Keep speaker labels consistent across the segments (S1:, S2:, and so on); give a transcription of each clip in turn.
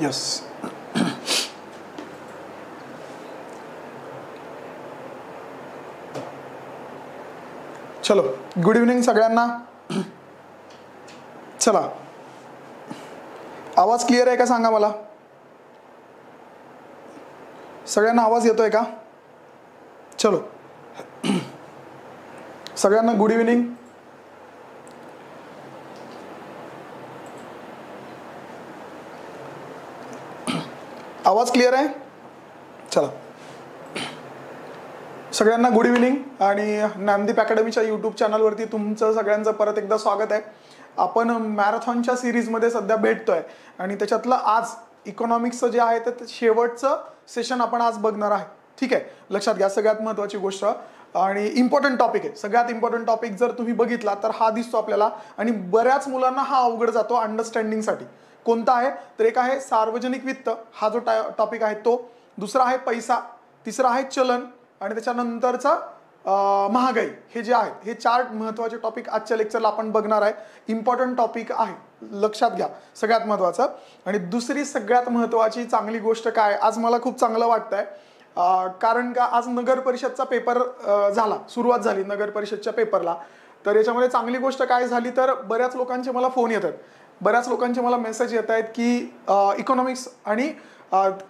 S1: Yes. चलो good evening सगळ्यांना चला आवाज क्लिअर आहे का सांगा मला सगळ्यांना आवाज येतोय का चलो सगळ्यांना गुड इव्हनिंग आवाज क्लिअर आहे चला सगळ्यांना गुड इव्हिनिंग आणि ज्ञानदीप अकॅडमीच्या यूट्यूब चॅनलवरती तुमचं सगळ्यांचं परत एकदा स्वागत आहे आपण मॅरेथॉनच्या सिरीजमध्ये सध्या भेटतोय आणि त्याच्यातलं आज इकॉनॉमिक्सचं जे आहे तर शेवटचं सेशन आपण आज बघणार आहे ठीक आहे लक्षात घ्या सगळ्यात महत्त्वाची गोष्ट आणि इम्पॉर्टंट टॉपिक आहे सगळ्यात इम्पॉर्टंट टॉपिक जर तुम्ही बघितला तर हा दिसतो आपल्याला आणि बऱ्याच मुलांना हा अवघड जातो अंडरस्टँडिंगसाठी कोणता आहे तर एक आहे सार्वजनिक वित्त हा जो टाय टॉपिक आहे तो दुसरा आहे पैसा तिसरा आहे चलन आणि त्याच्यानंतरचा महागाई हे जे आहेत हे चार महत्त्वाचे टॉपिक आजच्या लेक्चरला आपण बघणार आहे इम्पॉर्टंट टॉपिक आहे लक्षात घ्या सगळ्यात महत्त्वाचं आणि दुसरी सगळ्यात महत्त्वाची चांगली गोष्ट काय आज मला खूप चांगलं वाटतंय कारण का आज नगर परिषदचा पेपर झाला सुरुवात झाली नगर परिषदच्या पेपरला तर याच्यामध्ये चांगली गोष्ट काय झाली तर बऱ्याच लोकांचे मला फोन येतात बऱ्याच लोकांचे मला मेसेज येत आहेत की इकॉनॉमिक्स आणि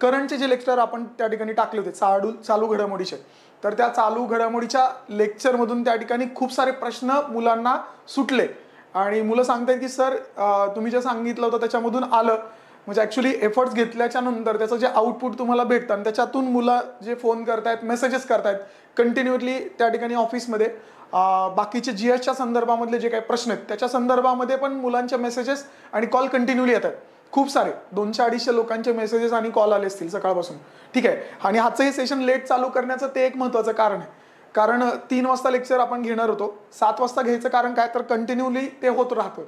S1: करंटचे जे लेक्चर आपण त्या ठिकाणी टाकले होते चालू चालू घडामोडीचे तर त्या चालू घडामोडीच्या लेक्चरमधून त्या ठिकाणी खूप सारे प्रश्न मुलांना सुटले आणि मुलं सांगतायत की सर तुम्ही जे सांगितलं होतं त्याच्यामधून आलं म्हणजे ॲक्च्युली एफर्ट्स घेतल्याच्या नंतर त्याचं जे आउटपुट तुम्हाला भेटतं आणि त्याच्यातून मुलं जे फोन करतायत मेसेजेस करतायत कंटिन्युअसली त्या ठिकाणी ऑफिसमध्ये बाकीचे जी एसच्या संदर्भामधले जे काही प्रश्न आहेत त्याच्या संदर्भामध्ये पण मुलांचे मेसेजेस आणि कॉल कंटिन्यूली येतात खूप सारे दोनशे अडीचशे लोकांचे मेसेजेस आणि कॉल आले असतील सकाळपासून ठीक आहे आणि आजचं हे सेशन लेट चालू करण्याचं ते एक महत्त्वाचं कारण आहे कारण तीन वाजता लेक्चर आपण घेणार होतो सात वाजता घ्यायचं कारण काय तर कंटिन्यूली ते होत राहतं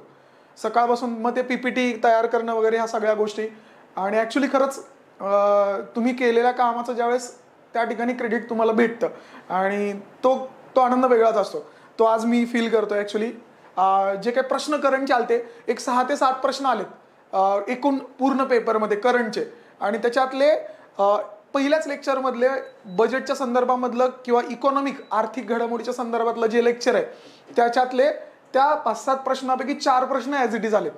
S1: सकाळपासून मग ते पीपीटी तयार करणं वगैरे ह्या सगळ्या गोष्टी आणि ॲक्च्युली खरंच तुम्ही केलेल्या कामाचं ज्यावेळेस त्या ठिकाणी क्रेडिट तुम्हाला भेटतं आणि तो तो आनंद वेगळाच असतो तो आज मी फील करतो ॲक्च्युली जे काही प्रश्न करंटचे आलते एक सहा ते सात प्रश्न आलेत एकूण पूर्ण पेपरमध्ये करंटचे आणि त्याच्यातले पहिल्याच लेक्चरमधले बजेटच्या संदर्भामधलं किंवा इकॉनॉमिक आर्थिक घडामोडीच्या संदर्भातलं जे लेक्चर आहे त्याच्यातले त्या पाच सात प्रश्नापैकी चार प्रश्न ॲज इट इज आलेत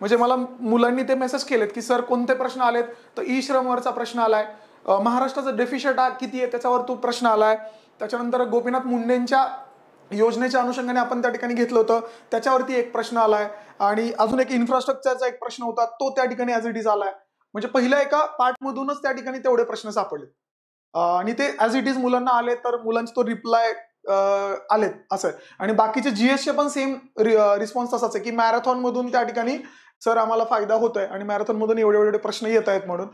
S1: म्हणजे मला मुलांनी ते मेसेज केलेत की सर कोणते प्रश्न आलेत तर ई श्रमवरचा प्रश्न आलाय महाराष्ट्राचा डेफिशट किती आहे त्याच्यावर तो प्रश्न आलाय त्याच्यानंतर गोपीनाथ मुंडेंच्या योजनेच्या अनुषंगाने आपण त्या ठिकाणी घेतलं होतं त्याच्यावरती एक प्रश्न आलाय आणि अजून एक इन्फ्रास्ट्रक्चरचा एक प्रश्न होता तो त्या ठिकाणी ॲज इट इज आलाय म्हणजे पहिल्या एका पार्टमधूनच त्या ठिकाणी तेवढे प्रश्न सापडले आणि ते ॲज इट इज मुलांना आले तर मुलांचे तो रिप्लाय आलेत असं आणि बाकीचे जीएसचे पण सेम रिस्पॉन्स तसाच आहे की मॅरेथॉन मधून त्या ठिकाणी सर आम्हाला फायदा होतोय आणि मॅरेथॉन मधून एवढे एवढे प्रश्न येत आहेत म्हणून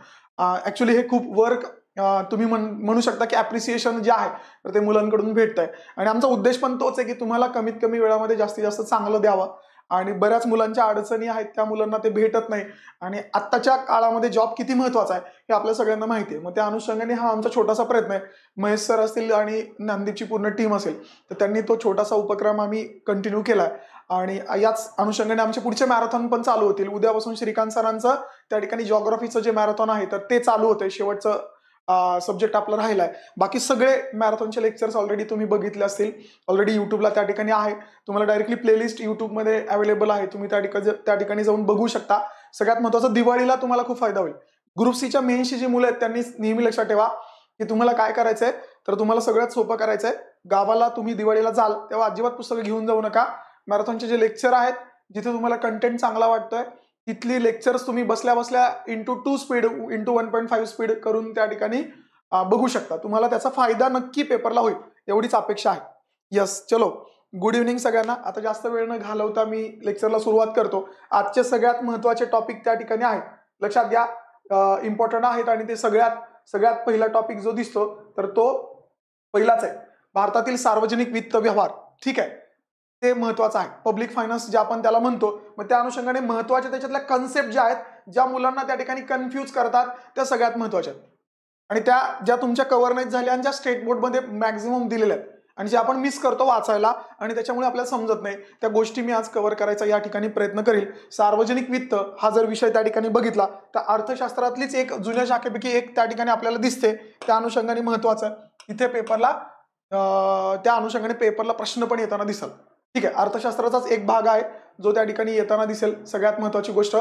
S1: ऍक्च्युली हे खूप वर्क तुम्ही म्हण म्हणू शकता की ॲप्रिसिएशन जे आहे तर ते मुलांकडून भेटत आहे आणि आमचा उद्देश पण तोच आहे की तुम्हाला कमीत कमी वेळामध्ये जास्तीत जास्त चांगलं द्यावं आणि बऱ्याच मुलांच्या अडचणी आहेत त्या मुलांना ते भेटत नाही आणि आत्ताच्या काळामध्ये जॉब किती महत्वाचा आहे हे आपल्या सगळ्यांना माहिती आहे मग त्या अनुषंगाने हा आमचा छोटासा प्रयत्न आहे महेश सर असतील आणि नांदीची पूर्ण टीम असेल तर त्यांनी तो छोटासा उपक्रम आम्ही कंटिन्यू केला आहे आणि याच अनुषंगाने आमचे पुढचे मॅरेथॉन पण चालू होतील उद्यापासून श्रीकांत सरांचं त्या ठिकाणी जॉग्रफीचं जे मॅरेथॉन आहे तर ते चालू होतं शेवटचं सब्जेक्ट आपला राहिला आहे बाकी सगळे मॅरेथॉनचे लेक्चर्स ऑलरेडी तुम्ही बघितले असतील ऑलरेडी युट्यूबला त्या ठिकाणी आहे तुम्हाला डायरेक्टली प्लेलिस्ट युट्यूबमध्ये अवेलेबल आहे तुम्ही त्या ठिकाणी त्या ठिकाणी जाऊन बघू शकता सगळ्यात महत्त्वाचं दिवाळीला तुम्हाला खूप फायदा होईल ग्रुप सीच्या मेनशी जी मुलं आहेत त्यांनी नेहमी लक्षात ठेवा की तुम्हाला काय करायचंय तर तुम्हाला सगळ्यात सोपं करायचंय गावाला तुम्ही दिवाळीला जाल तेव्हा अजिबात पुस्तकं घेऊन जाऊ नका मॅरेथॉनचे जे लेक्चर आहेत जिथे तुम्हाला कंटेंट चांगला वाटतोय तिथली लेक्चर्स तुम्ही बसल्या बसल्या into two speed into one point five speed करून त्या ठिकाणी बघू शकता तुम्हाला त्याचा फायदा नक्की पेपरला होईल एवढीच अपेक्षा आहे यस चलो गुड इव्हनिंग सगळ्यांना आता जास्त वेळ न घालवता मी लेक्चरला सुरुवात करतो आजचे सगळ्यात महत्त्वाचे टॉपिक त्या ठिकाणी आहेत लक्षात घ्या इम्पॉर्टंट आहेत आणि ते सगळ्यात सगळ्यात पहिला टॉपिक जो दिसतो तर तो पहिलाच आहे भारतातील सार्वजनिक वित्त व्यवहार ठीक आहे ते महत्वाचं आहे पब्लिक फायनान्स जे आपण त्याला म्हणतो मग त्या अनुषंगाने महत्वाच्या त्याच्यातल्या कन्सेप्ट ज्या आहेत ज्या मुलांना त्या ठिकाणी कन्फ्यूज करतात त्या सगळ्यात महत्वाच्या आहेत आणि त्या ज्या तुमच्या कवर नाही झाल्या आणि ज्या स्टेट बोर्डमध्ये मॅक्झिमम दिलेल्या आहेत आणि जे आपण मिस करतो वाचायला आणि त्याच्यामुळे आपल्याला समजत नाही त्या गोष्टी मी आज कव्हर करायचा या ठिकाणी प्रयत्न करेल सार्वजनिक वित्त हा जर विषय त्या ठिकाणी बघितला तर अर्थशास्त्रातलीच एक जुन्या शाखेपैकी एक त्या ठिकाणी आपल्याला दिसते त्या अनुषंगाने महत्वाचं इथे पेपरला त्या अनुषंगाने पेपरला प्रश्न पण येताना दिसत ठीक आहे अर्थशास्त्राचाच एक भाग आहे जो त्या ठिकाणी येताना दिसेल सगळ्यात महत्वाची गोष्ट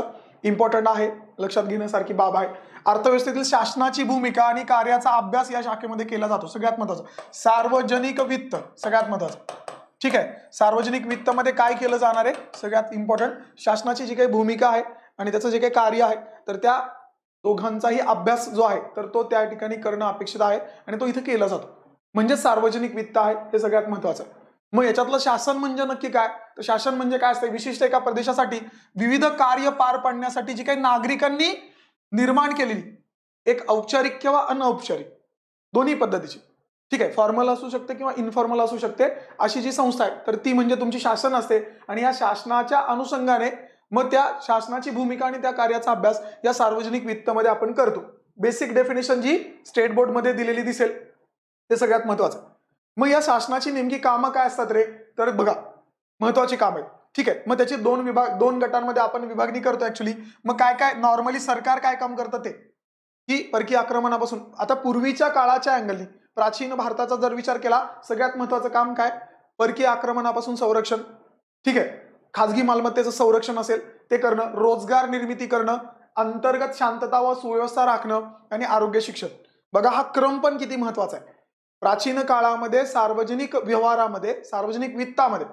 S1: इम्पॉर्टंट आहे लक्षात घेण्यासारखी बाब आहे अर्थव्यवस्थेतील शासनाची भूमिका आणि कार्याचा अभ्यास या शाखेमध्ये केला जातो सगळ्यात महत्वाचा सार्वजनिक वित्त सगळ्यात महत्वाचं ठीक आहे सार्वजनिक वित्तमध्ये काय केलं जाणार आहे सगळ्यात इम्पॉर्टंट शासनाची जी काही भूमिका आहे आणि त्याचं जे काही कार्य आहे तर त्या दोघांचाही अभ्यास जो आहे तर तो त्या ठिकाणी करणं अपेक्षित आहे आणि तो इथे केला जातो म्हणजे सार्वजनिक वित्त आहे हे सगळ्यात महत्वाचं मग याच्यातलं शासन म्हणजे नक्की काय तर शासन म्हणजे काय असतं विशिष्ट एका प्रदेशासाठी विविध कार्य पार पाडण्यासाठी जी काही नागरिकांनी निर्माण केलेली एक औपचारिक किंवा अनौपचारिक दोन्ही पद्धतीची ठीक आहे फॉर्मल असू शकते किंवा इनफॉर्मल असू शकते अशी जी संस्था आहे तर ती म्हणजे तुमची शासन असते आणि या शासनाच्या अनुषंगाने मग त्या शासनाची भूमिका आणि त्या कार्याचा अभ्यास या सार्वजनिक वित्तमध्ये आपण करतो बेसिक डेफिनेशन जी स्टेट बोर्डमध्ये दिलेली दिसेल ते सगळ्यात महत्वाचं मग या शासनाची नेमकी कामं काय असतात रे तर बघा महत्वाची काम आहे ठीक आहे मग त्याचे दोन विभाग दोन गटांमध्ये आपण विभागणी करतो ऍक्च्युली मग काय काय नॉर्मली सरकार काय काम करतं ते की परकीय आक्रमणापासून आता पूर्वीच्या काळाच्या अँगलनी प्राचीन भारताचा जर विचार केला सगळ्यात महत्वाचं काम काय परकीय आक्रमणापासून संरक्षण ठीक आहे खाजगी मालमत्तेचं संरक्षण असेल ते करणं रोजगार निर्मिती करणं अंतर्गत शांतता व सुव्यवस्था राखणं आणि आरोग्य शिक्षण बघा हा क्रम पण किती महत्वाचा आहे प्राचीन काळामध्ये सार्वजनिक व्यवहारामध्ये सार्वजनिक वित्तामध्ये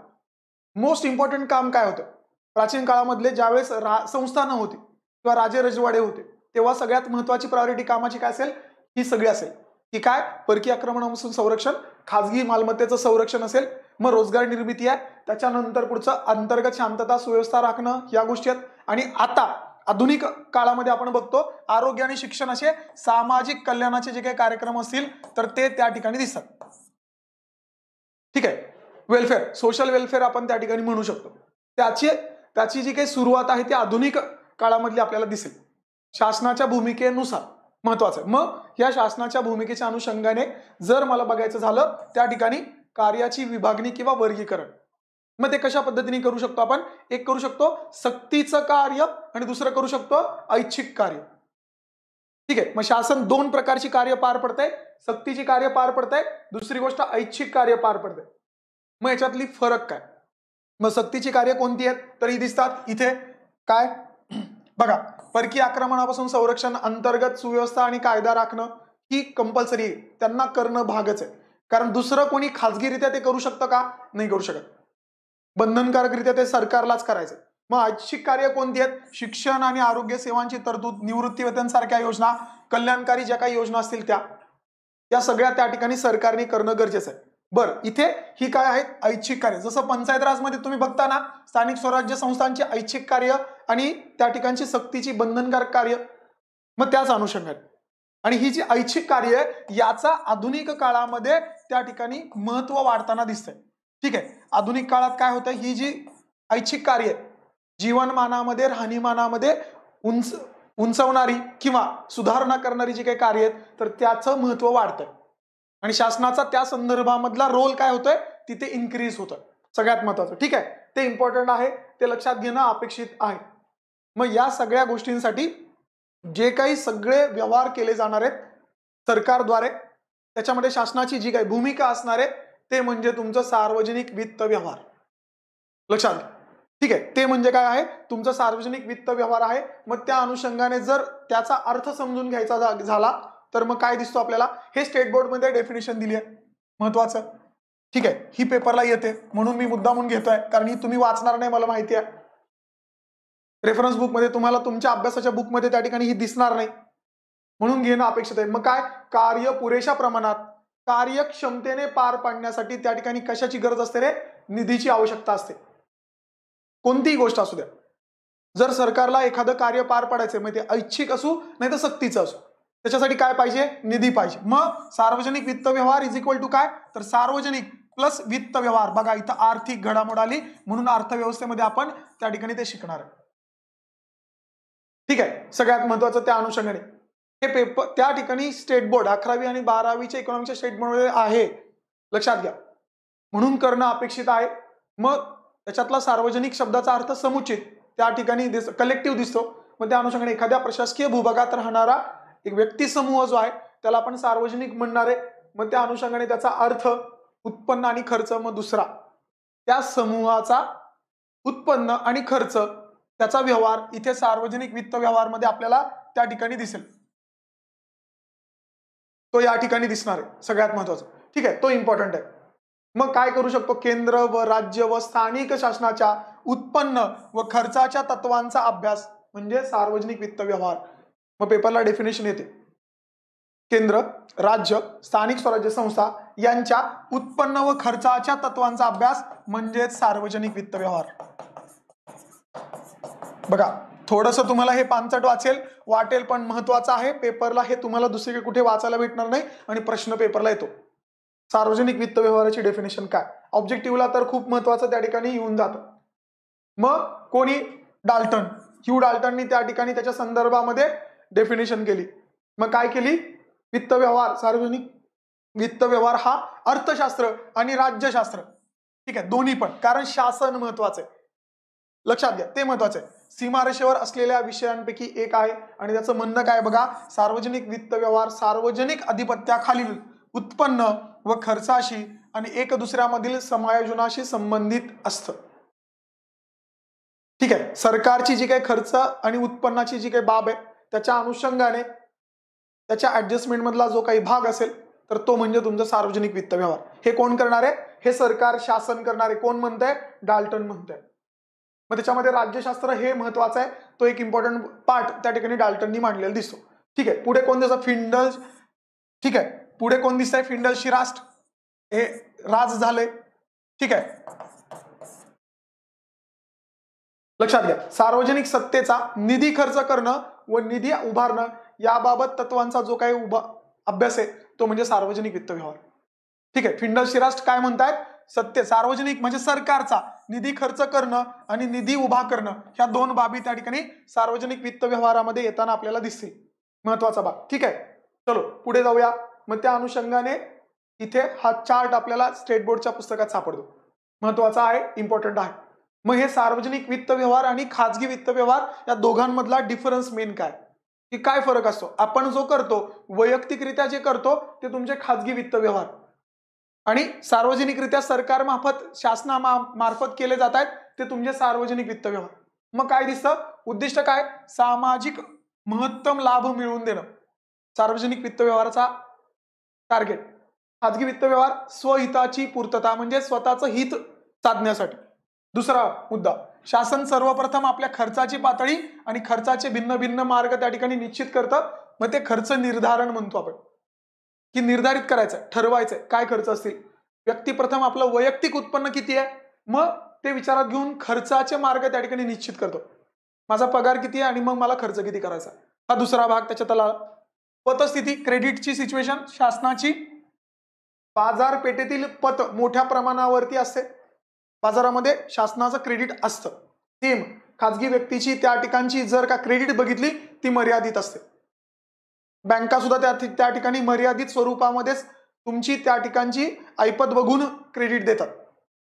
S1: मोस्ट इम्पॉर्टंट काम काय होतं प्राचीन काळामधले ज्यावेळेस रा संस्थानं होती किंवा राजे रजवाडे होते तेव्हा सगळ्यात महत्वाची प्रायोरिटी कामाची काय असेल ही सगळी असेल की काय परकीय आक्रमणापासून संरक्षण खाजगी मालमत्तेचं संरक्षण असेल मग रोजगार निर्मिती आहे त्याच्यानंतर पुढचं अंतर्गत शांतता सुव्यवस्था राखणं या गोष्टी आहेत आणि आता आधुनिक काळामध्ये आपण बघतो आरोग्य आणि शिक्षण असे सामाजिक कल्याणाचे जे काही कार्यक्रम असतील तर ते त्या ठिकाणी दिसतात
S2: ठीक आहे वेलफेअर
S1: सोशल वेलफेअर आपण त्या ठिकाणी म्हणू शकतो त्याची त्याची जी काही सुरुवात आहे ती आधुनिक काळामधली आपल्याला दिसेल शासनाच्या भूमिकेनुसार महत्वाचं मग या शासनाच्या भूमिकेच्या अनुषंगाने जर मला बघायचं झालं त्या ठिकाणी कार्याची विभागणी किंवा वर्गीकरण मग ते कशा पद्धतीने करू शकतो आपण एक करू शकतो सक्तीचं कार्य आणि दुसरं करू शकतो ऐच्छिक कार्य ठीक आहे मग शासन दोन प्रकारची कार्य पार पडत आहे सक्तीची कार्य पार पडत आहे दुसरी गोष्ट ऐच्छिक कार्य पार पडत आहे मग याच्यातली फरक काय मग सक्तीची कार्य कोणती आहेत तर ही दिसतात इथे काय बघा परकीय आक्रमणापासून संरक्षण अंतर्गत सुव्यवस्था आणि कायदा राखणं ही कंपल्सरी आहे त्यांना करणं भागच आहे कारण दुसरं कोणी खाजगीरित्या ते करू शकतं का नाही करू शकत बंधनकारकरित्या ते सरकारलाच करायचं मग ऐच्छिक कार्य कोणती आहेत शिक्षण आणि आरोग्य सेवांची तरतूद निवृत्ती वेतन सारख्या योजना कल्याणकारी ज्या काही योजना असतील त्या या सगळ्या त्या ठिकाणी सरकारने करणं गरजेचं आहे बरं इथे ही काय आहेत ऐच्छिक कार्य जसं पंचायत राजमध्ये तुम्ही बघता ना स्थानिक स्वराज्य संस्थांची ऐच्छिक कार्य आणि त्या ठिकाणची सक्तीची बंधनकारक कार्य मग त्याच अनुषंगाने आणि ही जी ऐच्छिक कार्य आहे याचा आधुनिक काळामध्ये त्या ठिकाणी महत्व वाढताना दिसतंय ठीक आहे आधुनिक काळात काय होतं ही जी ऐच्छिक कार्य जीवनमानामध्ये राहणीमानामध्ये उंच उंचवणारी किंवा सुधारणा करणारी जी काही कार्य आहेत तर त्याचं महत्व वाढतंय आणि शासनाचा त्या संदर्भामधला रोल काय होतोय तिथे इन्क्रीज होतं सगळ्यात महत्वाचं ठीक आहे ते इम्पॉर्टंट आहे ते लक्षात घेणं अपेक्षित आहे मग या सगळ्या गोष्टींसाठी जे काही सगळे व्यवहार केले जाणार आहेत सरकारद्वारे त्याच्यामध्ये शासनाची जी काही भूमिका असणार आहे ते म्हणजे तुमचं सार्वजनिक वित्त व्यवहार लक्षात ठीक आहे ते म्हणजे काय आहे तुमचं सार्वजनिक वित्त व्यवहार आहे मग त्या अनुषंगाने जर त्याचा अर्थ समजून घ्यायचा झाला तर मग काय दिसतो आपल्याला हे स्टेट बोर्डमध्ये डेफिनेशन दिली आहे महत्वाचं ठीक आहे ही पेपरला येते म्हणून मी मुद्दा म्हणून घेतोय कारण ही तुम्ही वाचणार नाही मला माहिती आहे रेफरन्स बुकमध्ये तुम्हाला तुमच्या अभ्यासाच्या बुकमध्ये त्या ठिकाणी ही दिसणार नाही म्हणून घेणं अपेक्षित आहे मग काय कार्य पुरेशा प्रमाणात कार्यक्षमतेने पार पाडण्यासाठी त्या ठिकाणी कशाची गरज असते रे निधीची आवश्यकता असते कोणतीही गोष्ट असू द्या जर सरकारला एखादं कार्य पार पाडायचं मग ते ऐच्छिक असू नाही तर सक्तीचं असू त्याच्यासाठी काय पाहिजे निधी पाहिजे मग सार्वजनिक वित्त व्यवहार इज इक्वल टू काय तर सार्वजनिक प्लस वित्त व्यवहार बघा इथं आर्थिक घडामोड आली म्हणून अर्थव्यवस्थेमध्ये आपण त्या ठिकाणी ते शिकणार आहे ठीक आहे सगळ्यात महत्वाचं त्या अनुषंगाने हे पेपर त्या ठिकाणी स्टेट बोर्ड अकरावी आणि बारावीच्या इकॉनॉमिकच्या स्टेट बोर्ड आहे लक्षात घ्या म्हणून करणं अपेक्षित आहे मग त्याच्यातला सार्वजनिक शब्दाचा अर्थ समुचित त्या ठिकाणी दिस कलेक्टिव्ह दिसतो मग त्या अनुषंगाने एखाद्या प्रशासकीय भूभागात राहणारा एक व्यक्ती समूह जो आहे त्याला आपण सार्वजनिक म्हणणारे मग त्या अनुषंगाने त्याचा अर्थ उत्पन्न आणि खर्च मग दुसरा त्या समूहाचा उत्पन्न आणि खर्च त्याचा व्यवहार इथे सार्वजनिक वित्त व्यवहारमध्ये आपल्याला त्या ठिकाणी दिसेल तो या ठिकाणी दिसणार आहे सगळ्यात महत्वाचा ठीक आहे तो इम्पॉर्टंट आहे मग काय करू शकतो केंद्र व राज्य व स्थानिक शासनाच्या उत्पन्न व खर्चाच्या तत्वांचा अभ्यास म्हणजे सार्वजनिक वित्त व्यवहार मग पेपरला डेफिनेशन येते केंद्र राज्य स्थानिक स्वराज्य संस्था यांच्या उत्पन्न व खर्चाच्या तत्वांचा अभ्यास म्हणजेच सार्वजनिक वित्त व्यवहार बघा थोडंसं तुम्हाला हे पानचट वाचेल वाटेल पण महत्वाचं आहे पेपरला हे तुम्हाला दुसरीकडे कुठे वाचायला भेटणार नाही आणि प्रश्न पेपरला येतो सार्वजनिक वित्त व्यवहाराची डेफिनेशन काय ऑब्जेक्टिव्हला तर खूप महत्वाचं त्या ठिकाणी येऊन जातं मग कोणी डाल्टन ह्यू डाल्टननी त्या ठिकाणी त्याच्या संदर्भामध्ये डेफिनेशन केली मग काय केली वित्त व्यवहार सार्वजनिक वित्त व्यवहार हा अर्थशास्त्र आणि राज्यशास्त्र ठीक आहे दोन्ही पण कारण शासन महत्वाचं आहे लक्षात घ्या ते महत्वाचं आहे सीमारेषेवर असलेल्या विषयांपैकी एक आहे आणि त्याचं म्हणणं काय बघा सार्वजनिक वित्त व्यवहार सार्वजनिक अधिपत्याखालील उत्पन्न व खर्चाशी आणि एक दुसऱ्यामधील समायोजनाशी संबंधित असत ठीक आहे सरकारची जी काही खर्च आणि उत्पन्नाची जी काही बाब आहे त्याच्या अनुषंगाने त्याच्या ऍडजस्टमेंट मधला जो काही भाग असेल तर तो म्हणजे तुमचा सार्वजनिक वित्त व्यवहार हे कोण करणार आहे हे सरकार शासन करणारे कोण म्हणत डाल्टन म्हणत मग त्याच्यामध्ये राज्यशास्त्र हे महत्वाचं आहे तो एक इम्पॉर्टंट पार्ट त्या ठिकाणी डाल्टननी मांडलेला दिसतो ठीक आहे पुढे कोण दिसत फिंडल ठीक आहे पुढे कोण दिसत आहे फिंडल शिरास्ट हे राज झाले ठीक आहे लक्षात घ्या सार्वजनिक सत्तेचा निधी खर्च करणं व निधी उभारणं याबाबत तत्वांचा जो काही उभा अभ्यास आहे तो म्हणजे सार्वजनिक वित्त व्यवहार ठीक आहे फिंडल शिरास्ट काय म्हणतात सत्य सार्वजनिक म्हणजे सरकारचा निधी खर्च करणं आणि निधी उभा करणं ह्या दोन बाबी त्या ठिकाणी सार्वजनिक वित्त व्यवहारामध्ये येताना आपल्याला दिसते महत्वाचा भाग ठीक आहे चलो पुढे जाऊया मग त्या अनुषंगाने इथे हा चार्ट आपल्याला स्टेट बोर्डच्या पुस्तकात सापडतो महत्वाचा आहे इम्पॉर्टंट आहे मग हे सार्वजनिक वित्त व्यवहार आणि खाजगी वित्त व्यवहार या दोघांमधला डिफरन्स मेन काय की काय फरक असतो आपण जो करतो वैयक्तिकरित्या जे करतो ते तुमचे खाजगी वित्त व्यवहार आणि सार्वजनिकरित्या सरकार शासना मार्फत केले जात आहेत ते तुमचे सार्वजनिक वित्त व्यवहार मग काय दिसतं उद्दिष्ट काय सामाजिक महत्तम लाभ मिळवून देणं सार्वजनिक वित्त व्यवहाराचा टार्गेट खाजगी वित्त व्यवहार स्वहिताची पूर्तता म्हणजे स्वतःचं हित साधण्यासाठी दुसरा मुद्दा शासन सर्वप्रथम आपल्या खर्चाची पातळी आणि खर्चाचे भिन्न भिन्न मार्ग त्या ठिकाणी निश्चित करतं मग ते खर्च निर्धारण म्हणतो आपण की निर्धारित करायचं ठरवायचं काय खर्च असतील व्यक्ती प्रथम आपलं वैयक्तिक उत्पन्न किती आहे मग ते विचारात घेऊन खर्चाचे मार्ग त्या ठिकाणी निश्चित करतो माझा पगार किती आहे आणि मग मला खर्च किती करायचा हा दुसरा भाग त्याच्यात आला पतस्थिती क्रेडिटची सिच्युएशन शासनाची बाजारपेठेतील पत मोठ्या प्रमाणावरती असते बाजारामध्ये शासनाचं क्रेडिट असतं सेम खाजगी व्यक्तीची त्या ठिकाणची जर का क्रेडिट बघितली ती मर्यादित असते बँका सुद्धा त्या ठिकाणी मर्यादित स्वरूपामध्येच तुमची त्या ठिकाणची ऐपत बघून क्रेडिट देतात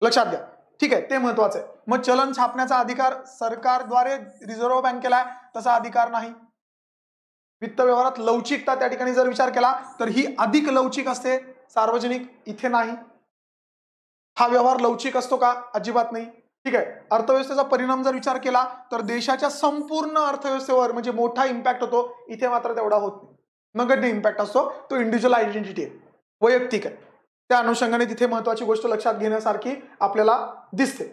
S1: लक्षात घ्या ठीक आहे ते महत्वाचं आहे मग चलन छापण्याचा अधिकार सरकारद्वारे रिझर्व्ह बँकेला आहे तसा अधिकार नाही वित्त व्यवहारात लवचिकता त्या ठिकाणी जर विचार केला तर ही अधिक लवचिक असते सार्वजनिक इथे नाही हा व्यवहार लवचिक असतो का अजिबात नाही ठीक आहे अर्थव्यवस्थेचा परिणाम जर विचार केला तर देशाच्या संपूर्ण अर्थव्यवस्थेवर म्हणजे मोठा इम्पॅक्ट होतो इथे मात्र तेवढा होत नाही नगण्य इम्पॅक्ट असतो तो इंडिव्हिज्युअल आयडेंटिटी आहे वैयक्तिक आहे त्या अनुषंगाने तिथे महत्वाची गोष्ट लक्षात घेण्यासारखी आपल्याला दिसते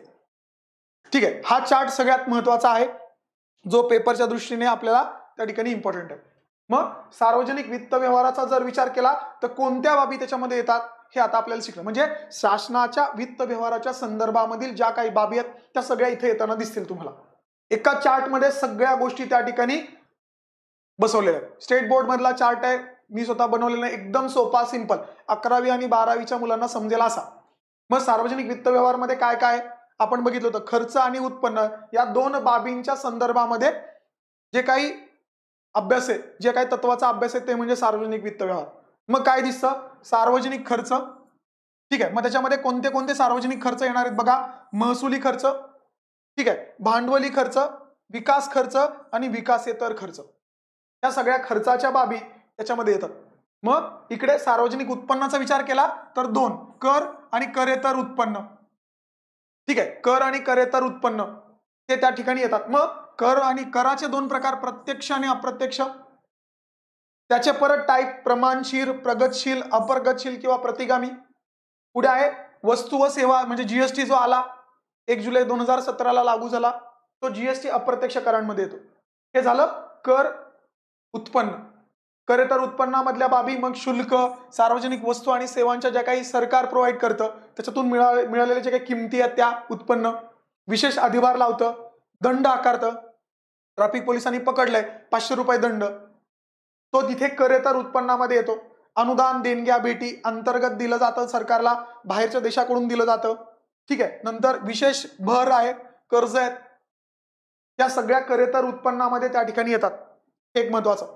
S1: ठीक आहे हा चार्ट सगळ्यात महत्वाचा आहे जो पेपरच्या दृष्टीने आपल्याला त्या ठिकाणी इम्पॉर्टंट आहे मग सार्वजनिक वित्त व्यवहाराचा जर विचार केला तर कोणत्या बाबी त्याच्यामध्ये येतात हे आता आपल्याला शिकलं म्हणजे शासनाच्या वित्त व्यवहाराच्या संदर्भामधील ज्या काही बाबी आहेत त्या सगळ्या इथे येताना दिसतील तुम्हाला एका चार्टमध्ये सगळ्या गोष्टी त्या ठिकाणी बसवलेलं आहे स्टेट बोर्ड मधला चार्ट आहे मी स्वतः बनवलेला एकदम सोपा सिंपल अकरावी आणि बारावीच्या मुलांना समजेल असा मग सार्वजनिक वित्त व्यवहारमध्ये काय काय आपण बघितलं होतं खर्च आणि उत्पन्न या दोन बाबींच्या संदर्भामध्ये जे काही अभ्यास आहे जे काही तत्वाचा अभ्यास आहे ते म्हणजे सार्वजनिक वित्त व्यवहार मग काय दिसतं सार्वजनिक खर्च ठीक आहे मग त्याच्यामध्ये कोणते कोणते सार्वजनिक खर्च येणार आहेत बघा महसुली खर्च ठीक आहे भांडवली खर्च विकास खर्च आणि विकासेतर खर्च या सगळ्या खर्चाच्या बाबी त्याच्यामध्ये येतात मग इकडे सार्वजनिक उत्पन्नाचा विचार केला तर दोन कर आणि करेतर उत्पन्न ठीक आहे कर आणि करेतर उत्पन्न ते त्या ठिकाणी येतात मग कर आणि कराचे दोन प्रकार प्रत्यक्ष आणि अप्रत्यक्ष त्याचे परत टाईप प्रमाणशील प्रगतशील अप्रगतशील किंवा प्रतिगामी पुढे आहे वस्तू व सेवा म्हणजे जीएसटी जो आला एक जुलै दोन हजार सतराला लागू झाला तो जीएसटी अप्रत्यक्ष करांमध्ये येतो हे झालं कर उत्पन्न खरे उत्पन्नामधल्या बाबी मग शुल्क सार्वजनिक वस्तू आणि सेवांच्या ज्या काही सरकार प्रोव्हाइड करतं त्याच्यातून मिळाले मिळालेल्या ज्या काही किमती आहेत त्या उत्पन्न विशेष अधिभार लावतं दंड आकारतं ट्रॅफिक पोलिसांनी पकडलंय पाचशे रुपये दंड तो तिथे करेतर उत्पन्नामध्ये येतो अनुदान देणग्या भेटी अंतर्गत दिलं जातं सरकारला बाहेरच्या देशाकडून दिलं जातं ठीक आहे नंतर विशेष भर आहे कर्ज आहेत त्या सगळ्या करेतर उत्पन्नामध्ये त्या ठिकाणी येतात एक महत्वाचं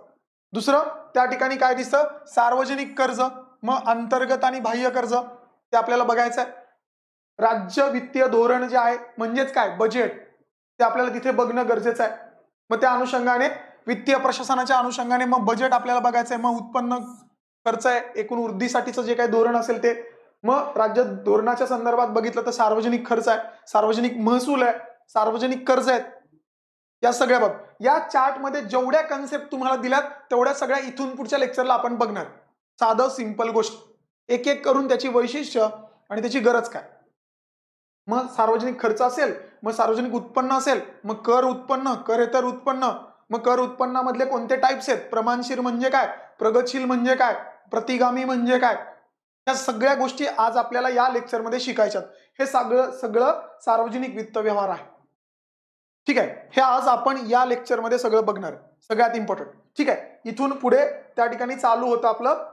S1: दुसरं त्या ठिकाणी काय दिसतं सार्वजनिक कर्ज मग अंतर्गत आणि बाह्य कर्ज ते आपल्याला बघायचं आहे राज्य वित्तीय धोरण जे आहे म्हणजेच काय बजेट ते आपल्याला तिथे बघणं गरजेचं आहे मग त्या अनुषंगाने वित्तीय प्रशासनाच्या अनुषंगाने मग बजेट आपल्याला बघायचं आहे मग उत्पन्न खर्च आहे एकूण वृद्धीसाठीचं जे काही धोरण असेल ते मग राज्य धोरणाच्या संदर्भात बघितलं तर सार्वजनिक खर्च आहे सार्वजनिक महसूल आहे सार्वजनिक कर्ज आहेत या सगळ्या बघ या चार्टमध्ये जेवढ्या कन्सेप्ट तुम्हाला दिल्यात तेवढ्या सगळ्या इथून पुढच्या लेक्चरला आपण बघणार साधं सिंपल गोष्ट एक एक करून त्याची वैशिष्ट्य आणि त्याची गरज काय मग सार्वजनिक खर्च असेल मग सार्वजनिक उत्पन्न असेल मग कर उत्पन्न कर इतर उत्पन्न मग कर उत्पन्नामधले कोणते टाईप्स आहेत प्रमाणशीर म्हणजे काय प्रगतशील म्हणजे काय प्रतिगामी म्हणजे काय या सगळ्या गोष्टी आज आपल्याला या लेक्चरमध्ये शिकायच्यात हे सगळं सगळं सार्वजनिक वित्त व्यवहार आहे ठीक आहे हे आज आपण या लेक्चरमध्ये सगळं बघणार सगळ्यात इम्पॉर्टंट ठीक आहे इथून पुढे त्या ठिकाणी चालू होतं आपलं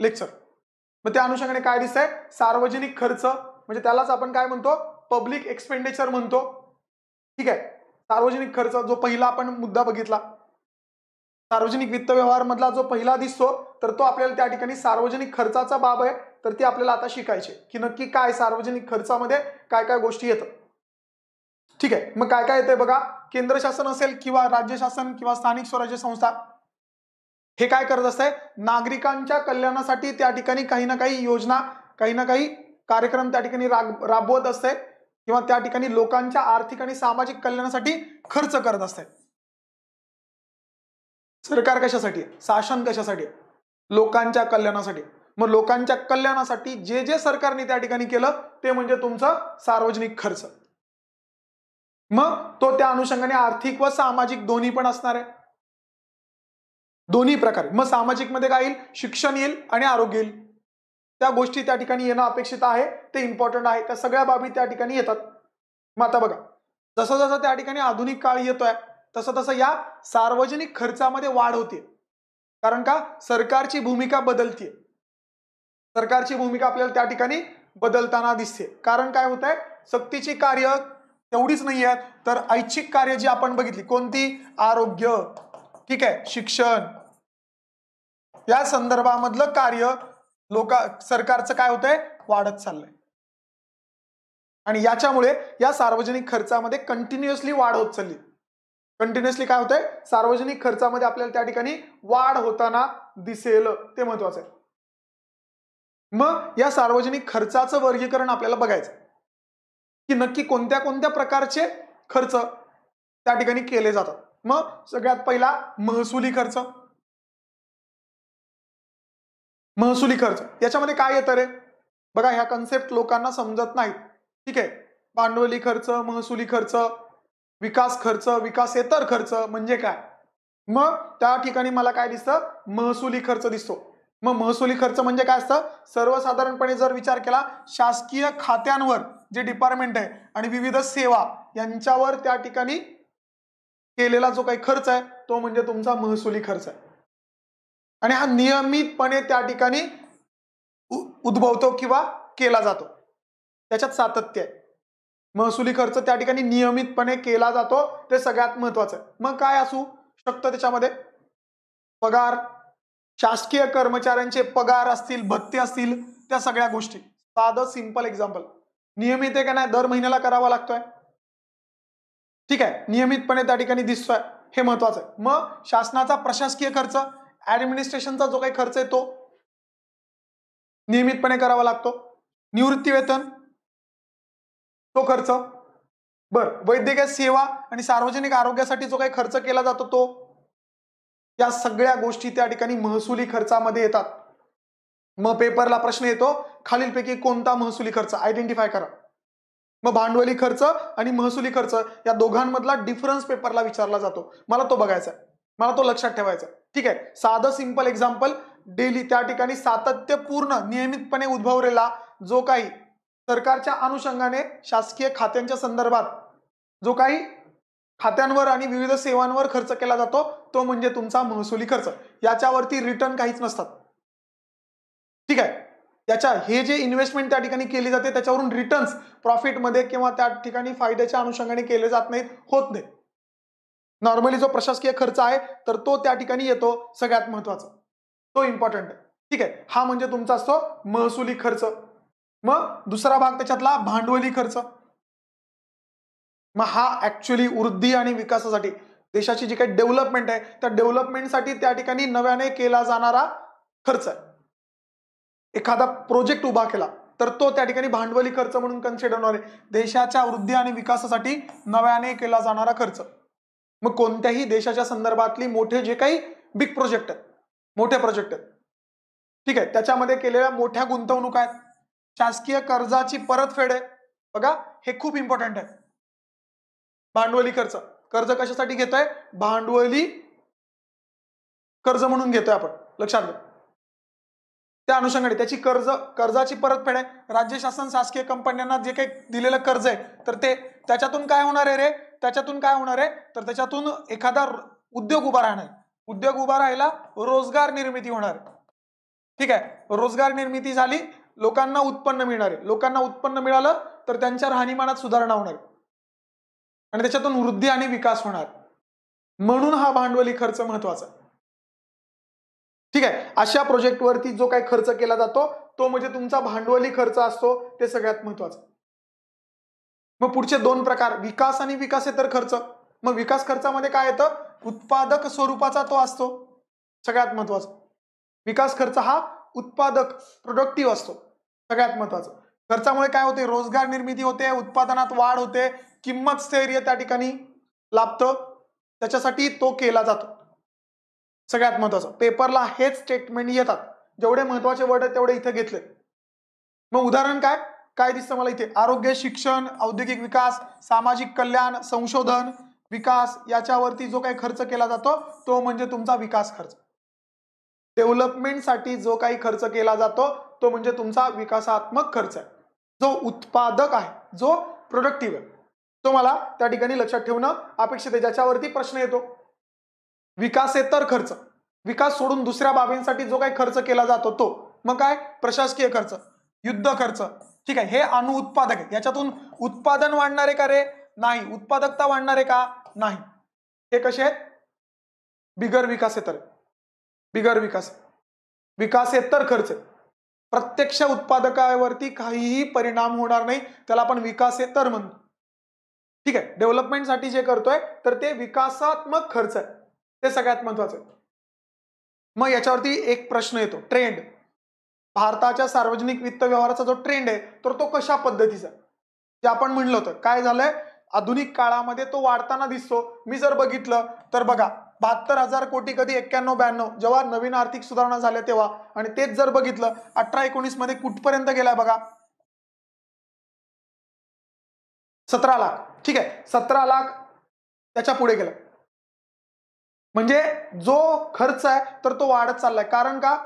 S1: लेक्चर मग त्या अनुषंगाने काय दिसत सार्वजनिक खर्च म्हणजे त्यालाच आपण काय म्हणतो पब्लिक एक्सपेंडिचर म्हणतो ठीक आहे सार्वजनिक खर्च जो पहिला आपण मुद्दा बघितला सार्वजनिक वित्त व्यवहार मधला जो पहिला दिसतो तर तो आपल्याला त्या ठिकाणी सार्वजनिक खर्चाचा बाब आहे तर ती आपल्याला आता शिकायची की नक्की काय सार्वजनिक खर्चामध्ये काय काय गोष्टी येतात ठीक आहे मग काय काय येतंय बघा केंद्र शासन असेल किंवा राज्य शासन किंवा स्थानिक स्वराज्य संस्था हे काय करत असतंय नागरिकांच्या कल्याणासाठी त्या ठिकाणी काही ना काही योजना काही ना काही कार्यक्रम त्या ठिकाणी राबवत असते किंवा त्या ठिकाणी लोकांच्या आर्थिक आणि सामाजिक कल्याणासाठी खर्च करत असते सरकार कशासाठी शासन कशासाठी लोकांच्या कल्याणासाठी मग लोकांच्या कल्याणासाठी जे जे सरकारने त्या ठिकाणी केलं ते म्हणजे तुमचं सार्वजनिक खर्च मग तो त्या अनुषंगाने आर्थिक व सामाजिक दोन्ही पण असणार आहे दोन्ही प्रकार मग सामाजिक मध्ये काय येईल शिक्षण येईल आणि आरोग्य येईल त्या गोष्टी त्या ठिकाणी येणं अपेक्षित आहे ते इम्पॉर्टंट आहे त्या सगळ्या बाबी त्या ठिकाणी येतात मग आता बघा जसं जसं त्या ठिकाणी आधुनिक काळ येतोय तसं तसं या सार्वजनिक खर्चामध्ये वाढ होते कारण का सरकारची भूमिका बदलते सरकारची भूमिका आपल्याला त्या ठिकाणी बदलताना दिसते कारण काय होत आहे सक्तीची कार्य तेवढीच नाही आहेत तर ऐच्छिक कार्य जी आपण बघितली कोणती आरोग्य ठीक आहे शिक्षण या संदर्भामधलं कार्य लोक सरकारचं काय होतंय वाढत चाललंय आणि याच्यामुळे या सार्वजनिक खर्चामध्ये कंटिन्युअसली वाढ होत चालली कंटिन्युअसली काय होतंय सार्वजनिक खर्चामध्ये आपल्याला त्या ठिकाणी वाढ होताना दिसेल ते महत्वाचं आहे मग या सार्वजनिक खर्चाचं वर्गीकरण आपल्याला बघायचं की नक्की कोणत्या
S2: कोणत्या प्रकारचे खर्च त्या ठिकाणी केले जातात मग सगळ्यात पहिला महसुली खर्च महसुली खर्च याच्यामध्ये काय येतं रे बघा ह्या कन्सेप्ट लोकांना समजत नाहीत ठीक आहे भांडवली
S1: खर्च महसुली खर्च विकास खर्च विकासेतर खर्च म्हणजे काय मग त्या ठिकाणी मला काय दिसतं महसुली खर्च दिसतो मग महसुली खर्च म्हणजे काय असतं सर्वसाधारणपणे जर विचार केला शासकीय खात्यांवर जे डिपार्टमेंट आहे आणि विविध सेवा यांच्यावर त्या ठिकाणी केलेला जो काही खर्च आहे तो म्हणजे तुमचा महसुली खर्च आहे आणि हा नियमितपणे त्या ठिकाणी उद्भवतो किंवा केला जातो त्याच्यात सातत्य आहे महसुली खर्च त्या ठिकाणी नियमितपणे केला जातो ते सगळ्यात महत्वाचं आहे मग काय असू शकतं त्याच्यामध्ये पगार शासकीय कर्मचाऱ्यांचे पगार असतील भत्ते असतील त्या सगळ्या गोष्टी साधं सिंपल एक्झाम्पल नियमित आहे का नाही दर महिन्याला करावा लागतोय ठीक आहे नियमितपणे त्या ठिकाणी दिसतोय हे महत्वाचं आहे मग शासनाचा प्रशासकीय खर्च ऍडमिनिस्ट्रेशनचा जो काही खर्च आहे तो नियमितपणे करावा लागतो निवृत्ती वेतन तो खर्च बर वैद्यकीय सेवा आणि सार्वजनिक आरोग्यासाठी जो काही खर्च केला जातो तो या सगळ्या गोष्टी त्या ठिकाणी महसुली खर्चामध्ये येतात मग पेपरला प्रश्न येतो खालीलपैकी कोणता महसुली खर्च आयडेंटिफाय करा मग भांडवली खर्च आणि महसुली खर्च या दोघांमधला डिफरन्स पेपरला विचारला जातो मला तो बघायचा मला तो लक्षात ठेवायचा ठीक आहे साधं सिंपल एक्झाम्पल डेली त्या ठिकाणी सातत्यपूर्ण नियमितपणे उद्भवलेला जो काही सरकारच्या अनुषंगाने शासकीय खात्यांच्या संदर्भात जो काही खात्यांवर आणि विविध सेवांवर खर्च केला जातो तो म्हणजे तुमचा महसुली खर्च याच्यावरती रिटर्न काहीच नसतात ठीक आहे त्याच्या हे जे इन्व्हेस्टमेंट त्या ठिकाणी केली जाते त्याच्यावरून रिटर्न्स प्रॉफिटमध्ये किंवा त्या ठिकाणी फायद्याच्या अनुषंगाने केले जात नाहीत होत नाही नॉर्मली जो प्रशासकीय खर्च आहे तर तो त्या ठिकाणी येतो सगळ्यात महत्वाचा तो इम्पॉर्टंट आहे ठीक आहे हा म्हणजे तुमचा असतो महसुली खर्च मग दुसरा भाग त्याच्यातला भांडवली खर्च मग हा ऍक्च्युली वृद्धी आणि विकासासाठी देशाची जी काही डेव्हलपमेंट आहे त्या डेव्हलपमेंटसाठी त्या ठिकाणी नव्याने केला जाणारा खर्च आहे एखादा प्रोजेक्ट उभा केला तर तो त्या ठिकाणी भांडवली खर्च म्हणून कन्सिडर होणार आहे देशाच्या वृद्धी आणि विकासासाठी नव्याने केला जाणारा खर्च मग कोणत्याही देशाच्या संदर्भातली मोठे जे काही बिग प्रोजेक्ट आहेत मोठे प्रोजेक्ट आहेत ठीक आहे त्याच्यामध्ये केलेल्या मोठ्या गुंतवणूक आहेत शासकीय कर्जाची परतफेड आहे बघा हे खूप इम्पॉर्टंट आहे
S2: भांडवली खर्च कर्ज कशासाठी घेतोय भांडवली कर्ज म्हणून घेतोय आपण लक्षात घ्या त्या अनुषंगाने त्याची
S1: कर्ज कर्जाची परतफेड आहे राज्य शासन शासकीय कंपन्यांना जे काही दिलेलं कर्ज आहे तर ते त्याच्यातून काय होणार आहे रे त्याच्यातून काय होणार आहे तर त्याच्यातून एखादा उद्योग उभा राहणार उद्योग उभा राहायला रोजगार निर्मिती होणार ठीक आहे रोजगार निर्मिती झाली लोकांना उत्पन्न मिळणार आहे लोकांना उत्पन्न मिळालं तर त्यांच्या राहणीमानात सुधारणा होणार आणि त्याच्यातून वृद्धी आणि विकास होणार म्हणून हा भांडवली खर्च महत्वाचा आहे ठीक आहे अशा प्रोजेक्टवरती जो काही खर्च केला जातो तो म्हणजे तुमचा भांडवली खर्च असतो ते सगळ्यात महत्वाचं मग पुढचे दोन प्रकार विकास आणि विकास विकासेतर खर्च मग विकास खर्चामध्ये काय येतं उत्पादक स्वरूपाचा तो असतो सगळ्यात महत्वाचा विकास खर्च हा उत्पादक प्रोडक्टिव्ह असतो सगळ्यात महत्वाचा खर्चामुळे काय होते रोजगार निर्मिती होते उत्पादनात वाढ होते किंमत स्थैर्य त्या ठिकाणी लाभतं त्याच्यासाठी तो केला जातो सगळ्यात महत्वाचं पेपरला हेच स्टेटमेंट येतात जेवढे महत्वाचे वर्ड आहेत तेवढे इथे घेतले मग उदाहरण काय काय दिसतं मला इथे आरोग्य शिक्षण औद्योगिक विकास सामाजिक कल्याण संशोधन विकास याच्यावरती जो काही खर्च केला जातो तो म्हणजे तुमचा विकास खर्च डेव्हलपमेंटसाठी जो काही खर्च केला जातो तो म्हणजे तुमचा विकासात्मक खर्च आहे जो उत्पादक आहे जो प्रोडक्टिव्ह आहे तो मला त्या ठिकाणी लक्षात ठेवणं अपेक्षित आहे ज्याच्यावरती प्रश्न येतो विकासेतर खर्च विकास सोडून दुसऱ्या बाबींसाठी जो काही खर्च केला जातो तो मग काय प्रशासकीय खर्च युद्ध खर्च ठीक आहे हे अणुउत्पादक आहे याच्यातून उत्पादन वाढणारे का रे नाही उत्पादकता वाढणारे का नाही हे कसे आहेत बिगर विकासेतर बिगर विकास विकासेतर खर्च प्रत्यक्ष उत्पादकावरती काहीही परिणाम होणार नाही त्याला आपण विकासेतर म्हणतो ठीक आहे डेव्हलपमेंटसाठी जे करतोय तर ते विकासात्मक खर्च आहे ते सगळ्यात महत्वाचं आहे मग याच्यावरती एक प्रश्न येतो ट्रेंड भारताच्या सार्वजनिक वित्त व्यवहाराचा जो ट्रेंड आहे तर तो कशा पद्धतीचा जे आपण म्हणलं होतं काय झालंय आधुनिक काळामध्ये तो वाढताना दिसतो मी जर बघितलं तर बघा बहात्तर हजार कोटी कधी एक्क्याण्णव ब्याण्णव जेव्हा नवीन आर्थिक सुधारणा झाल्या तेव्हा आणि तेच जर बघितलं अठरा एकोणीस
S2: मध्ये कुठपर्यंत गेलाय बघा सतरा लाख ठीक आहे सतरा लाख त्याच्या पुढे गेलं म्हणजे
S1: जो खर्च आहे तर तो वाढत चाललाय कारण का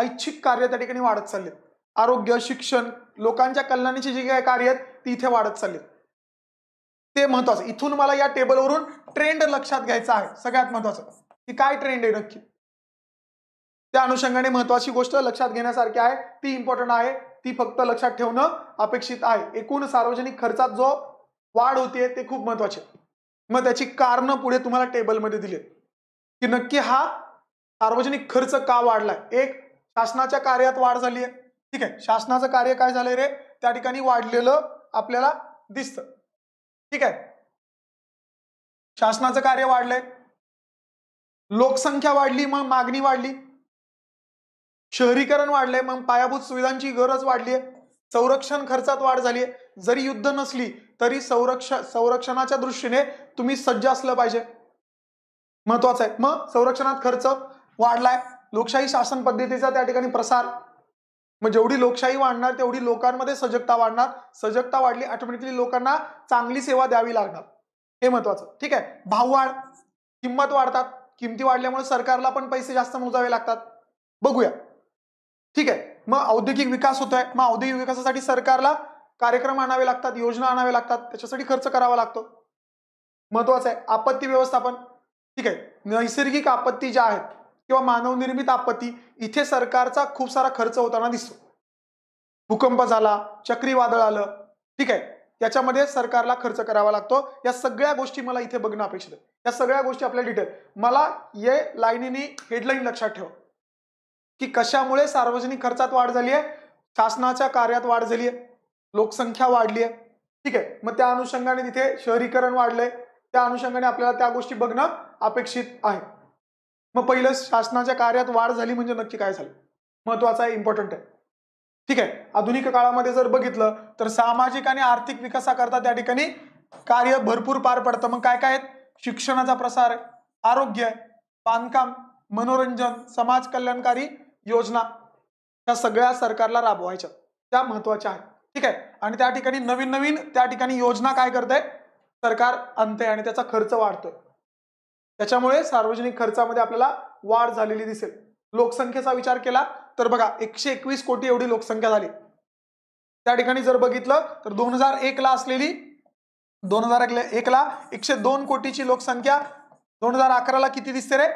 S1: ऐच्छिक कार्य त्या ठिकाणी वाढत चालले आरोग्य शिक्षण लोकांच्या कल्याणाची जी काही कार्य आहेत ती इथे वाढत चालले ते महत्वाचं इथून मला या टेबलवरून ट्रेंड लक्षात घ्यायचा आहे सगळ्यात महत्वाचं की काय ट्रेंड आहे नक्की त्या अनुषंगाने महत्वाची गोष्ट लक्षात घेण्यासारखी आहे ती इम्पॉर्टंट आहे ती फक्त लक्षात ठेवणं अपेक्षित आहे एकूण सार्वजनिक खर्चात जो वाढ होते ते खूप महत्वाचे मग त्याची कारण पुढे तुम्हाला टेबलमध्ये दिले की नक्की हा सार्वजनिक खर्च का वाढलाय एक शासनाच्या कार्यात वाढ झाली आहे
S2: ठीक आहे शासनाचं कार्य काय झालंय रे त्या ठिकाणी वाढलेलं आपल्याला दिसत ठीक आहे शासनाचं कार्य वाढलंय लोकसंख्या वाढली मग मागणी वाढली शहरीकरण वाढलंय मग पायाभूत
S1: सुविधांची गरज वाढली आहे संरक्षण खर्चात वाढ झाली आहे जरी युद्ध नसली तरी संरक्षण संरक्षणाच्या दृष्टीने तुम्ही सज्ज असलं पाहिजे महत्वाचं आहे मग संरक्षणात खर्च वाढलाय लोकशाही शासन पद्धतीचा त्या ठिकाणी प्रसार मग जेवढी लोकशाही वाढणार तेवढी लोकांमध्ये सजगता वाढणार सजगता वाढली ऑटोमॅटिकली लोकांना चांगली सेवा द्यावी लागणार हे महत्वाचं ठीक आहे वाढ किंमत वाढतात किमती वाढल्यामुळे सरकारला पण पैसे जास्त मोजावे लागतात बघूया ठीक आहे मग औद्योगिक विकास होतोय मग औद्योगिक विकासासाठी सरकारला कार्यक्रम आणावे लागतात योजना आणावे लागतात त्याच्यासाठी खर्च करावा लागतो महत्वाचं आहे आपत्ती व्यवस्थापन ठीक आहे नैसर्गिक आपत्ती ज्या आहेत किंवा मानवनिर्मित आपत्ती इथे सरकारचा खूप सारा खर्च होताना दिसतो भूकंप झाला चक्रीवादळ आलं ठीक आहे त्याच्यामध्ये सरकारला खर्च करावा लागतो या सगळ्या गोष्टी मला इथे बघणं अपेक्षित आहे या सगळ्या गोष्टी आपल्या डिटेल मला ये लाईनीने हेडलाईन लक्षात ठेवा की कशामुळे सार्वजनिक खर्चात वाढ झाली आहे शासनाच्या कार्यात वाढ झाली आहे लोकसंख्या वाढली आहे ठीक आहे मग त्या अनुषंगाने तिथे शहरीकरण वाढलंय त्या अनुषंगाने आपल्याला त्या गोष्टी बघणं अपेक्षित आहे मग पहिलं शासनाच्या कार्यात वाढ झाली म्हणजे नक्की काय झालं महत्वाचं आहे इम्पॉर्टंट आहे ठीक आहे आधुनिक काळामध्ये जर बघितलं तर सामाजिक आणि आर्थिक विकासाकरता त्या ठिकाणी कार्य भरपूर पार पडतं मग काय काय आहेत शिक्षणाचा प्रसार आरोग्य बांधकाम मनोरंजन समाज कल्याणकारी योजना या सगळ्या सरकारला राबवायच्या त्या महत्वाच्या आहेत ठीक आहे आणि त्या ठिकाणी नवीन नवीन त्या ठिकाणी योजना काय करते सरकार आणते आणि त्याचा खर्च वाढतोय त्याच्यामुळे सार्वजनिक खर्चामध्ये आपल्याला वाढ झालेली दिसेल लोकसंख्येचा विचार केला तर बघा एकशे एकवीस कोटी एवढी लोकसंख्या झाली त्या ठिकाणी जर बघितलं तर दोन हजार एक ला असलेली दोन हजार एक ला एकशे दोन कोटीची लोकसंख्या दोन हजार अकराला किती दिसते रे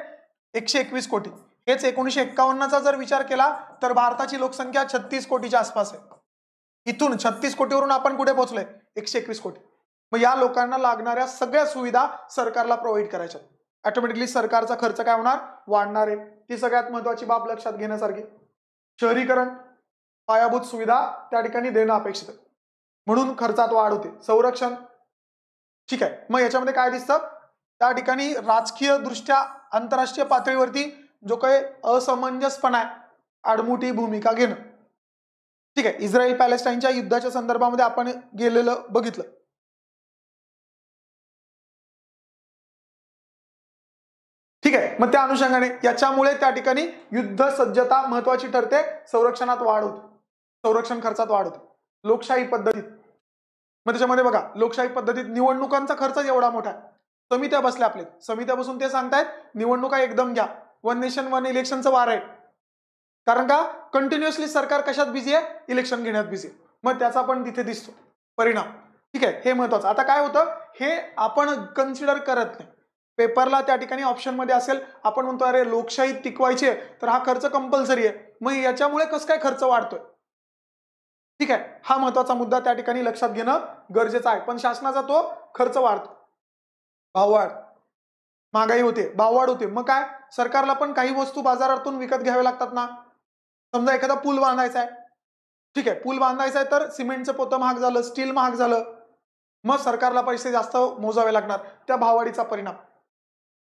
S1: एकशे एकवीस कोटी हेच एकोणीशे एक्कावन्नचा जर विचार केला तर भारताची लोकसंख्या छत्तीस कोटीच्या आसपास आहे इथून छत्तीस कोटीवरून आपण कुठे पोहोचलोय एकशे एकवीस कोटी मग या लोकांना लागणाऱ्या सगळ्या सुविधा सरकारला प्रोव्हाइड करायच्या ऑटोमॅटिकली सरकारचा खर्च काय होणार वाढणार आहे ती सगळ्यात महत्वाची बाब लक्षात घेण्यासारखी शहरीकरण पायाभूत सुविधा त्या ठिकाणी देणं अपेक्षित आहे म्हणून खर्चात वाढ होते संरक्षण ठीक आहे मग याच्यामध्ये काय दिसतं त्या ठिकाणी राजकीय दृष्ट्या आंतरराष्ट्रीय पातळीवरती जो काही असमंजसपणा आहे आडमुठी भूमिका घेणं
S2: ठीक आहे इस्रायल पॅलेस्टाईनच्या युद्धाच्या संदर्भामध्ये आपण गेलेलं बघितलं मग त्या अनुषंगाने याच्यामुळे त्या ठिकाणी युद्ध सज्जता महत्वाची ठरते संरक्षणात वाढ होते
S1: संरक्षण खर्चात वाढ होतो लोकशाही पद्धतीत मग त्याच्यामध्ये बघा लोकशाही पद्धतीत निवडणुकांचा खर्च एवढा मोठा आहे समित्या बसल्या आपले समित्या बसून ते सांगतायत निवडणुका एकदम घ्या वन नेशन वन इलेक्शनचं वार आहे कारण का कंटिन्युअसली सरकार कशात बिझी आहे इलेक्शन घेण्यात बिझी आहे मग त्याचा पण तिथे दिसतो परिणाम ठीक आहे हे महत्वाचं आता काय होतं हे आपण कन्सिडर करत नाही पेपरला त्या ठिकाणी ऑप्शनमध्ये असेल आपण म्हणतो अरे लोकशाही टिकवायचे तर हा खर्च कंपल्सरी आहे मग याच्यामुळे कस काय खर्च वाढतोय ठीक आहे हा महत्वाचा मुद्दा त्या ठिकाणी लक्षात घेणं गरजेचं आहे पण शासनाचा तो खर्च वाढतो भाववाढ महागाई होते भाववाढ होते मग काय सरकारला पण काही वस्तू बाजारातून विकत घ्याव्या लागतात ना समजा एखादा पूल बांधायचा आहे ठीक आहे पूल बांधायचा आहे तर सिमेंटचं पोतं महाग झालं स्टील महाग झालं मग सरकारला पैसे जास्त मोजावे लागणार त्या भाववाढीचा परिणाम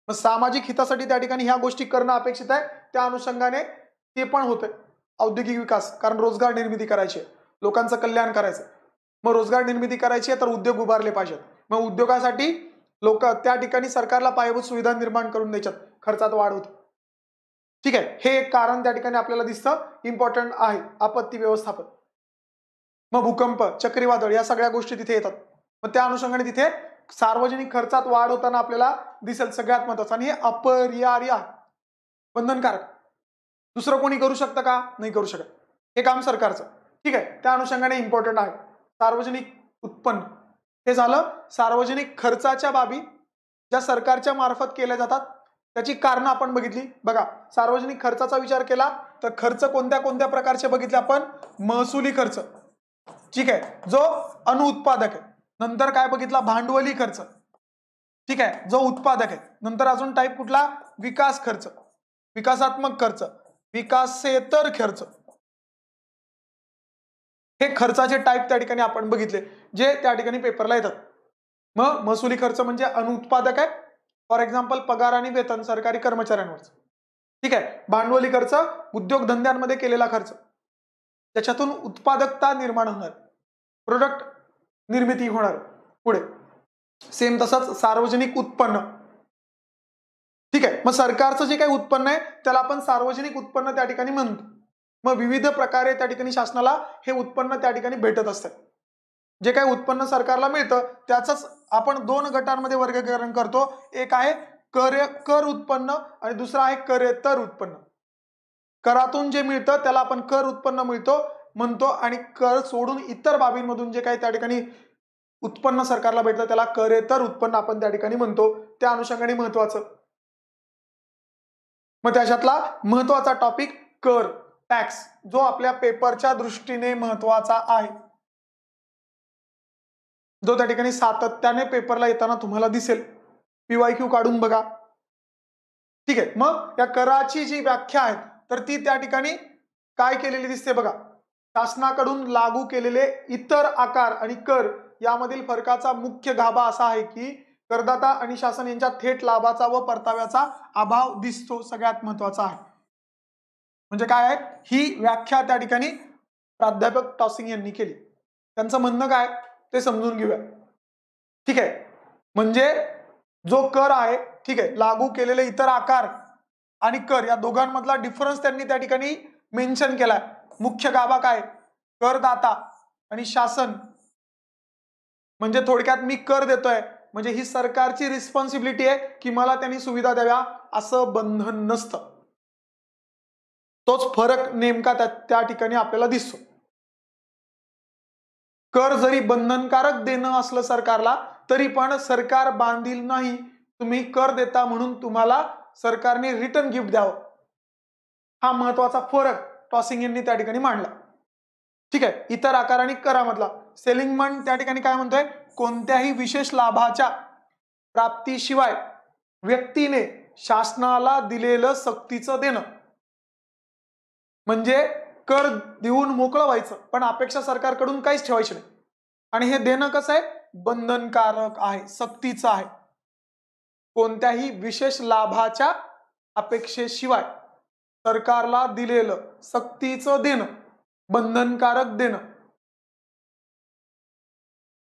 S1: मग सामाजिक हितासाठी त्या ठिकाणी ह्या गोष्टी करणं अपेक्षित आहे त्या अनुषंगाने ते पण होतंय औद्योगिक विकास कारण रोजगार निर्मिती करायची लोकांचं कल्याण करायचं मग रोजगार निर्मिती करायची तर उद्योग उभारले पाहिजेत मग उद्योगासाठी लोक त्या ठिकाणी सरकारला पायाभूत सुविधा निर्माण करून द्यायच्यात खर्चात वाढ होते ठीक आहे हे एक कारण त्या ठिकाणी आपल्याला दिसतं इम्पॉर्टंट आहे आपत्ती व्यवस्थापन मग भूकंप चक्रीवादळ या सगळ्या गोष्टी तिथे येतात मग त्या अनुषंगाने तिथे सार्वजनिक खर्चात वाढ होताना आपल्याला दिसेल सगळ्यात महत्वाचं आणि हे अपरिहार्य बंधनकारक दुसरं कोणी करू शकतं का नाही करू शकत हे काम सरकारचं ठीक आहे त्या अनुषंगाने इम्पॉर्टंट आहे सार्वजनिक उत्पन्न हे झालं सार्वजनिक खर्चाच्या बाबी ज्या सरकारच्या मार्फत केल्या जातात त्याची कारणं आपण बघितली बघा सार्वजनिक खर्चाचा विचार केला तर खर्च कोणत्या कोणत्या प्रकारचे बघितले आपण महसुली खर्च ठीक आहे जो अनुउत्पादक आहे नंतर काय बघितला भांडवली खर्च ठीक आहे जो उत्पादक आहे नंतर अजून टाईप कुठला विकास खर्च विकासात्मक खर्च विकासेतर खर्च हे खर्चाचे टाईप त्या ठिकाणी आपण बघितले जे त्या ठिकाणी पेपरला येतात मग महसुली खर्च म्हणजे अनुत्पादक आहे फॉर एक्झाम्पल पगार आणि वेतन सरकारी कर्मचाऱ्यांवरच ठीक आहे भांडवली खर्च उद्योगधंद्यांमध्ये केलेला खर्च त्याच्यातून उत्पादकता निर्माण होणार प्रोडक्ट निर्मिती होणार पुढे सेम तसंच सार्वजनिक उत्पन्न ठीक आहे मग सरकारचं जे काही उत्पन्न आहे त्याला आपण सार्वजनिक उत्पन्न त्या ठिकाणी म्हणतो मग विविध प्रकारे त्या ठिकाणी शासनाला हे उत्पन्न त्या ठिकाणी भेटत असतं जे काही उत्पन्न सरकारला मिळतं त्याचंच आपण दोन गटांमध्ये वर्गीकरण करतो एक आहे कर कर उत्पन्न आणि दुसरं आहे करेतर उत्पन्न करातून जे मिळतं त्याला आपण कर उत्पन्न मिळतो म्हणतो आणि कर सोडून इतर बाबींमधून जे काही त्या ठिकाणी उत्पन्न सरकारला भेटतं त्याला तर उत्पन्न आपण त्या ठिकाणी म्हणतो त्या अनुषंगाने महत्वाचं मग त्याच्यातला महत्वाचा टॉपिक कर टॅक्स जो आपल्या पेपरच्या
S2: दृष्टीने महत्वाचा आहे जो त्या ठिकाणी सातत्याने पेपरला येताना तुम्हाला दिसेल पीवाय क्यू काढून बघा ठीक आहे
S1: मग या कराची जी व्याख्या आहे तर ती त्या ठिकाणी काय केलेली दिसते बघा शासनाकडून लागू केलेले इतर आकार आणि कर यामधील फरकाचा मुख्य गाभा असा आहे की करदाता आणि शासन यांच्या थेट लाभाचा व परताव्याचा अभाव दिसतो सगळ्यात महत्वाचा आहे म्हणजे काय आहे ही व्याख्या त्या ठिकाणी प्राध्यापक टॉसिंग यांनी केली त्यांचं म्हणणं काय ते समजून घेऊया ठीक आहे म्हणजे जो कर आहे ठीक आहे लागू केलेले इतर आकार आणि कर या दोघांमधला डिफरन्स त्यांनी त्या ठिकाणी मेन्शन केलाय मुख्य गाभा काय करदाता आणि शासन म्हणजे थोडक्यात मी कर देतोय म्हणजे ही सरकारची रिस्पॉन्सिबिलिटी आहे की मला त्यांनी सुविधा द्याव्या असं बंधन
S2: नसतं तोच फरक नेमका त्या ठिकाणी आपल्याला दिसतो कर जरी बंधनकारक देणं असलं सरकारला
S1: तरी पण सरकार बांधील नाही तुम्ही कर देता म्हणून तुम्हाला सरकारने रिटर्न गिफ्ट द्यावं हा महत्वाचा फरक टॉसिंग यांनी त्या ठिकाणी मांडला ठीक आहे इतर आकार आणि सेलिंग मन त्या ठिकाणी काय म्हणतोय कोणत्याही विशेष लाभाच्या प्राप्तीशिवाय व्यक्तीने शासनाला दिलेलं सक्तीचं देणं म्हणजे कर देऊन मोकळं व्हायचं पण अपेक्षा सरकारकडून काहीच ठेवायचे नाही आणि हे देणं कसं आहे बंधनकारक आहे सक्तीचं आहे कोणत्याही विशेष लाभाच्या
S2: अपेक्षेशिवाय सरकारला दिलेलं सक्तीचं देणं बंधनकारक देणं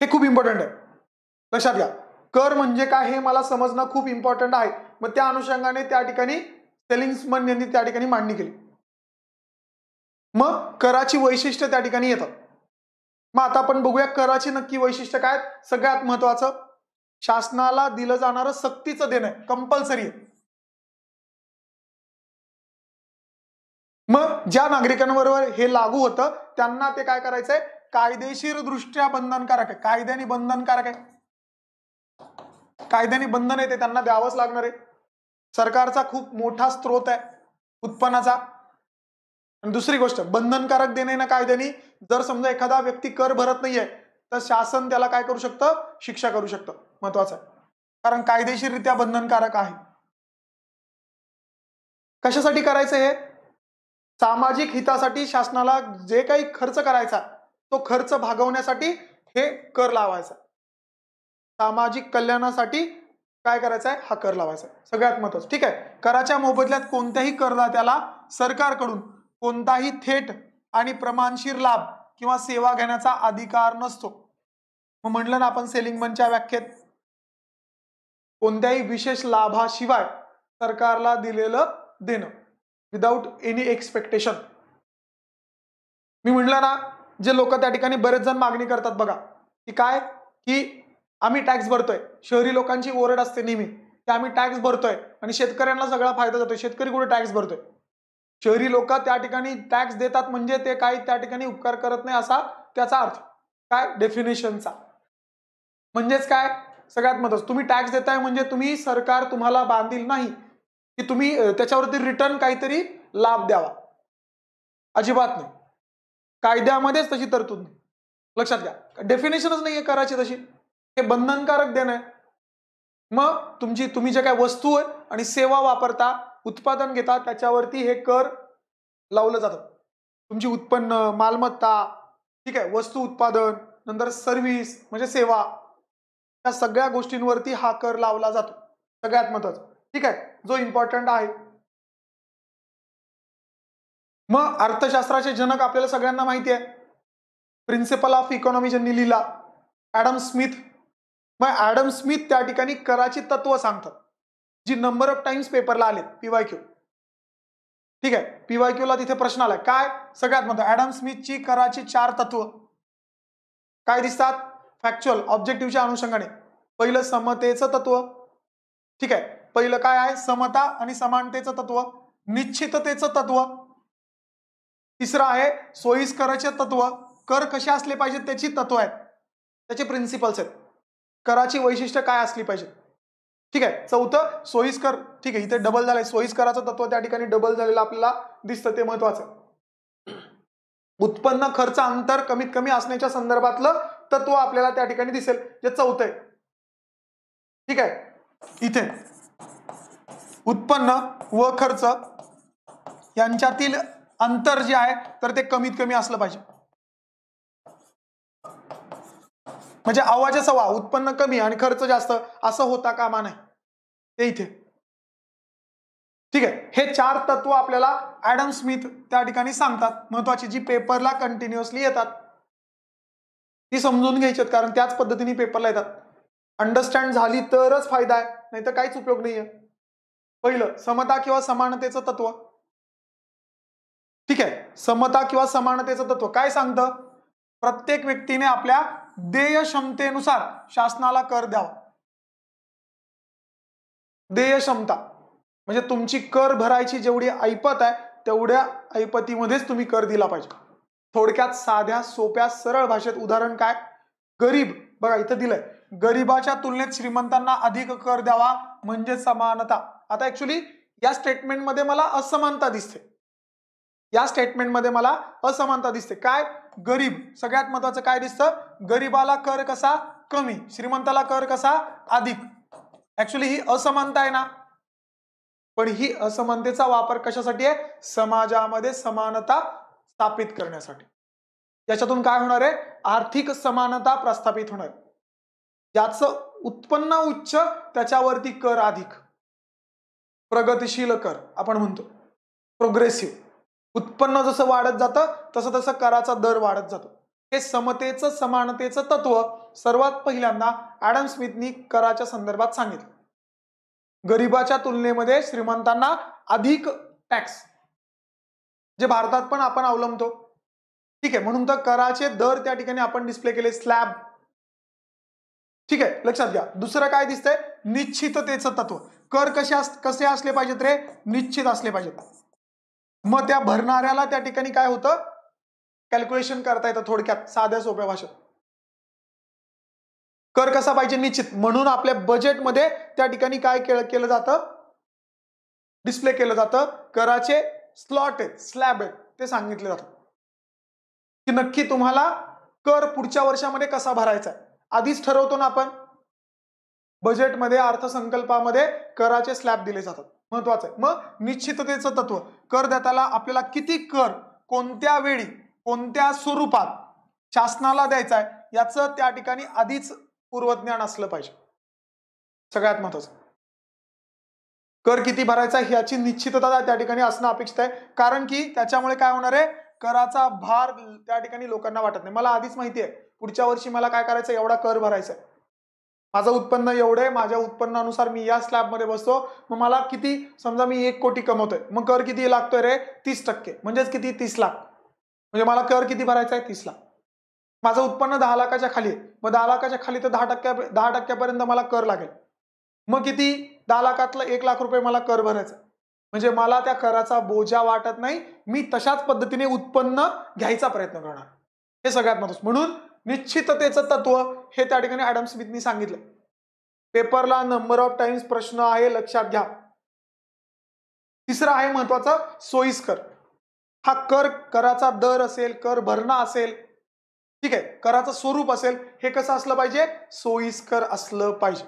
S2: हे खूप इम्पॉर्टंट आहे
S1: लक्षात घ्या कर म्हणजे काय हे मला समजणं खूप इम्पॉर्टंट आहे मग त्या अनुषंगाने त्या ठिकाणी सेलिंग्समन यांनी त्या ठिकाणी मांडणी केली मग कराची वैशिष्ट्य त्या ठिकाणी येतात मग आता आपण बघूया कराची नक्की वैशिष्ट्य काय सगळ्यात महत्वाचं
S2: शासनाला दिलं जाणारं सक्तीचं देणं आहे कंपल्सरी आहे मग ज्या नागरिकांबरोबर हे लागू होतं
S1: त्यांना ते काय करायचंय कायदेशीर दृष्ट्या बंधनकारक आहे कायद्याने बंधनकारक आहे कायद्याने बंधन आहे ते त्यांना द्यावंच लागणार आहे सरकारचा खूप मोठा स्रोत आहे उत्पन्नाचा आणि दुसरी गोष्ट बंधनकारक देणे ना कायद्याने जर समजा एखादा व्यक्ती कर भरत नाहीये तर शासन त्याला काय करू शकतं शिक्षा करू शकतं महत्वाचं आहे कारण कायदेशीररित्या बंधनकारक आहे कशासाठी करायचं हे सामाजिक हितासाठी शासनाला जे काही खर्च करायचा तो खर्च भागवण्यासाठी हे कर लावायचा सामाजिक कल्याणासाठी काय करायचं आहे हा कर लावायचा सगळ्यात महत्वाचं ठीक आहे कराच्या मोबदल्यात कोणत्याही करदात्याला सरकारकडून कोणताही थेट आणि प्रमाणशीर लाभ किंवा सेवा घेण्याचा अधिकार नसतो मग म्हणलं ना आपण सेलिंगमनच्या व्याख्येत
S2: कोणत्याही विशेष लाभाशिवाय सरकारला दिलेलं देणं विदाऊट एनी एक्सपेक्टेशन मी म्हटलं
S1: ना जे लोक त्या ठिकाणी बरेच जण मागणी करतात बघा की काय की आम्ही टॅक्स भरतोय शहरी लोकांची ओरड असते नेहमी की आम्ही टॅक्स भरतोय आणि शेतकऱ्यांना सगळा फायदा जातोय शेतकरी कुठे टॅक्स भरतोय शहरी लोक त्या ठिकाणी टॅक्स देतात म्हणजे ते काही त्या ठिकाणी उपकार करत नाही असा त्याचा अर्थ काय डेफिनेशनचा म्हणजेच काय सगळ्यात महत्वाचं तुम्ही टॅक्स देताय म्हणजे तुम्ही सरकार तुम्हाला बांधील नाही की तुम्ही त्याच्यावरती रिटर्न काहीतरी लाभ द्यावा अजिबात नाही कायद्यामध्येच तशी तरतूद नाही लक्षात घ्या डेफिनेशनच नाही आहे कराची तशी हे बंधनकारक देणं आहे मग तुमची तुम्ही जे काय वस्तू आहे आणि सेवा वापरता उत्पादन घेता त्याच्यावरती हे कर लावलं जातं तुमची उत्पन्न मालमत्ता ठीक आहे वस्तू उत्पादन नंतर सर्व्हिस म्हणजे सेवा या सगळ्या गोष्टींवरती हा कर लावला जातो सगळ्यात महत्वाचा ठीक आहे जो इम्पॉर्टंट आहे
S2: मग अर्थशास्त्राचे जनक आपल्याला सगळ्यांना माहिती आहे प्रिन्सिपल ऑफ इकॉनॉमी ज्यांनी लिहिला ऍडम स्मिथ मग
S1: ऍडम स्मिथ त्या ठिकाणी कराची तत्व सांगतात जी नंबर ऑफ टाइम्स पेपरला आले पीवाय क्यू ठीक आहे पीवाय ला तिथे प्रश्न आलाय काय सगळ्यात म्हणतो ऍडम स्मिथची कराची चार तत्व काय दिसतात फॅक्च्युअल ऑब्जेक्टिव्हच्या अनुषंगाने पहिलं समतेचं तत्व ठीक आहे पहिलं काय आहे समता आणि समानतेचं तत्व निश्चिततेच तत्व तिसरं आहे सोयीस्कराचे तत्व कर कसे असले पाहिजेत त्याची तत्व आहेत त्याचे प्रिन्सिपल्स आहेत कराची वैशिष्ट्य काय असली पाहिजे ठीक आहे चौथं सोयीस्कर ठीक आहे इथे डबल झालंय सोयीस्कराचं तत्व त्या ठिकाणी डबल झालेलं आपल्याला दिसतं ते महत्वाचं उत्पन्न खर्च अंतर कमीत कमी असण्याच्या संदर्भातलं तत्व आपल्याला त्या ठिकाणी दिसेल जे चौथं आहे ठीक आहे इथे उत्पन्न व खर्च यांच्यातील अंतर जे आहे तर ते कमीत कमी असलं पाहिजे
S2: म्हणजे आवाजा सवा उत्पन्न कमी आणि खर्च जास्त असं होता कामा नाही ते इथे ठीक
S1: आहे हे चार तत्व आपल्याला ऍडम स्मिथ त्या ठिकाणी सांगतात महत्वाची जी पेपरला कंटिन्युअसली येतात ती समजून घ्यायची कारण त्याच पद्धतीने पेपरला येतात अंडरस्टँड झाली तरच फायदा आहे नाही तर काहीच उपयोग नाहीये पहिलं समता किंवा समानतेचं तत्व ठीक आहे समता किंवा समानतेचं तत्व काय सांगतं प्रत्येक व्यक्तीने आपल्या देय क्षमतेनुसार शासनाला कर द्यावा देय क्षमता म्हणजे तुमची कर भरायची जेवढी ऐपत आहे तेवढ्या ऐपतीमध्येच तुम्ही कर दिला पाहिजे थोडक्यात साध्या सोप्या सरळ भाषेत उदाहरण काय गरीब बघा इथं दिलंय गरीबाच्या तुलनेत श्रीमंतांना अधिक कर द्यावा म्हणजे समानता आता ऍक्च्युली या स्टेटमेंटमध्ये मला असमानता दिसते या स्टेटमेंटमध्ये मला असमानता दिसते काय गरीब सगळ्यात महत्वाचं काय दिसतं गरीबाला कर कसा कमी श्रीमंताला कर कसा अधिक ऍक्च्युली ही असमानता आहे ना पण ही असमानतेचा वापर कशासाठी आहे समाजामध्ये समानता स्थापित करण्यासाठी याच्यातून काय होणार आहे आर्थिक समानता प्रस्थापित होणार ज्याचं उत्पन्न उच्च त्याच्यावरती कर अधिक प्रगतिशील कर आपण म्हणतो प्रोग्रेसिव्ह उत्पन्न जसं वाढत जातं तसं तसं कराचा दर वाढत जातो हे समतेचं समानतेचं तत्व सर्वात पहिल्यांदा ऍडम स्मिथनी कराच्या संदर्भात सांगितलं गरिबाच्या तुलनेमध्ये श्रीमंतांना अधिक टॅक्स जे भारतात पण आपण अवलंबतो ठीक आहे म्हणून तर कराचे दर त्या ठिकाणी आपण डिस्प्ले केले स्लॅब ठीक आहे लक्षात घ्या दुसरं काय दिसतंय निश्चिततेचं तत्व कर कसे कसे असले पाहिजेत रे निश्चित असले पाहिजेत मग त्या भरणाऱ्याला त्या ठिकाणी काय होतं कॅल्क्युलेशन करता येतं थोडक्यात साध्या सोप्या भाषेत कर कसा पाहिजे निश्चित म्हणून आपल्या बजेटमध्ये त्या ठिकाणी काय केलं जातं डिस्प्ले केलं जातं कराचे स्लॉट आहेत स्लॅब आहेत ते सांगितले जातं की नक्की तुम्हाला कर पुढच्या वर्षामध्ये कसा भरायचा आहे आधीच ठरवतो ना आपण बजेटमध्ये अर्थसंकल्पामध्ये कराचे स्लॅब दिले जातात महत्वाचं आहे मग निश्चिततेचं तत्व कर करदात्याला आपल्याला किती कर कोणत्या वेळी कोणत्या स्वरूपात शासनाला द्यायचा आहे याचं त्या ठिकाणी आधीच पूर्वज्ञान असलं पाहिजे सगळ्यात महत्वाचं कर किती भरायचा याची निश्चितता त्या ठिकाणी असणं अपेक्षित आहे कारण की त्याच्यामुळे काय होणार आहे कराचा भार त्या ठिकाणी लोकांना वाटत नाही मला आधीच माहिती आहे पुढच्या वर्षी मला काय करायचं एवढा कर भरायचा माझं उत्पन्न एवढं आहे माझ्या उत्पन्नानुसार मी या स्लॅबमध्ये बसतो मग मला किती समजा मी एक कोटी कमवतोय मग कर किती लागतोय रे तीस टक्के म्हणजेच किती तीस लाख म्हणजे मला कर किती भरायचा आहे तीस लाख माझं उत्पन्न दहा लाखाच्या खाली मग दहा लाखाच्या खाली तर दहा टक्क्या दहा टक्क्यापर्यंत मला कर लागेल मग किती दहा लाखातला एक लाख रुपये मला कर भरायचा म्हणजे मला त्या कराचा बोजा वाटत नाही मी तशाच पद्धतीने उत्पन्न घ्यायचा प्रयत्न करणार हे सगळ्यात महत्वाचं म्हणून निश्चिततेचं तत्व हे त्या ठिकाणी ऍडम स्मिथनी सांगितलं पेपरला नंबर ऑफ टाइम्स प्रश्न आहे लक्षात घ्या तिसरं आहे महत्वाचं सोयीस्कर हा कर कराचा दर असेल कर भरणा असेल ठीक आहे कराचं स्वरूप असेल हे कसं असलं पाहिजे सोयीस्कर असलं पाहिजे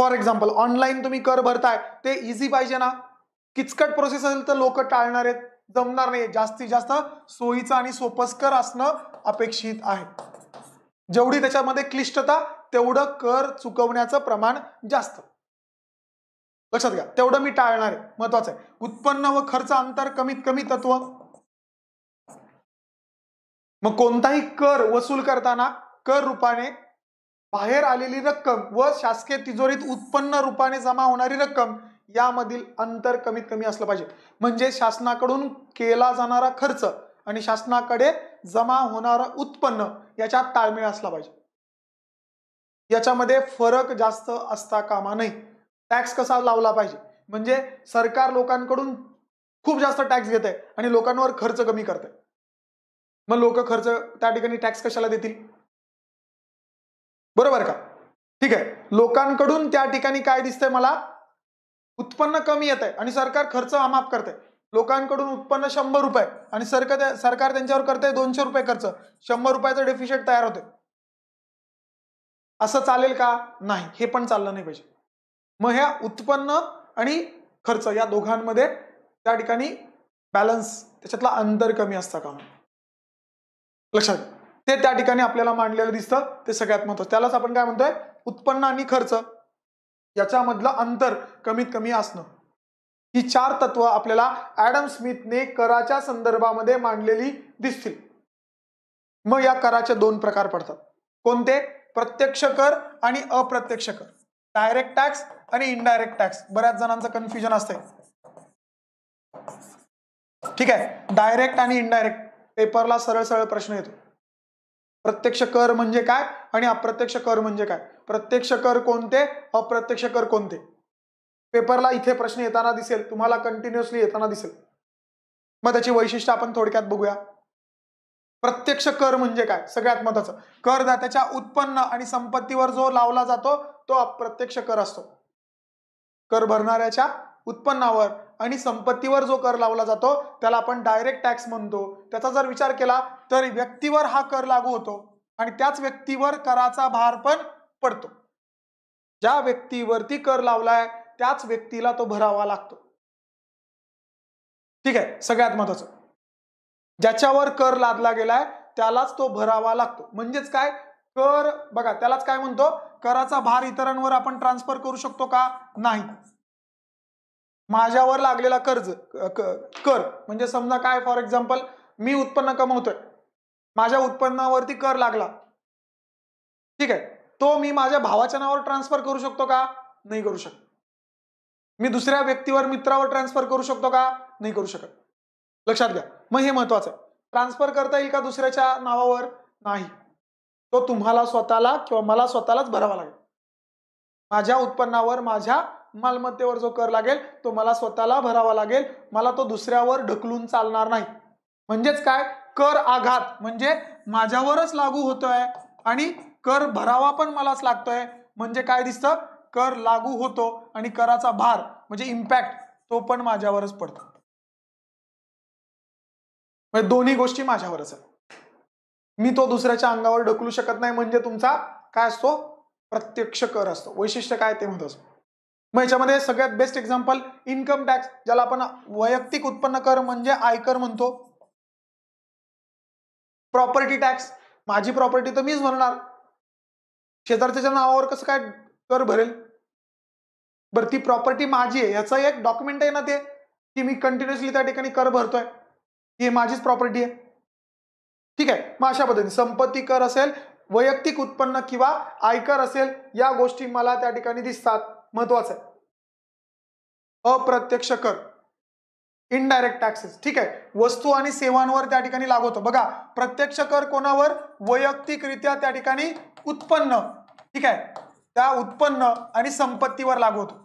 S1: फॉर एक्झाम्पल ऑनलाईन तुम्ही कर भरताय ते इझी पाहिजे ना किचकट प्रोसेस असेल तर लोक टाळणार आहेत जमणार नाही जास्तीत जास्त सोयीचं आणि सोपस्कर असणं अपेक्षित आहे जेवढी त्याच्यामध्ये क्लिष्टता तेवढं कर चुकवण्याचं प्रमाण जास्त लक्षात घ्या तेवढं मी टाळणार आहे महत्वाचं आहे उत्पन्न व खर्च अंतर कमीत कमी तत्व मग कोणताही कर वसूल करताना कर रूपाने बाहेर आलेली रक्कम व शासकीय तिजोरीत उत्पन्न रूपाने जमा होणारी रक्कम यामधील अंतर कमीत कमी असलं पाहिजे म्हणजे शासनाकडून केला जाणारा खर्च आणि शासनाकडे जमा होणारं उत्पन्न याच्यात ताळमेळ असला पाहिजे याच्यामध्ये फरक जास्त असता कामा नाही टॅक्स कसा लावला पाहिजे म्हणजे सरकार लोकांकडून खूप जास्त टॅक्स घेत आहे आणि लोकांवर खर्च कमी करत आहे मग लोक खर्च त्या ठिकाणी टॅक्स कशाला देतील बरोबर का ठीक आहे लोकांकडून त्या ठिकाणी काय दिसतंय मला उत्पन्न कमी येत आहे आणि सरकार खर्च माफ करते लोकांकडून उत्पन्न शंभर रुपये आणि सरकार सरकार त्यांच्यावर करते दोनशे रुपये खर्च शंभर रुपयाचं डेफिशिट तयार होते असं चालेल का नाही हे पण चाललं नाही पाहिजे मग ह्या उत्पन्न आणि खर्च या दोघांमध्ये त्या ठिकाणी बॅलन्स त्याच्यातला अंतर कमी असतं का लक्षात ते त्या ठिकाणी आपल्याला मांडलेलं दिसतं ते सगळ्यात महत्वाचं त्यालाच आपण काय म्हणतोय उत्पन्न आणि खर्च याच्यामधलं अंतर कमीत कमी असणं ही चार तत्व आपल्याला ऍडम स्मिथने कराच्या संदर्भामध्ये मांडलेली दिसतील मग या कराचे दोन प्रकार पडतात कोणते प्रत्यक्ष कर आणि अप्रत्यक्ष कर डायरेक्ट टॅक्स आणि इनडायरेक्ट टॅक्स बऱ्याच जणांचं कन्फ्युजन असतंय ठीक आहे डायरेक्ट आणि इनडायरेक्ट पेपरला सरळ सरळ प्रश्न येतो प्रत्यक्ष कर म्हणजे काय आणि अप्रत्यक्ष कर म्हणजे काय प्रत्यक्ष कर कोणते अप्रत्यक्ष कर कोणते पेपरला इथे प्रश्न येताना दिसेल तुम्हाला कंटिन्युअसली येताना दिसेल मग त्याची वैशिष्ट्य आपण थोडक्यात बघूया प्रत्यक्ष कर म्हणजे काय सगळ्यात महत्वाचं करदात्याच्या उत्पन्न आणि संपत्तीवर जो लावला जातो तो अप्रत्यक्ष कर असतो कर भरणाऱ्याच्या उत्पन्नावर आणि संपत्तीवर जो कर लावला जातो त्याला आपण डायरेक्ट टॅक्स म्हणतो त्याचा जर विचार केला तर व्यक्तीवर हा कर लागू होतो आणि त्याच व्यक्तीवर कराचा भार पण पडतो
S2: ज्या व्यक्तीवरती कर लावलाय त्याच व्यक्तीला तो भरावा लागतो ठीक आहे सगळ्यात महत्वाचं ज्याच्यावर कर लादला
S1: गेलाय त्यालाच तो भरावा लागतो म्हणजेच काय कर बघा त्यालाच काय म्हणतो कराचा भार इतरांवर आपण ट्रान्सफर करू शकतो का नाही माझ्यावर लागलेला कर्ज कर म्हणजे समजा काय फॉर एक्झाम्पल मी उत्पन्न कमवतोय माझ्या उत्पन्नावरती कर लागला ठीक आहे तो मी माझ्या भावाच्या नावावर ट्रान्सफर करू शकतो का नाही करू शकत मी दुसऱ्या व्यक्तीवर मित्रावर ट्रान्सफर करू शकतो का नाही करू शकत लक्षात घ्या मग हे महत्वाचं आहे ट्रान्सफर करता येईल का दुसऱ्याच्या नावावर नाही तो तुम्हाला स्वतःला किंवा मला स्वतःलाच भरावा लागेल माझ्या उत्पन्नावर माझ्या मालमत्तेवर जो कर लागेल तो मला स्वतःला भरावा लागेल मला तो दुसऱ्यावर ढकलून चालणार नाही म्हणजेच काय कर आघात म्हणजे माझ्यावरच लागू होतोय आणि कर भरावा पण मलाच लागतोय म्हणजे काय दिसतं कर लागू होतो आणि कराचा भार म्हणजे इम्पॅक्ट तो पण
S2: माझ्यावरच पडतो म्हणजे दोन्ही गोष्टी माझ्यावरच आहे मी तो दुसऱ्याच्या अंगावर ढकलू शकत नाही म्हणजे तुमचा काय असतो प्रत्यक्ष
S1: कर असतो वैशिष्ट्य काय ते म्हणत असतो मग याच्यामध्ये सगळ्यात बेस्ट एक्झाम्पल इन्कम टॅक्स ज्याला आपण वैयक्तिक उत्पन्न कर म्हणजे आयकर म्हणतो प्रॉपर्टी टॅक्स माझी प्रॉपर्टी तर मीच भरणार शेजारच्या नावावर कसं काय कर भरेल बरं ती प्रॉपर्टी माझी आहे याचं एक डॉक्युमेंट आहे ना ते की मी कंटिन्युअसली त्या ठिकाणी कर भरतोय ही माझीच प्रॉपर्टी आहे ठीक आहे मग अशा पद्धतीने संपत्ती कर असेल वैयक्तिक उत्पन्न किंवा आयकर असेल या गोष्टी मला त्या ठिकाणी दिसतात महत्वाचं आहे अप्रत्यक्ष कर इनडायरेक्ट टॅक्सेस ठीक आहे वस्तू आणि सेवांवर त्या ठिकाणी लागू होतो बघा प्रत्यक्ष कर कोणावर वैयक्तिकरित्या त्या ठिकाणी उत्पन्न ठीक आहे त्या उत्पन्न आणि संपत्तीवर लागू होतो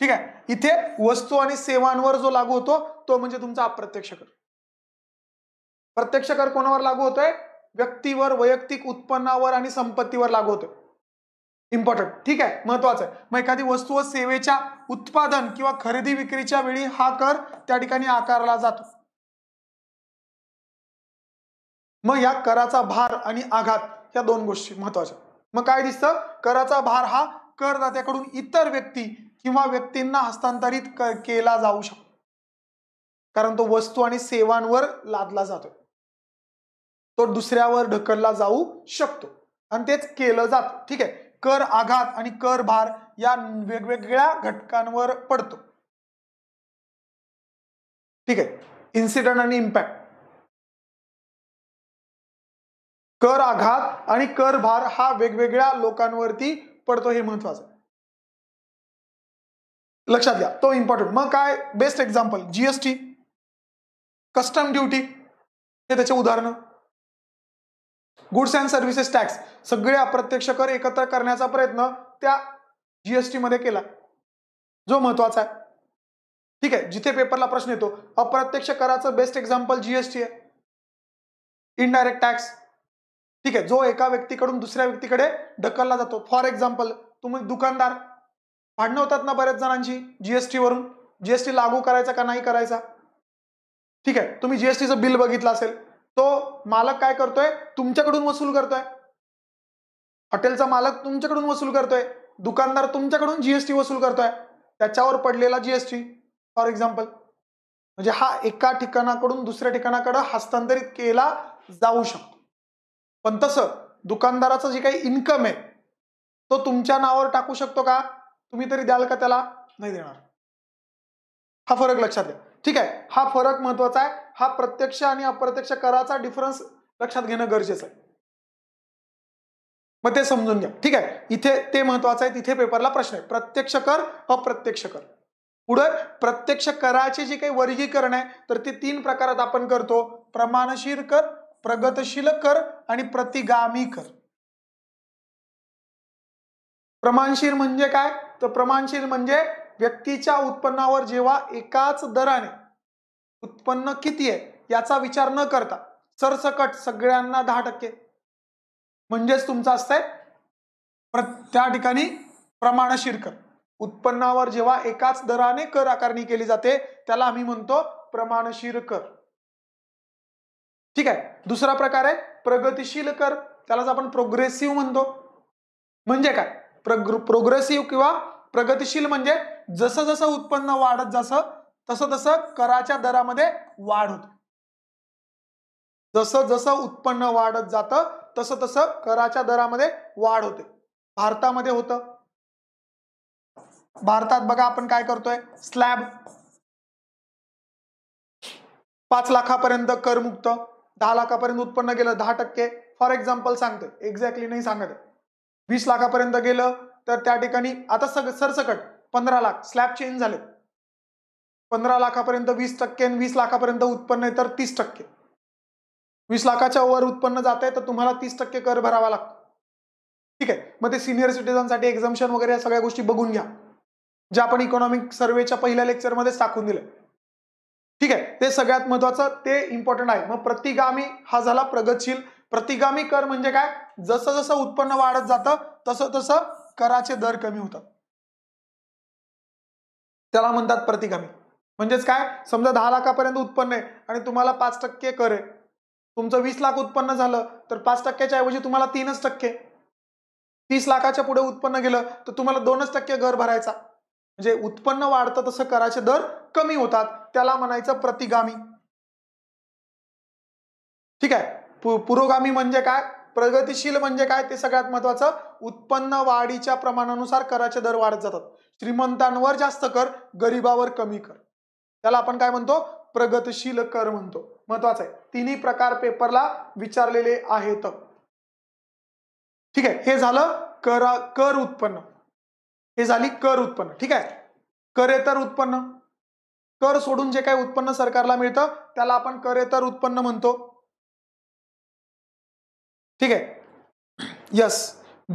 S1: ठीक आहे इथे वस्तू आणि सेवांवर जो लागू होतो तो म्हणजे तुमचा अप्रत्यक्ष कर प्रत्यक्ष कर कोणावर लागू होतोय व्यक्तीवर वैयक्तिक उत्पन्नावर आणि संपत्तीवर लागू होतोय इम्पॉर्टंट ठीक आहे महत्वाचं आहे मग एखादी वस्तू व सेवेच्या उत्पादन किंवा खरेदी विक्रीच्या वेळी हा कर त्या ठिकाणी आकारला जातो मग या कराचा भार आणि आघात या दोन गोष्टी महत्वाच्या मग काय दिसतं कराचा भार हा करदात्याकडून इतर व्यक्ती किंवा व्यक्तींना हस्तांतरित केला जाऊ शकतो कारण तो वस्तू आणि सेवांवर लादला जातो तो दुसऱ्यावर ढकलला जाऊ शकतो आणि तेच केलं जात ठीक आहे कर आघात आणि कर भार या वेगवेगळ्या घटकांवर पडतो
S2: ठीक आहे इन्सिडंट आणि इम्पॅक्ट कर आघात आणि कर भार हा वेगवेगळ्या लोकांवरती पडतो हे महत्वाचं लक्षात घ्या तो इम्पॉर्टंट मग काय best example GST custom duty
S1: हे त्याचे उदाहरण गुड्स अँड सर्व्हिसेस टॅक्स सगळे अप्रत्यक्ष कर एकत्र करण्याचा प्रयत्न त्या जीएसटी मध्ये केला जो महत्वाचा आहे ठीक आहे जिथे पेपरला प्रश्न येतो अप्रत्यक्ष कराचं बेस्ट एक्झाम्पल जीएसटी आहे इनडायरेक्ट टॅक्स ठीक आहे जो एका व्यक्तीकडून दुसऱ्या व्यक्तीकडे ढकलला जातो फॉर एक्झाम्पल तुम्ही दुकानदार भांडणं होतात ना बऱ्याच जणांची जीएसटी वरून जीएसटी लागू करायचा का नाही करायचा ठीक आहे तुम्ही जीएसटीचं बिल बघितलं असेल तो मालक काय करतोय तुमच्याकडून वसूल करतोय हॉटेलचा मालक तुमच्याकडून वसूल करतोय दुकानदार तुमच्याकडून जीएसटी वसूल करतोय त्याच्यावर पडलेला जीएसटी फॉर एक्झाम्पल म्हणजे हा एका ठिकाणाकडून दुसऱ्या ठिकाणाकडे हस्तांतरित केला जाऊ शकतो पण तसं दुकानदाराचं जे काही इन्कम आहे तो तुमच्या नावावर टाकू शकतो का तुम्ही तरी द्याल का त्याला नाही देणार हा फरक लक्षात घ्या ठीक आहे हा फरक महत्वाचा आहे हा प्रत्यक्ष आणि अप्रत्यक्ष कराचा डिफरन्स लक्षात घेणं गरजेचं आहे मग ते समजून घ्या ठीक आहे इथे ते महत्वाचं आहे तिथे पेपरला प्रश्न आहे प्रत्यक्ष कर अप्रत्यक्ष कर पुढे प्रत्यक्ष कराचे जे काही वर्गीकरण आहे तर ते तीन प्रकारात आपण करतो प्रमाणशीर कर प्रगतशील कर आणि प्रतिगामी कर प्रमाणशीर म्हणजे काय तर प्रमाणशीर म्हणजे व्यक्तीच्या उत्पन्नावर जेव्हा एकाच दराने उत्पन्न किती आहे याचा विचार न करता सरसकट सगळ्यांना दहा टक्के म्हणजेच तुमचं असतंय त्या ठिकाणी प्रमाणशीर कर उत्पन्नावर जेव्हा एकाच दराने कर आकारणी केली जाते त्याला आम्ही म्हणतो प्रमाणशीर कर ठीक आहे दुसरा प्रकार आहे प्रगतिशील कर त्यालाच आपण प्रोग्रेसिव्ह म्हणतो म्हणजे काय प्रोग्रेसिव्ह किंवा प्रगतिशील म्हणजे जस जसं उत्पन्न वाढत जसं तसं तसं कराच्या दरामध्ये वाढ होते जसं जसं उत्पन्न वाढत जातं तसं तसं कराच्या दरामध्ये वाढ होते
S2: भारतामध्ये होतं भारतात बघा आपण काय करतोय स्लॅब पाच लाखापर्यंत करमुक्त
S1: दहा लाखापर्यंत उत्पन्न गेलं दहा टक्के फॉर एक्झाम्पल सांगतोय एक्झॅक्टली नाही सांगत वीस लाखापर्यंत गेलं तर त्या ठिकाणी आता सग सरसकट पंधरा लाख स्लॅब चेंज झाले पंधरा लाखापर्यंत वीस टक्के आणि वीस लाखापर्यंत उत्पन्न आहे तर तीस टक्के वीस लाखाच्या वर उत्पन्न जात आहे तर तुम्हाला तीस टक्के कर भरावा लागतो ठीक आहे मग ते सिनियर सिटीजनसाठी एक्झाम्शन वगैरे या सगळ्या गोष्टी बघून घ्या ज्या आपण इकॉनॉमिक सर्वेच्या पहिल्या लेक्चरमध्येच टाकून दिलं ठीक आहे ते सगळ्यात महत्वाचं ते इम्पॉर्टंट आहे मग प्रतिगामी हा झाला प्रगतशील प्रतिगामी कर म्हणजे काय जसं जसं उत्पन्न वाढत जातं तसं तसं कराचे दर कमी होतात त्याला म्हणतात प्रतिगामी म्हणजेच काय समजा दहा लाखापर्यंत उत्पन्न आहे आणि तुम्हाला पाच टक्के कर आहे तुमचं वीस लाख उत्पन्न झालं तर पाच टक्क्याच्या ऐवजी तुम्हाला तीनच टक्के तीस लाखाच्या पुढे उत्पन्न गेलं तर तुम्हाला दोनच टक्के घर भरायचा म्हणजे उत्पन्न वाढतं तसं कराचे दर कमी होतात त्याला म्हणायचं प्रतिगामी ठीक आहे पुरोगामी म्हणजे काय प्रगतिशील म्हणजे काय ते सगळ्यात महत्वाचं उत्पन्न वाढीच्या प्रमाणानुसार कराचे दर वाढत जातात श्रीमंतांवर जास्त कर गरिबावर कमी कर त्याला आपण काय म्हणतो प्रगतशील कर म्हणतो महत्वाचं आहे तिन्ही प्रकार पेपरला विचारलेले आहेत ठीक आहे हे झालं कर कर उत्पन्न हे झाली कर उत्पन्न ठीक आहे करेतर उत्पन्न कर सोडून जे काही उत्पन्न सरकारला मिळतं त्याला आपण करेतर उत्पन्न म्हणतो
S2: ठीक आहे यस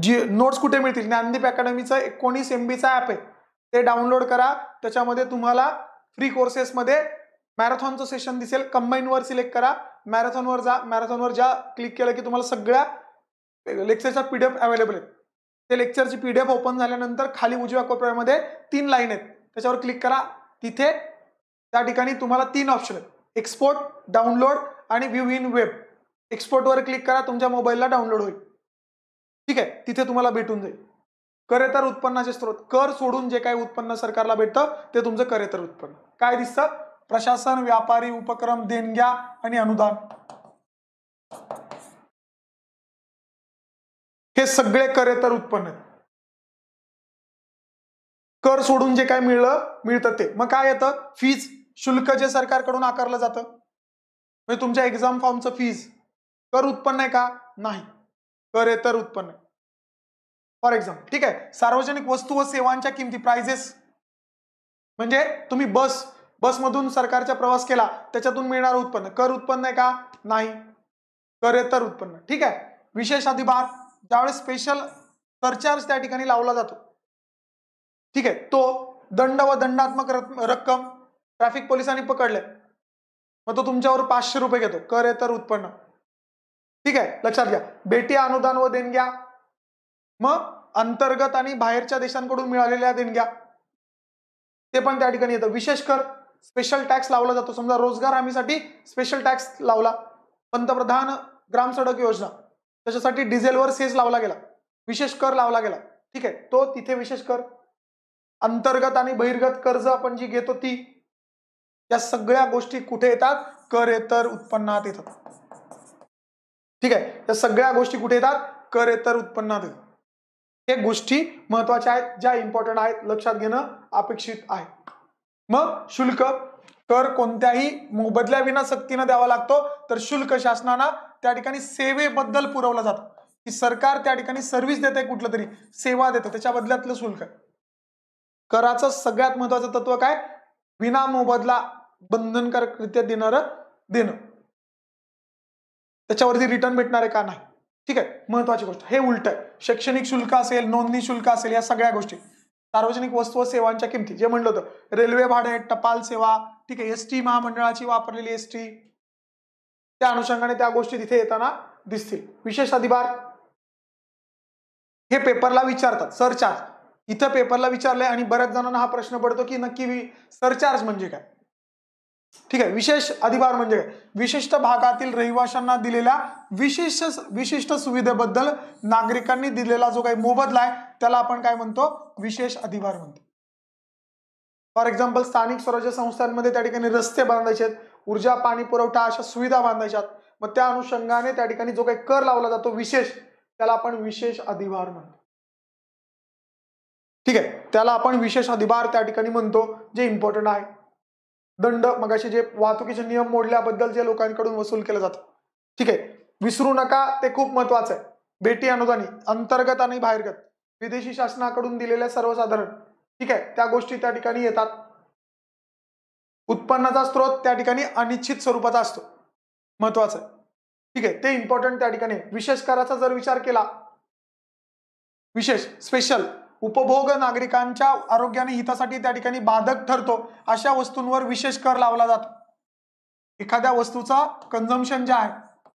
S2: जी
S1: नोट्स कुठे मिळतील ज्ञानदीप अकॅडमीचं एकोणीस एम बीचा ॲप आहे ते डाउनलोड करा त्याच्यामध्ये तुम्हाला फ्री कोर्सेसमध्ये मॅरेथॉनचं सेशन दिसेल कंबाईनवर सिलेक्ट करा मॅरेथॉनवर जा मॅरेथॉनवर ज्या क्लिक केलं की तुम्हाला सगळ्या लेक्चरचा पी डी एफ अवेलेबल आहे ते लेक्चरची पी डी एफ ओपन झाल्यानंतर खाली उजव्या कोपऱ्यामध्ये तीन लाईन आहेत त्याच्यावर क्लिक करा तिथे त्या ठिकाणी तुम्हाला तीन ऑप्शन आहेत एक्सपोर्ट डाउनलोड आणि व्ह्यू इन वेब एक्सपोर्टवर क्लिक करा तुमच्या मोबाईलला डाउनलोड होईल ठीक आहे तिथे तुम्हाला भेटून जाईल करेतर उत्पन्नाचे स्रोत कर सोडून जे काही उत्पन्न सरकारला भेटतं ते तुमचं करेतर उत्पन्न काय दिसतं प्रशासन व्यापारी उपक्रम देणग्या आणि अनुदान
S2: हे सगळे करेतर उत्पन्न कर सोडून जे काय मिळलं मिळतं ते
S1: मग काय येतं फीज शुल्क जे सरकारकडून आकारलं जातं म्हणजे तुमच्या एक्झाम फॉर्मचं फीज कर उत्पन्न आहे का नाही करेतर उत्पन्न फॉर एक्झाम्पल ठीक आहे सार्वजनिक वस्तू व सेवांच्या किमती प्राइजेस म्हणजे तुम्ही बस बसमधून सरकारचा प्रवास केला त्याच्यातून मिळणारं उत्पन्न कर उत्पन्न आहे का नाही करेतर उत्पन्न ठीक आहे विशेष अधिभार ज्यावेळेस स्पेशल सरचार्ज त्या ठिकाणी लावला जातो ठीक आहे तो दंड व दंडात्मक रक्कम ट्रॅफिक पोलिसांनी पकडले मग तो तुमच्यावर पाचशे रुपये घेतो करेतर उत्पन्न ठीक आहे लक्षात घ्या बेटी अनुदान व देणग्या मग अंतर्गत आणि बाहेरच्या देशांकडून मिळालेल्या देणग्या ते पण त्या ठिकाणी येतं विशेष कर स्पेशल टॅक्स लावला जातो समजा रोजगार हमीसाठी स्पेशल टॅक्स लावला पंतप्रधान ग्राम सडक योजना त्याच्यासाठी डिझेलवर सेस लावला गेला विशेष कर लावला गेला ठीक आहे तो तिथे विशेष कर अंतर्गत आणि बहिर्गत कर्ज आपण जी घेतो ती या सगळ्या गोष्टी कुठे येतात कर उत्पन्नात येतात ठीक आहे या सगळ्या गोष्टी कुठे येतात कर इतर उत्पन्नात हे गोष्टी महत्वाच्या आहेत ज्या इम्पॉर्टंट आहेत लक्षात घेणं अपेक्षित आहे मग शुल्क कर कोणत्याही मोबदल्याविना सक्तीनं द्यावा लागतो तर शुल्क शासनानं त्या ठिकाणी सेवेबद्दल पुरवला जातो की सरकार त्या ठिकाणी सर्व्हिस देत आहे कुठलं तरी सेवा देतं त्याच्या बदल्यातलं शुल्क कराचं सगळ्यात महत्वाचं तत्व काय विना मोबदला बंधनकारकरित्या देणारं देणं त्याच्यावरती रिटर्न भेटणार आहे का नाही ठीक आहे महत्वाची गोष्ट हे उलट आहे शैक्षणिक शुल्क असेल नोंदणी शुल्क असेल या सगळ्या गोष्टी सार्वजनिक वस्तू व सेवांच्या किमती जे म्हणलं होतं रेल्वे भाडे टपाल सेवा ठीक आहे एसटी महामंडळाची वापरलेली एसटी त्या अनुषंगाने त्या गोष्टी तिथे येताना दिसतील विशेष अधिभार हे पेपरला विचारतात सरचार्ज इथं पेपरला विचारलंय आणि बऱ्याच जणांना हा प्रश्न पडतो की नक्की सरचार्ज म्हणजे काय ठीक आहे विशेष अधिभार म्हणजे विशिष्ट भागातील रहिवाशांना दिलेल्या विशिष्ट विशिष्ट सुविधेबद्दल नागरिकांनी दिलेला जो काही मोबदला आहे त्याला आपण काय म्हणतो विशेष अधिभार म्हणतो फॉर एक्झाम्पल स्थानिक स्वराज्य संस्थांमध्ये त्या ठिकाणी रस्ते बांधायचे ऊर्जा पाणी पुरवठा अशा सुविधा बांधायच्यात मग त्या अनुषंगाने त्या ठिकाणी जो काही कर लावला जातो विशेष त्याला आपण विशेष अधिभार म्हणतो ठीक आहे त्याला आपण विशेष अधिभार त्या ठिकाणी म्हणतो जे इम्पॉर्टंट आहे दंड मगाशी जे वाहतुकीचे नियम मोडल्याबद्दल जे लोकांकडून वसूल केलं जातो ठीक आहे विसरू नका ते खूप महत्वाचं आहे बेटी अनुदानी अंतर्गत आणि बाहेरगत विदेशी शासनाकडून दिलेल्या सर्वसाधारण ठीक आहे त्या गोष्टी त्या ठिकाणी येतात उत्पन्नाचा स्रोत त्या ठिकाणी अनिश्चित स्वरूपाचा असतो महत्वाचा आहे ठीक आहे ते इम्पॉर्टंट त्या ठिकाणी विशेष कराचा जर विचार केला विशेष स्पेशल उपभोग नागरिकांच्या आरोग्याने हितासाठी त्या ठिकाणी बाधक ठरतो अशा वस्तूंवर विशेष कर लावला जातो एखाद्या वस्तूचा कन्झम्पन जे आहे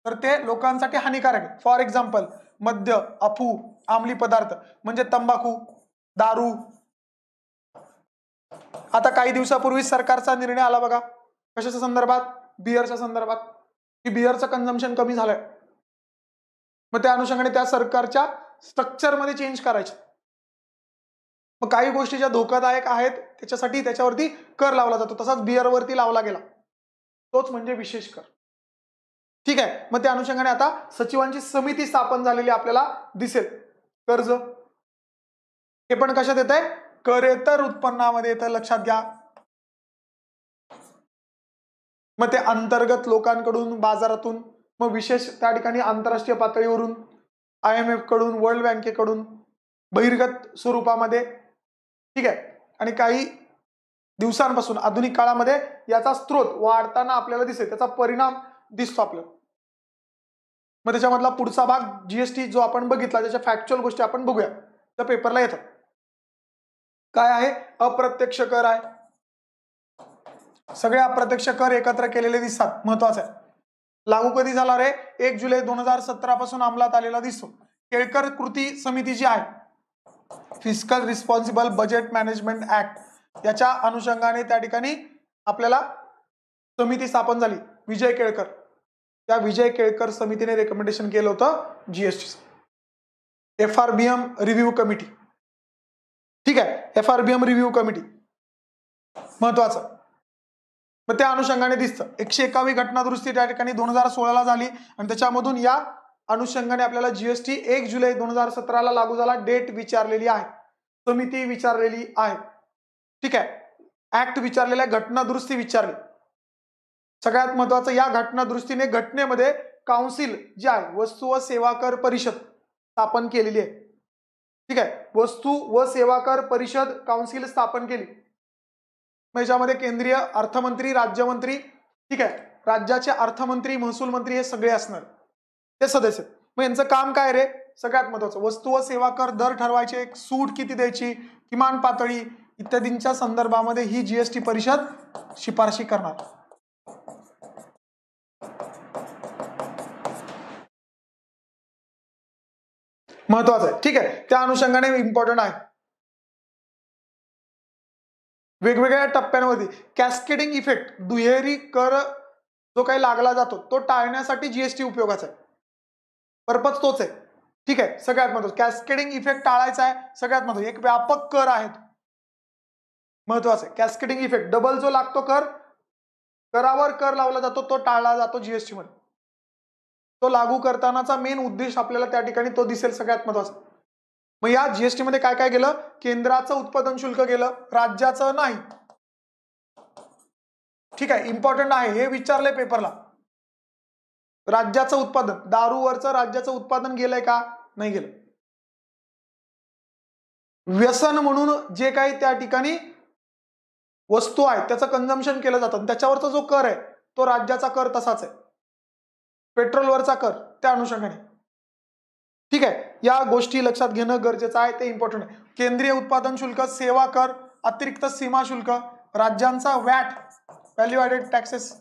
S1: तर ते लोकांसाठी हानिकारक आहे फॉर एक्झाम्पल मद्य अफू आमली पदार्थ म्हणजे तंबाखू दारू आता काही दिवसापूर्वी सरकारचा निर्णय आला बघा कशाच्या संदर्भात बियरच्या संदर्भात की बियरचं कन्झम्पन कमी झालंय मग त्या अनुषंगाने त्या सरकारच्या स्ट्रक्चरमध्ये चेंज करायचे मग काही गोष्टी ज्या धोकादायक आहेत त्याच्यासाठी त्याच्यावरती कर लावला जातो तसाच बिअरवरती लावला गेला तोच म्हणजे विशेष कर ठीक आहे मग त्या अनुषंगाने आता सचिवांची समिती स्थापन झालेली आपल्याला दिसेल कर्ज
S2: हे पण कशात येत आहे करेतर उत्पन्नामध्ये येतं लक्षात घ्या मग ते अंतर्गत लोकांकडून बाजारातून
S1: मग विशेष त्या ठिकाणी आंतरराष्ट्रीय पातळीवरून आय एम एफ कडून वर्ल्ड बँकेकडून बहिर्गत स्वरूपामध्ये ठीक आहे आणि काही दिवसांपासून आधुनिक काळामध्ये याचा स्त्रोत वाढताना आपल्याला दिसेल त्याचा परिणाम दिसतो आपल्याला मग त्याच्यामधला पुढचा भाग जीएसटी जो आपण बघितला त्याच्या फॅक्च्युअल गोष्टी आपण बघूया त्या पेपरला येतात काय आहे अप्रत्यक्ष कर आहे सगळे अप्रत्यक्ष कर एकत्र केलेले दिसतात महत्वाचे आहे लागू कधी झाला रे एक जुलै दोन हजार सतरा पासून अंमलात आलेला दिसतो केळकर कृती समिती जी आहे fiscal responsible budget management act याच्या अनुषंगाने त्या ठिकाणी आपल्याला समिती स्थापन झाली विजय केळकर त्या विजय केळकर समितीने रेकमेंडेशन केलं होतं GST F R B M review committee ठीक आहे F R B M review committee महत्वाचं मग त्या अनुषंगाने दिसतं एकशे एकावी घटना त्या ठिकाणी दोन हजार सोळाला झाली आणि त्याच्यामधून या अनुषंगाने आपल्याला जीएसटी एक जुलै दोन हजार सतराला लागू झाला डेट विचारलेली आहे समिती विचारलेली आहे ठीक आहे ऍक्ट विचारलेला आहे घटना दुरुस्ती विचारली सगळ्यात महत्वाचं या घटना दुरुस्तीने घटनेमध्ये काउन्सिल जी आहे वस्तू व सेवा कर परिषद स्थापन केलेली आहे ठीक आहे वस्तू व सेवा कर परिषद काउन्सिल स्थापन केली याच्यामध्ये केंद्रीय अर्थमंत्री राज्यमंत्री ठीक आहे राज्याचे अर्थमंत्री महसूल मंत्री हे सगळे असणार हे सदस्य मग यांचं काम काय रे सगळ्यात महत्वाचं वस्तू व सेवा कर दर ठरवायचे एक सूट किती द्यायची किमान पातळी इत्यादींच्या संदर्भामध्ये ही जीएसटी
S2: परिषद शिफारशी करणार महत्वाचं आहे ठीक आहे त्या अनुषंगाने इम्पॉर्टंट आहे वेगवेगळ्या टप्प्यांवरती
S1: कॅस्केडिंग इफेक्ट दुहेरी कर जो काही लागला जातो तो टाळण्यासाठी जीएसटी उपयोगाचा आहे पर्पज तोच आहे ठीक आहे सगळ्यात महत्वाचं कॅस्केडिंग इफेक्ट टाळायचा आहे सगळ्यात महत्वाचं एक व्यापक कर आहेत महत्वाचं आहे कॅस्केडिंग इफेक्ट डबल जो लागतो कर करावर कर लावला जातो तो टाळला जातो जीएसटी मध्ये तो लागू करतानाचा मेन उद्देश आपल्याला त्या ठिकाणी तो दिसेल सगळ्यात महत्वाचा मग या जीएसटी मध्ये काय काय गेलं केंद्राचं उत्पादन शुल्क गेलं राज्याचं नाही ठीक आहे इम्पॉर्टंट आहे हे विचारले पेपरला राज्याचं उत्पादन दारूवरचं राज्याचं उत्पादन गेलंय का नाही गेलं व्यसन म्हणून जे काही त्या ठिकाणी वस्तू आहे त्याचं कन्झम्पन केलं जातं त्याच्यावरचा जो कर आहे तो राज्याचा कर तसाच आहे पेट्रोलवरचा कर त्या अनुषंगाने ठीक आहे या गोष्टी लक्षात घेणं गरजेचं आहे ते इम्पॉर्टंट आहे केंद्रीय उत्पादन शुल्क सेवा कर अतिरिक्त सीमा शुल्क राज्यांचा व्हॅट व्हॅल्यू ॲडेड टॅक्सेस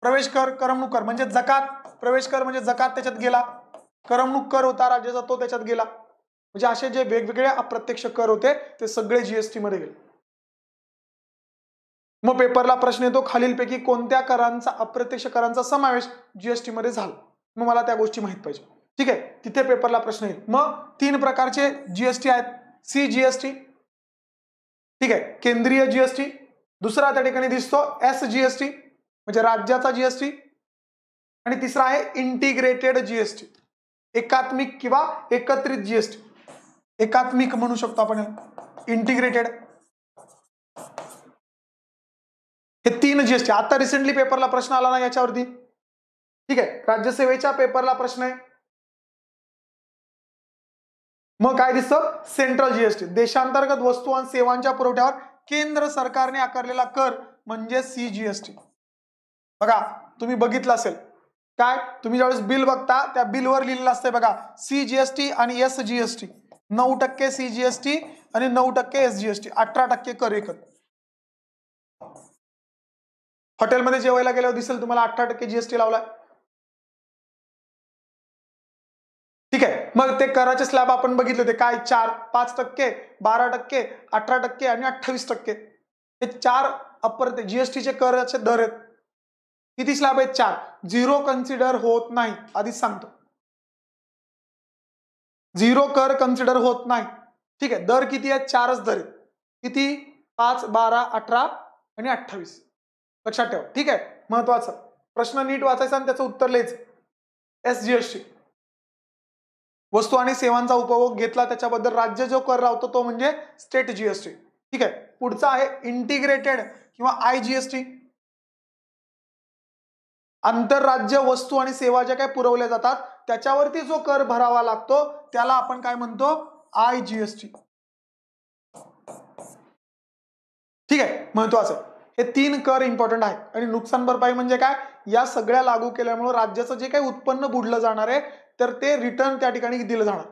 S1: प्रवेश कर करमणूक कर म्हणजे जकात प्रवेश कर म्हणजे जकात त्याच्यात गेला करमणूक कर होता राज्याचा तो त्याच्यात गेला म्हणजे असे जे वेगवेगळे अप्रत्यक्ष कर होते ते सगळे जीएसटी मध्ये गेले मग पेपरला प्रश्न येतो खालीलपैकी कोणत्या करांचा अप्रत्यक्ष करांचा समावेश जीएसटी मध्ये झाला मग मला त्या गोष्टी माहीत पाहिजे ठीक आहे तिथे पेपरला प्रश्न येईल मग तीन प्रकारचे जीएसटी आहेत सी जीएसटी ठीक आहे केंद्रीय जीएसटी दुसरा त्या ठिकाणी दिसतो एस जीएसटी म्हणजे राज्याचा जीएसटी आणि तिसरा आहे इंटिग्रेटेड जीएसटी एकात्मिक किंवा एकत्रित जीएसटी एकात्मिक म्हणू शकतो आपण इंटिग्रेटेड
S2: हे तीन जीएसटी आता रिसेंटली पेपरला प्रश्न आला ना याच्यावरती ठीक आहे राज्यसेवेच्या पेपरला प्रश्न आहे मग काय दिसतं
S1: सेंट्रल जीएसटी देशांतर्गत वस्तू आणि सेवांच्या पुरवठ्यावर केंद्र सरकारने आकारलेला कर म्हणजे जीएसटी बघा तुम्ही बघितलं असेल काय तुम्ही ज्यावेळेस बिल बघता त्या बिलवर लिहिलेलं असतंय बघा सी जीएसटी आणि एस जीएसटी नऊ टक्के सी आणि नऊ टक्के एस जीएसटी अठरा टक्के कर एकत
S2: हॉटेलमध्ये जेवायला गेल्यावर दिसेल तुम्हाला अठरा टक्के जीएसटी लावलाय ठीक आहे मग ते कराचे स्लॅब आपण बघितले ते काय चार
S1: पाच टक्के बारा टक्के अठरा टक्के आणि अठ्ठावीस टक्के हे चार अपर जीएसटीचे कराचे दर आहेत किती स्लॅब आहेत चार झिरो कन्सिडर होत नाही आधीच सांगतो झिरो कर कन्सिडर होत नाही ठीक आहे दर किती आहेत चारच दर आहेत किती पाच बारा अठरा आणि अठ्ठावीस लक्षात ठेवा ठीक आहे महत्वाचं प्रश्न नीट वाचायचा आणि त्याचं उत्तर लिहायचं एस जी एस वस्तू आणि सेवांचा उपभोग घेतला त्याच्याबद्दल राज्य जो कर लावतो तो म्हणजे स्टेट जीएसटी ठीक आहे पुढचा आहे इंटिग्रेटेड किंवा आय जीएसटी आंतरराज्य वस्तू आणि सेवा ज्या काय पुरवल्या जातात त्याच्यावरती जो कर भरावा लागतो त्याला आपण काय म्हणतो आय जीएसटी
S2: ठीक आहे महत्वाचं हे
S1: तीन कर इम्पॉर्टंट आहे आणि नुकसान भरपाई म्हणजे काय या सगळ्या लागू केल्यामुळे राज्याचं जे काही उत्पन्न बुडलं जाणार आहे तर ते रिटर्न त्या ठिकाणी दिलं जाणार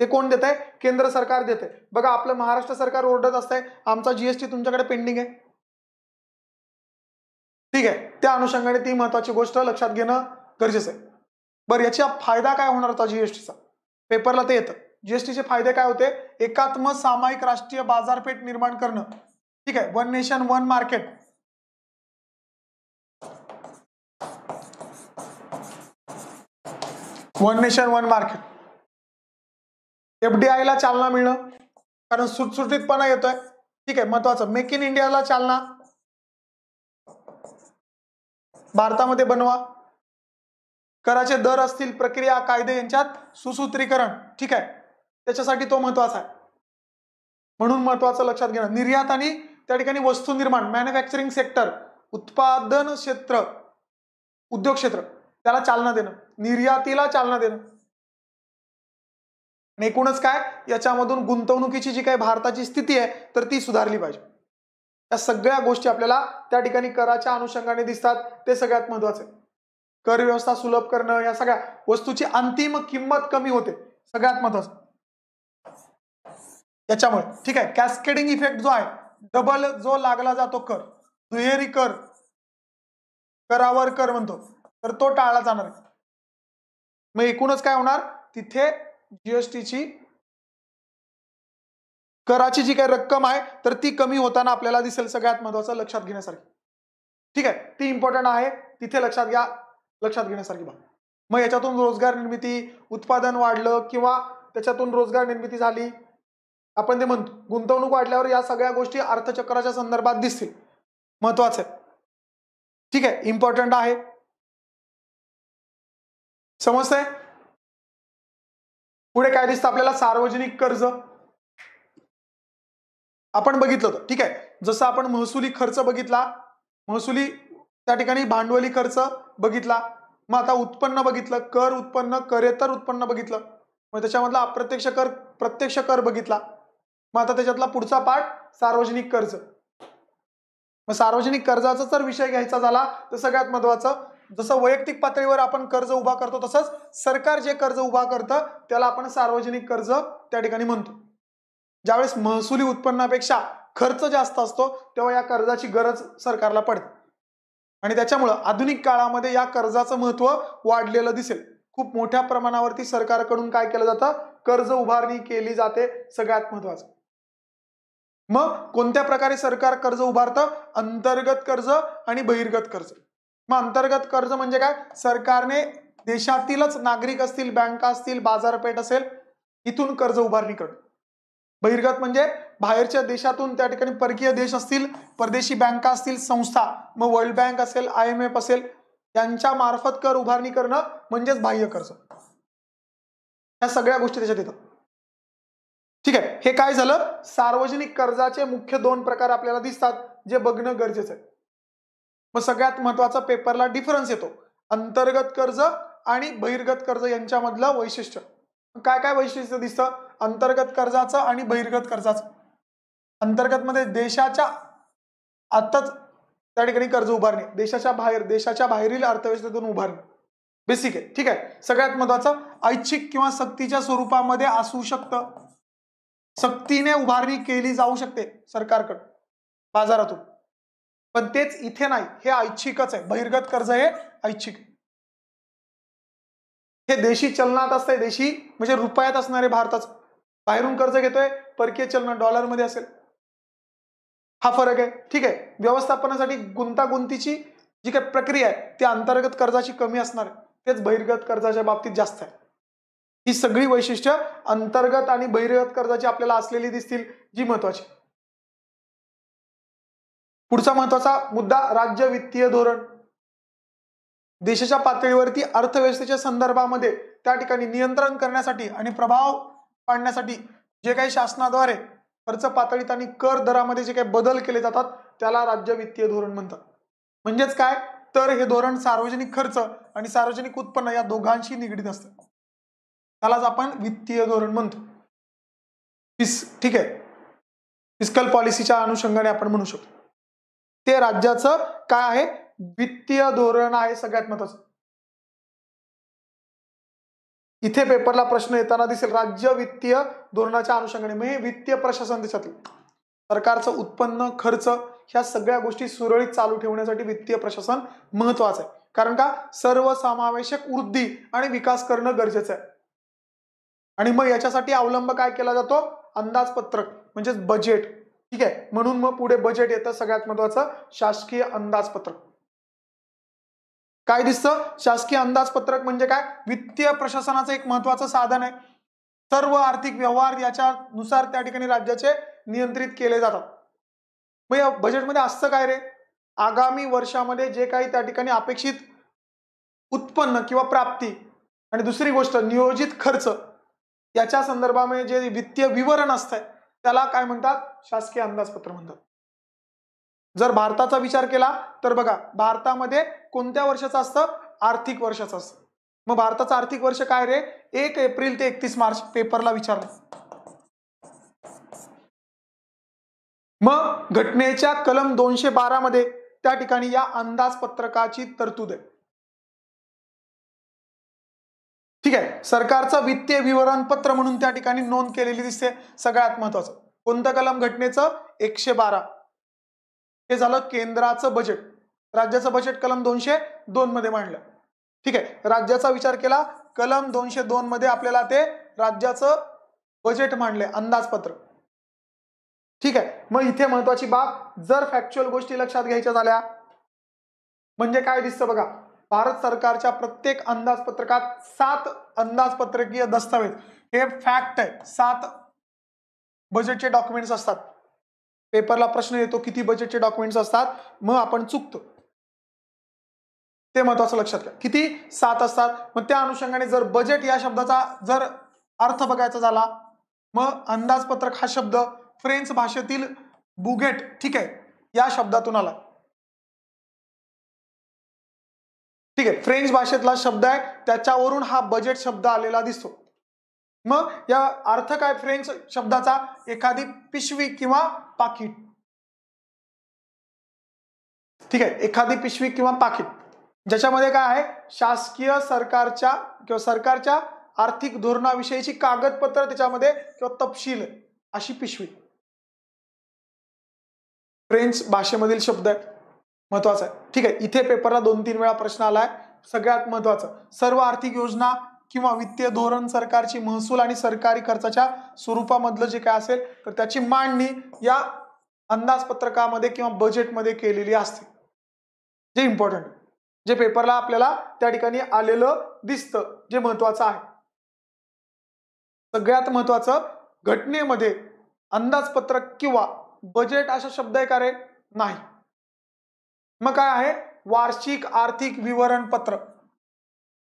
S1: ते कोण देत केंद्र सरकार देते बघा आपलं महाराष्ट्र सरकार ओरडत असतंय आमचा जीएसटी तुमच्याकडे पेंडिंग आहे ठीक आहे त्या अनुषंगाने ती महत्वाची गोष्ट लक्षात घेणं गरजेचं आहे बरं याचा फायदा काय होणार होता जीएसटीचा पेपरला ते येतं जीएसटीचे फायदे काय होते एकात्म सामायिक राष्ट्रीय बाजारपेठ निर्माण करणं ठीक आहे one nation one market
S2: one nation one market FDI ला चालना मिळणं कारण सुटसुटीतपणा येतोय ठीक आहे महत्वाचं मेक इन इंडियाला चालना भारतामध्ये बनवा
S1: कराचे दर असतील प्रक्रिया कायदे यांच्यात सुसूत्रीकरण ठीक आहे त्याच्यासाठी तो महत्वाचा आहे म्हणून महत्वाचं लक्षात घेणं निर्यात आणि त्या ठिकाणी वस्तू निर्माण मॅन्युफॅक्चरिंग सेक्टर उत्पादन क्षेत्र उद्योग क्षेत्र त्याला चालना देणं निर्यातीला चालना देणं आणि एकूणच काय याच्यामधून गुंतवणुकीची जी काही भारताची स्थिती आहे तर ती सुधारली पाहिजे या सगळ्या गोष्टी आपल्याला त्या ठिकाणी कराच्या अनुषंगाने दिसतात ते सगळ्यात महत्वाचे कर व्यवस्था सुलभ करणं या सगळ्या वस्तूची अंतिम किंमत कमी होते सगळ्यात महत्वाचं याच्यामुळे ठीक आहे कॅस्केडिंग इफेक्ट जो आहे डबल जो लागला जातो कर
S2: दुहेरी कर करावर कर म्हणतो तर तो टाळला जाणार मग एकूणच काय होणार तिथे जीएसटीची
S1: कराची जी काही रक्कम आहे तर ती कमी होताना आपल्याला दिसेल सगळ्यात महत्वाचं लक्षात घेण्यासारखी ठीक आहे ती इम्पॉर्टंट आहे तिथे लक्षात घ्या लक्षात घेण्यासारखी बघा मग याच्यातून रोजगार निर्मिती उत्पादन वाढलं किंवा त्याच्यातून रोजगार निर्मिती झाली
S2: आपण ते म्हणतो गुंतवणूक वाढल्यावर या सगळ्या गोष्टी अर्थचक्राच्या संदर्भात दिसतील महत्वाचं आहे ठीक आहे इम्पॉर्टंट आहे समजतंय पुढे काय दिसतं आपल्याला सार्वजनिक कर्ज आपण बघितलं होतं ठीक आहे जसं आपण महसुली खर्च बघितला
S1: महसुली त्या ठिकाणी भांडवली खर्च बघितला मग आता उत्पन्न बघितलं कर उत्पन्न करेतर उत्पन्न बघितलं मग त्याच्यामधला अप्रत्यक्ष कर प्रत्यक्ष कर बघितला मग आता त्याच्यातला पुढचा पाठ सार्वजनिक कर्ज मग सार्वजनिक कर्जाचा जर विषय घ्यायचा झाला तर सगळ्यात महत्वाचं जसं वैयक्तिक पातळीवर आपण कर्ज उभा करतो तसंच सरकार जे कर्ज उभा करतं त्याला आपण सार्वजनिक कर्ज त्या ठिकाणी म्हणतो ज्यावेळेस महसुली उत्पन्नापेक्षा खर्च जास्त असतो तेव्हा या कर्जाची गरज सरकारला पडते आणि त्याच्यामुळं आधुनिक काळामध्ये या कर्जाचं महत्व वाढलेलं दिसेल खूप मोठ्या प्रमाणावरती सरकारकडून काय केलं जातं कर्ज उभारणी केली जाते सगळ्यात महत्वाचं मग कोणत्या प्रकारे सरकार कर्ज उभारतं अंतर्गत कर्ज आणि बहिर्गत कर्ज मग अंतर्गत कर्ज म्हणजे काय सरकारने देशातीलच नागरिक असतील बँका असतील बाजारपेठ असेल इथून कर्ज उभारणी करणं बहिर्गत म्हणजे बाहेरच्या देशातून त्या ठिकाणी परकीय देश असतील परदेशी बँका असतील संस्था मग वर्ल्ड बँक असेल आय एम एफ असेल यांच्या मार्फत कर उभारणी करणं म्हणजेच बाह्य कर्ज या सगळ्या गोष्टी त्याच्यात येतात ठीक आहे हे काय झालं सार्वजनिक कर्जाचे मुख्य दोन प्रकार आपल्याला दिसतात जे बघणं गरजेचं आहे मग सगळ्यात महत्वाचा पेपरला डिफरन्स येतो अंतर्गत कर्ज आणि बहिर्गत कर्ज यांच्यामधलं वैशिष्ट्य काय काय वैशिष्ट्य दिसतं अंतर्गत कर्जाचं आणि बहिर्गत कर्जाचं अंतर्गत मध्ये देशाच्या आताच त्या ठिकाणी कर्ज उभारणे देशाच्या बाहेर देशाच्या बाहेरील अर्थव्यवस्थेतून उभारणे बेसिक आहे ठीक आहे सगळ्यात महत्वाचं ऐच्छिक किंवा सक्तीच्या स्वरूपामध्ये असू शकतं सक्तीने उभारणी केली जाऊ शकते सरकारकडं बाजारातून पण तेच इथे नाही हे ऐच्छिकच आहे बहिर्गत कर्ज हे ऐच्छिक हे देशी चलनात असते देशी म्हणजे रुपयात असणारे भारताचं बाहेरून कर्ज घेतोय परकीय चलन डॉलरमध्ये असेल हा फरक आहे ठीक आहे व्यवस्थापनासाठी गुंतागुंतीची जी काही प्रक्रिया आहे ती अंतर्गत कर्जाची कमी असणार तेच बहिर्गत कर्जाच्या बाबतीत जास्त आहे ही सगळी वैशिष्ट्य अंतर्गत आणि बहिर्गत कर्जाची
S2: आपल्याला असलेली दिसतील जी महत्वाची पुढचा महत्वाचा मुद्दा राज्य वित्तीय धोरण देशाच्या पातळीवरती अर्थव्यवस्थेच्या
S1: संदर्भामध्ये त्या ठिकाणी नियंत्रण करण्यासाठी आणि प्रभाव पाडण्यासाठी जे काही शासनाद्वारे खर्च पातळीत आणि कर दरामध्ये जे काही बदल केले जातात त्याला राज्य वित्तीय धोरण म्हणतात म्हणजेच काय तर हे धोरण सार्वजनिक खर्च आणि सार्वजनिक उत्पन्न या
S2: दोघांशी निगडीत असतं त्यालाच आपण वित्तीय धोरण म्हणतो ठीक आहे फिस्कल पॉलिसीच्या अनुषंगाने आपण म्हणू शकतो ते
S1: राज्याचं काय आहे वित्तीय धोरण आहे सगळ्यात महत्वाचं इथे पेपरला प्रश्न येताना दिसेल राज्य वित्तीय धोरणाच्या अनुषंगाने म्हणजे वित्तीय प्रशासन देशातील सरकारचं उत्पन्न खर्च ह्या सगळ्या गोष्टी सुरळीत चालू ठेवण्यासाठी वित्तीय प्रशासन महत्वाचं आहे कारण का सर्वसमावेशक वृद्धी आणि विकास करणं गरजेचं आहे आणि मग याच्यासाठी अवलंब काय केला जातो अंदाजपत्रक म्हणजेच बजेट ठीक आहे म्हणून मग पुढे बजेट येतं सगळ्यात महत्वाचं शासकीय अंदाजपत्रक काय दिसतं शासकीय अंदाजपत्रक म्हणजे काय वित्तीय प्रशासनाचं एक महत्वाचं साधन आहे सर्व आर्थिक व्यवहार याच्यानुसार त्या ठिकाणी राज्याचे नियंत्रित केले जातात मग या बजेटमध्ये असतं काय रे आगामी वर्षामध्ये जे काही त्या ठिकाणी अपेक्षित उत्पन्न किंवा प्राप्ती आणि दुसरी गोष्ट नियोजित खर्च याच्या संदर्भामध्ये जे वित्तीय विवरण असतंय त्याला काय म्हणतात शासकीय अंदाजपत्र म्हणतात जर भारताचा विचार केला तर बघा भारतामध्ये कोणत्या वर्षाचं असतं आर्थिक वर्षाचं असतं मग भारताचं आर्थिक वर्ष काय रे एक एप्रिल ते एकतीस मार्च पेपरला विचारलं
S2: मग घटनेच्या कलम दोनशे बारा मध्ये त्या ठिकाणी या अंदाजपत्रकाची तरतूद आहे
S1: ठीक आहे सरकारचं वित्तीय विवरण पत्र म्हणून त्या ठिकाणी नोंद केलेली दिसते सगळ्यात महत्वाचं कोणतं कलम घटनेचं एकशे बारा हे झालं केंद्राचं बजेट राज्याचं बजेट कलम दोनशे दोन मध्ये मांडलं ठीक आहे राज्याचा विचार केला कलम दोनशे दोन मध्ये आपल्याला ते राज्याचं बजेट मांडले अंदाजपत्र ठीक आहे मग इथे महत्वाची बाब जर फॅक्च्युअल गोष्टी लक्षात घ्यायच्या झाल्या म्हणजे काय दिसतं बघा भारत सरकारच्या प्रत्येक अंदाजपत्रकात सात अंदाजपत्रकीय दस्तावेज हे फॅक्ट आहे सात बजेटचे डॉक्युमेंट्स असतात पेपरला प्रश्न येतो किती बजेटचे डॉक्युमेंट्स असतात मग आपण चुकतो ते महत्वाचं लक्षात घ्या किती सात असतात मग त्या अनुषंगाने जर बजेट या शब्दाचा जर अर्थ बघायचा झाला मग अंदाजपत्रक
S2: हा शब्द फ्रेंच भाषेतील बुगेट ठीक आहे या शब्दातून आला ठीक आहे फ्रेंच भाषेतला शब्द आहे त्याच्यावरून हा बजेट शब्द आलेला दिसतो मग या अर्थ काय फ्रेंच शब्दाचा
S1: एखादी पिशवी किंवा पाकिट ठीक आहे एखादी पिशवी किंवा पाकिट ज्याच्यामध्ये काय आहे शासकीय सरकारच्या किंवा सरकारच्या आर्थिक धोरणाविषयीची कागदपत्र त्याच्यामध्ये किंवा तपशील अशी पिशवी फ्रेंच भाषेमधील शब्द आहे महत्वाचा आहे ठीक आहे इथे पेपरला दोन तीन वेळा प्रश्न आलाय सगळ्यात महत्वाचं सर्व आर्थिक योजना किंवा वित्तीय धोरण सरकारची महसूल आणि सरकारी खर्चाच्या स्वरूपामधलं जे काय असेल तर त्याची मांडणी या अंदाजपत्रकामध्ये किंवा बजेटमध्ये केलेली असते जे इम्पॉर्टंट जे पेपरला आपल्याला त्या ठिकाणी आलेलं दिसतं जे महत्वाचं आहे सगळ्यात महत्वाचं घटनेमध्ये अंदाजपत्रक किंवा बजेट असा शब्द आहे का रे नाही मग काय आहे वार्षिक आर्थिक विवरणपत्र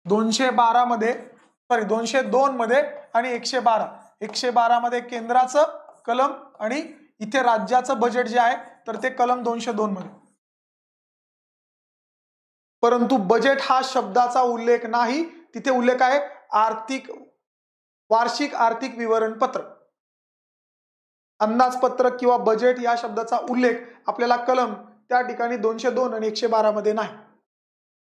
S1: दोनशे बारामध्ये मध्ये सॉरी दोनशे दोन मध्ये आणि एकशे बारा एकशे बारामध्ये केंद्राचं कलम आणि इथे राज्याचं बजेट जे आहे तर ते कलम दोनशे दोन मध्ये
S2: परंतु बजेट हा शब्दाचा उल्लेख नाही तिथे उल्लेख आहे आर्थिक वार्षिक आर्थिक विवरण पत्र
S1: अंदाजपत्र किंवा बजेट या शब्दाचा उल्लेख आपल्याला कलम त्या ठिकाणी दोनशे दोन आणि एकशे मध्ये नाही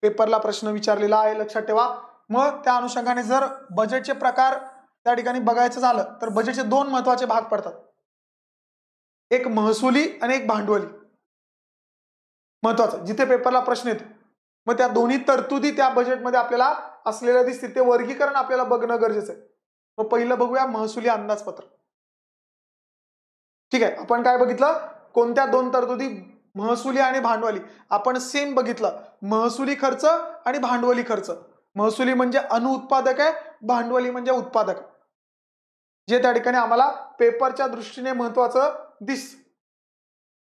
S1: पेपरला प्रश्न विचारलेला आहे लक्षात ठेवा मग त्या अनुषंगाने जर बजेटचे प्रकार त्या ठिकाणी बघायचं झालं तर बजेटचे दोन महत्वाचे भाग पडतात एक महसुली आणि एक भांडवली महत्वाचं जिथे पेपरला प्रश्न येतो मग त्या दोन्ही तरतुदी त्या बजेटमध्ये आपल्याला असलेल्या दिसते ते वर्गीकरण आपल्याला बघणं गरजेचं आहे मग पहिलं बघूया महसुली अंदाजपत्र ठीक आहे आपण काय बघितलं कोणत्या दोन तरतुदी महसुली आणि भांडवली आपण सेम बघितलं महसुली खर्च आणि भांडवली खर्च महसुली म्हणजे अनुउत्पादक आहे भांडवली म्हणजे उत्पादक जे त्या ठिकाणी आम्हाला पेपरच्या दृष्टीने महत्वाचं दिस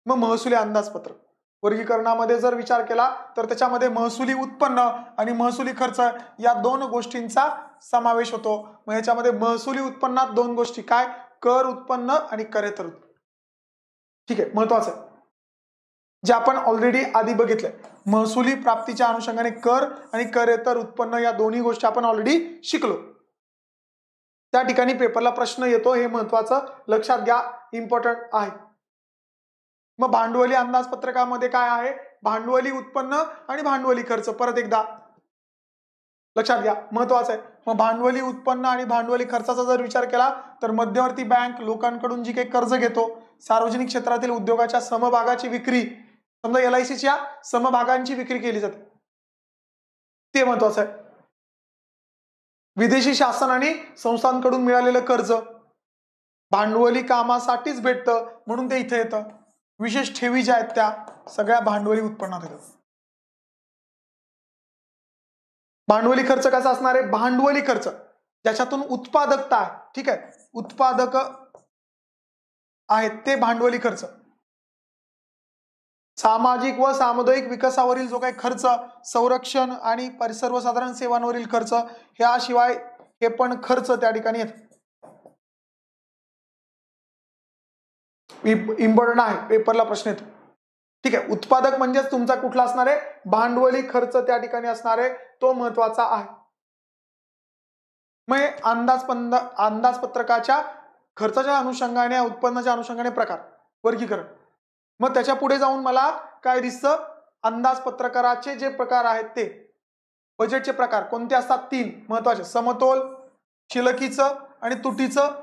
S1: मग महसुली अंदाजपत्रक वर्गीकरणामध्ये जर विचार केला तर त्याच्यामध्ये महसुली उत्पन्न आणि महसुली खर्च या दोन गोष्टींचा समावेश होतो मग याच्यामध्ये महसुली उत्पन्नात दोन गोष्टी काय कर उत्पन्न आणि करेतर उत्पन्न ठीक आहे महत्वाचं जे आपण ऑलरेडी आधी बघितलंय महसुली प्राप्तीच्या अनुषंगाने कर आणि करेतर उत्पन्न या दोन्ही गोष्टी आपण ऑलरेडी शिकलो त्या ठिकाणी पेपरला प्रश्न येतो हे महत्वाचं लक्षात घ्या इम्पॉर्टंट आहे मग भांडवली अंदाजपत्रकामध्ये काय आहे भांडवली उत्पन्न आणि भांडवली खर्च परत एकदा लक्षात घ्या महत्वाचं आहे मग भांडवली उत्पन्न आणि भांडवली खर्चाचा जर विचार केला तर मध्यवर्ती बँक लोकांकडून जी काही कर्ज घेतो सार्वजनिक क्षेत्रातील उद्योगाच्या समभागाची विक्री समजा एल आय सीच्या
S2: समभागांची विक्री केली जाते ते महत्वाचं आहे विदेशी शासन आणि संस्थांकडून मिळालेलं कर्ज भांडवली कामासाठीच भेटतं म्हणून ते इथे येतं विशेष ठेवी ज्या आहेत त्या सगळ्या भांडवली उत्पन्नात येतात भांडवली खर्च कसा असणार आहे भांडवली खर्च ज्याच्यातून उत्पादकता ठीक आहे उत्पादक आहेत ते भांडवली खर्च सामाजिक व
S1: सामुदायिक विकासावरील जो काही खर्च संरक्षण आणि सर्वसाधारण सेवांवरील खर्च
S2: ह्याशिवाय हे पण खर्च त्या ठिकाणी येत इम्पॉर्टंट आहे पेपरला प्रश्न येतो ठीक आहे उत्पादक म्हणजेच
S1: तुमचा कुठला असणार आहे भांडवली खर्च त्या ठिकाणी असणार आहे तो महत्वाचा आहे मग अंदाज अंदाजपत्रकाच्या खर्चाच्या अनुषंगाने उत्पन्नाच्या अनुषंगाने प्रकार वर्गीकरण मग त्याच्या पुढे जाऊन मला काय दिसतं अंदाजपत्रकाराचे जे प्रकार आहेत ते बजेटचे प्रकार कोणते असतात तीन महत्वाचे समतोल चिलकीचं आणि तुटीचं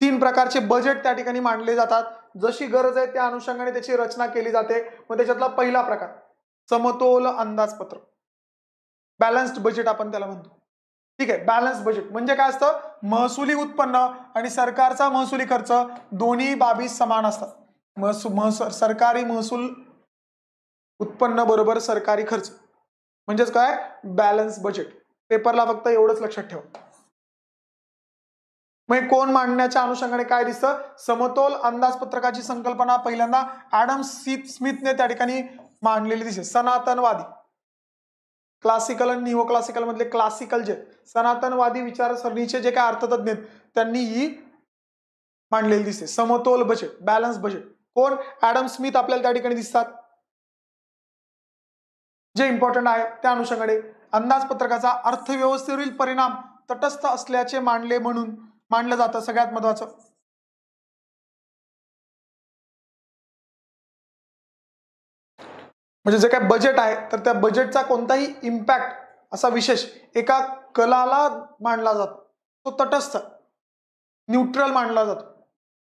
S1: तीन प्रकारचे बजेट त्या ठिकाणी मांडले जातात जशी गरज आहे त्या अनुषंगाने त्याची रचना केली जाते मग त्याच्यातला पहिला प्रकार समतोल अंदाजपत्र बॅलन्स्ड बजेट आपण त्याला म्हणतो ठीक आहे बॅलन्स बजेट म्हणजे काय असतं महसुली उत्पन्न आणि सरकारचा महसुली खर्च दोन्ही बाबी समान असतात महसू महसूल सरकारी महसूल उत्पन्न बरोबर सरकारी खर्च म्हणजेच काय बॅलन्स बजेट पेपरला फक्त एवढंच लक्षात ठेवा मग कोण मांडण्याच्या अनुषंगाने काय दिसतं समतोल अंदाजपत्रकाची संकल्पना पहिल्यांदा ऍडम स्मिथने त्या ठिकाणी मांडलेली दिसते सनातनवादी क्लासिकल आणि निओ क्लासिकल मधले क्लासिकल जे सनातनवादी विचारसरणीचे जे काही अर्थतज्ञ आहेत त्यांनी ही मांडलेली दिसते समतोल बजेट बॅलन्स बजेट कोण ऍडम स्मिथ आपल्याला त्या ठिकाणी दिसतात जे इम्पॉर्टंट आहे त्या अनुषंगाने अंदाजपत्रकाचा
S2: अर्थव्यवस्थेवरील परिणाम तटस्थ असल्याचे मांडले म्हणून मांडलं जातं सगळ्यात महत्वाचं म्हणजे जे काय बजेट आहे तर त्या बजेटचा कोणताही इम्पॅक्ट असा
S1: विशेष एका कलाला मांडला जातो तो तटस्थ न्यूट्रल मांडला जातो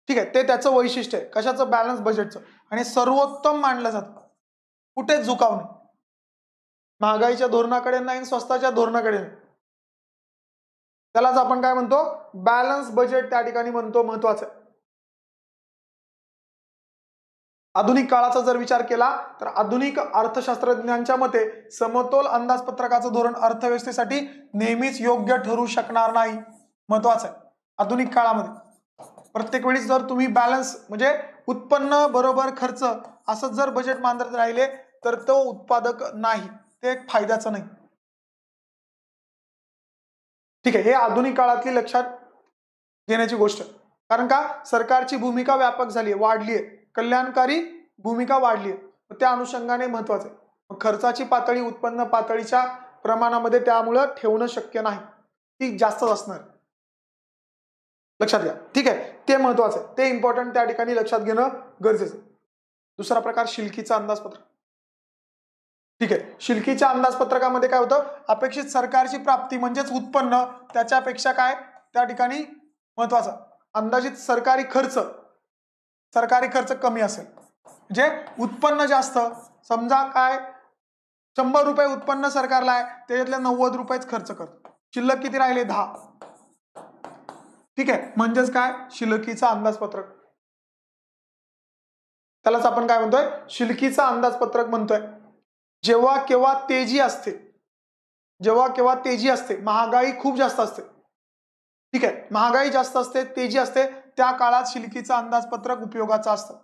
S1: ठीक आहे ते त्याचं वैशिष्ट्य आहे कशाचं बॅलन्स बजेटचं आणि सर्वोत्तम मानलं जातं कुठेच झुकाव नाही महागाईच्या धोरणाकडे नाही स्वस्ताच्या
S2: धोरणाकडे नाही त्यालाच आपण काय म्हणतो बॅलन्स बजेट त्या ठिकाणी म्हणतो महत्वाचं आहे आधुनिक काळाचा जर
S1: विचार केला तर आधुनिक अर्थशास्त्रज्ञांच्या मते समतोल अंदाजपत्रकाचं धोरण अर्थव्यवस्थेसाठी नेहमीच योग्य ठरू शकणार नाही महत्वाचं आहे आधुनिक काळामध्ये प्रत्येक वेळी जर तुम्ही बॅलन्स म्हणजे उत्पन्न बरोबर खर्च असं जर
S2: बजेट मांडत राहिले तर तो उत्पादक नाही ते एक फायद्याचं नाही ठीक आहे हे आधुनिक काळातली लक्षात घेण्याची गोष्ट
S1: कारण का सरकारची भूमिका व्यापक झाली वाढली आहे कल्याणकारी भूमिका वाढली त्या अनुषंगाने महत्वाचं आहे खर्चाची पातळी उत्पन्न पातळीच्या प्रमाणामध्ये त्यामुळं ठेवणं शक्य नाही ती जास्तच असणार लक्षात घ्या ठीक आहे ते महत्वाचं आहे ते इम्पॉर्टंट त्या ठिकाणी लक्षात घेणं गरजेचं दुसरा प्रकार शिल्कीचा अंदाजपत्रक ठीक आहे शिल्कीच्या अंदाजपत्रकामध्ये काय होतं अपेक्षित सरकारची प्राप्ती म्हणजेच उत्पन्न त्याच्यापेक्षा काय त्या ठिकाणी महत्वाचं अंदाजित सरकारी खर्च सरकारी खर्च कमी असेल म्हणजे उत्पन्न जास्त समजा काय शंभर रुपये उत्पन्न सरकारला आहे त्याच्यातले नव्वद रुपयेच खर्च करतो शिल्लक किती राहिले दहा ठीक आहे म्हणजेच काय शिलकीचा अंदाजपत्रक त्यालाच आपण काय म्हणतोय शिलकीचा अंदाजपत्रक म्हणतोय जेव्हा केव्हा तेजी असते जेव्हा केव्हा तेजी असते महागाई खूप जास्त असते ठीक आहे महागाई जास्त असते तेजी असते त्या काळात शिल्कीचं अंदाजपत्रक उपयोगाचं असतं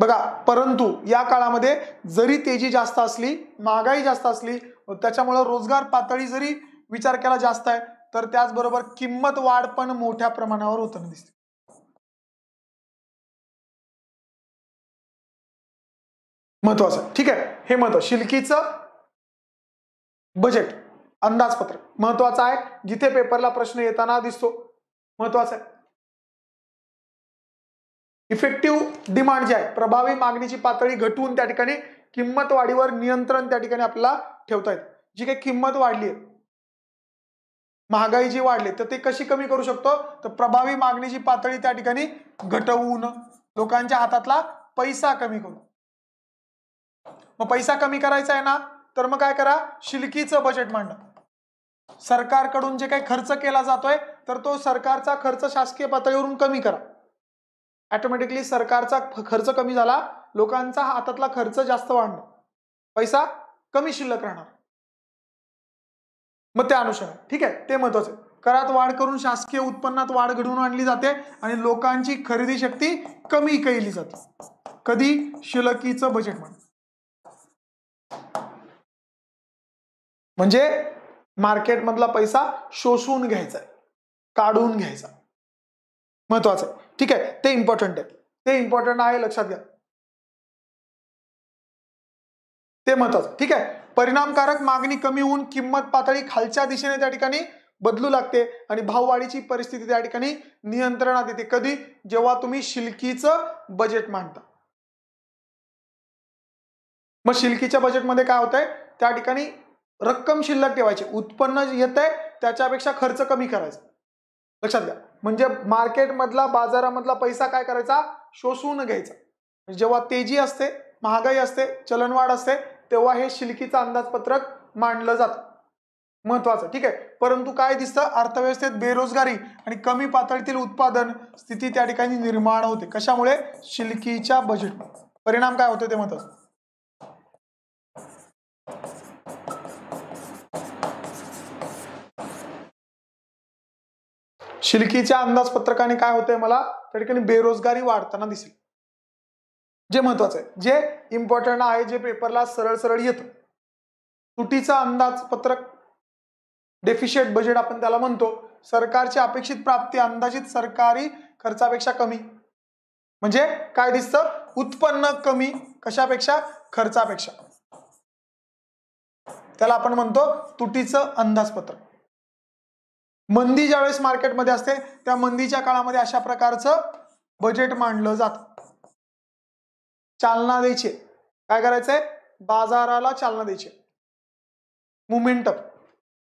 S2: बघा परंतु या काळामध्ये जरी तेजी जास्त असली
S1: महागाई जास्त असली त्याच्यामुळं रोजगार पातळी जरी विचार केला जास्त आहे तर
S2: त्याचबरोबर किंमत वाढ पण मोठ्या प्रमाणावर होताना दिसते महत्वाचं ठीक आहे हे महत्व शिल्कीचं बजेट अंदाजपत्रक महत्वाचं आहे जिथे पेपरला प्रश्न येताना दिसतो महत्वाचा आहे
S1: इफेक्टिव्ह डिमांड जे आहे प्रभावी मागणीची पातळी घटवून त्या ठिकाणी किंमत वाढीवर नियंत्रण त्या ठिकाणी आपल्याला ठेवता येत जी काही किंमत वाढली आहे महागाई जी वाढली तर ते कशी कमी करू शकतो तर प्रभावी मागणीची पातळी त्या ठिकाणी घटवून लोकांच्या हातातला पैसा कमी करू मग पैसा कमी करायचा आहे ना तर मग काय करा शिल्कीचं बजेट मांडणं सरकारकडून जे काही खर्च केला जातोय तर तो सरकारचा खर्च शासकीय पातळीवरून कमी करा ऑटोमॅटिकली सरकारचा खर्च कमी झाला लोकांचा हातातला खर्च जास्त वाढणार पैसा कमी शिल्लक राहणार मग त्या अनुषंगाने ठीक आहे ते महत्वाचं करात वाढ करून शासकीय उत्पन्नात वाढ घडवून आणली जाते आणि लोकांची खरेदी शक्ती कमी केली जाते कधी शिलकीचं बजेट
S2: म्हणजे मार्केटमधला पैसा शोषून घ्यायचा काढून घ्यायचा महत्वाचं आहे ठीक आहे ते इम्पॉर्टंट आहे ते इम्पॉर्टंट आहे लक्षात घ्या ते महत्वाचं
S1: ठीक आहे परिणामकारक मागणी कमी होऊन किंमत पातळी खालच्या दिशेने त्या ठिकाणी बदलू लागते आणि भाववाढीची परिस्थिती त्या ठिकाणी नियंत्रणात येते कधी जेव्हा तुम्ही शिल्कीचं बजेट मांडता मग शिल्कीच्या बजेटमध्ये काय होतंय त्या ठिकाणी रक्कम शिल्लक ठेवायची उत्पन्न येत आहे त्याच्यापेक्षा खर्च कमी करायचा लक्षात घ्या म्हणजे मार्केटमधला बाजारामधला पैसा काय करायचा शोषून घ्यायचा म्हणजे जेव्हा तेजी असते महागाई असते चलनवाढ असते तेव्हा हे शिल्कीचं अंदाजपत्रक मांडलं जात महत्वाचं ठीक आहे परंतु काय दिसतं अर्थव्यवस्थेत बेरोजगारी आणि कमी पातळीतील उत्पादन स्थिती त्या ठिकाणी निर्माण होते कशामुळे शिल्कीच्या बजेट परिणाम काय होतो ते महत्वाचं शिल्कीच्या अंदाजपत्रकाने काय होतंय मला त्या ठिकाणी बेरोजगारी वाढताना दिसेल जे महत्वाचं आहे जे इम्पॉर्टंट आहे जे पेपरला सरळ सरळ येत तुटीचा अंदाजपत्रक डेफिशियट बजेट आपण त्याला म्हणतो सरकारची अपेक्षित प्राप्ती अंदाजित सरकारी खर्चापेक्षा कमी म्हणजे काय दिसतं उत्पन्न कमी कशापेक्षा खर्चापेक्षा त्याला आपण म्हणतो तुटीचं अंदाजपत्रक मंदी ज्यावेळेस मार्केटमध्ये असते त्या मंदीच्या काळामध्ये अशा प्रकारचं बजेट मांडलं जात चालना द्यायचे काय करायचंय बाजाराला चालना द्यायचे मुमेंटम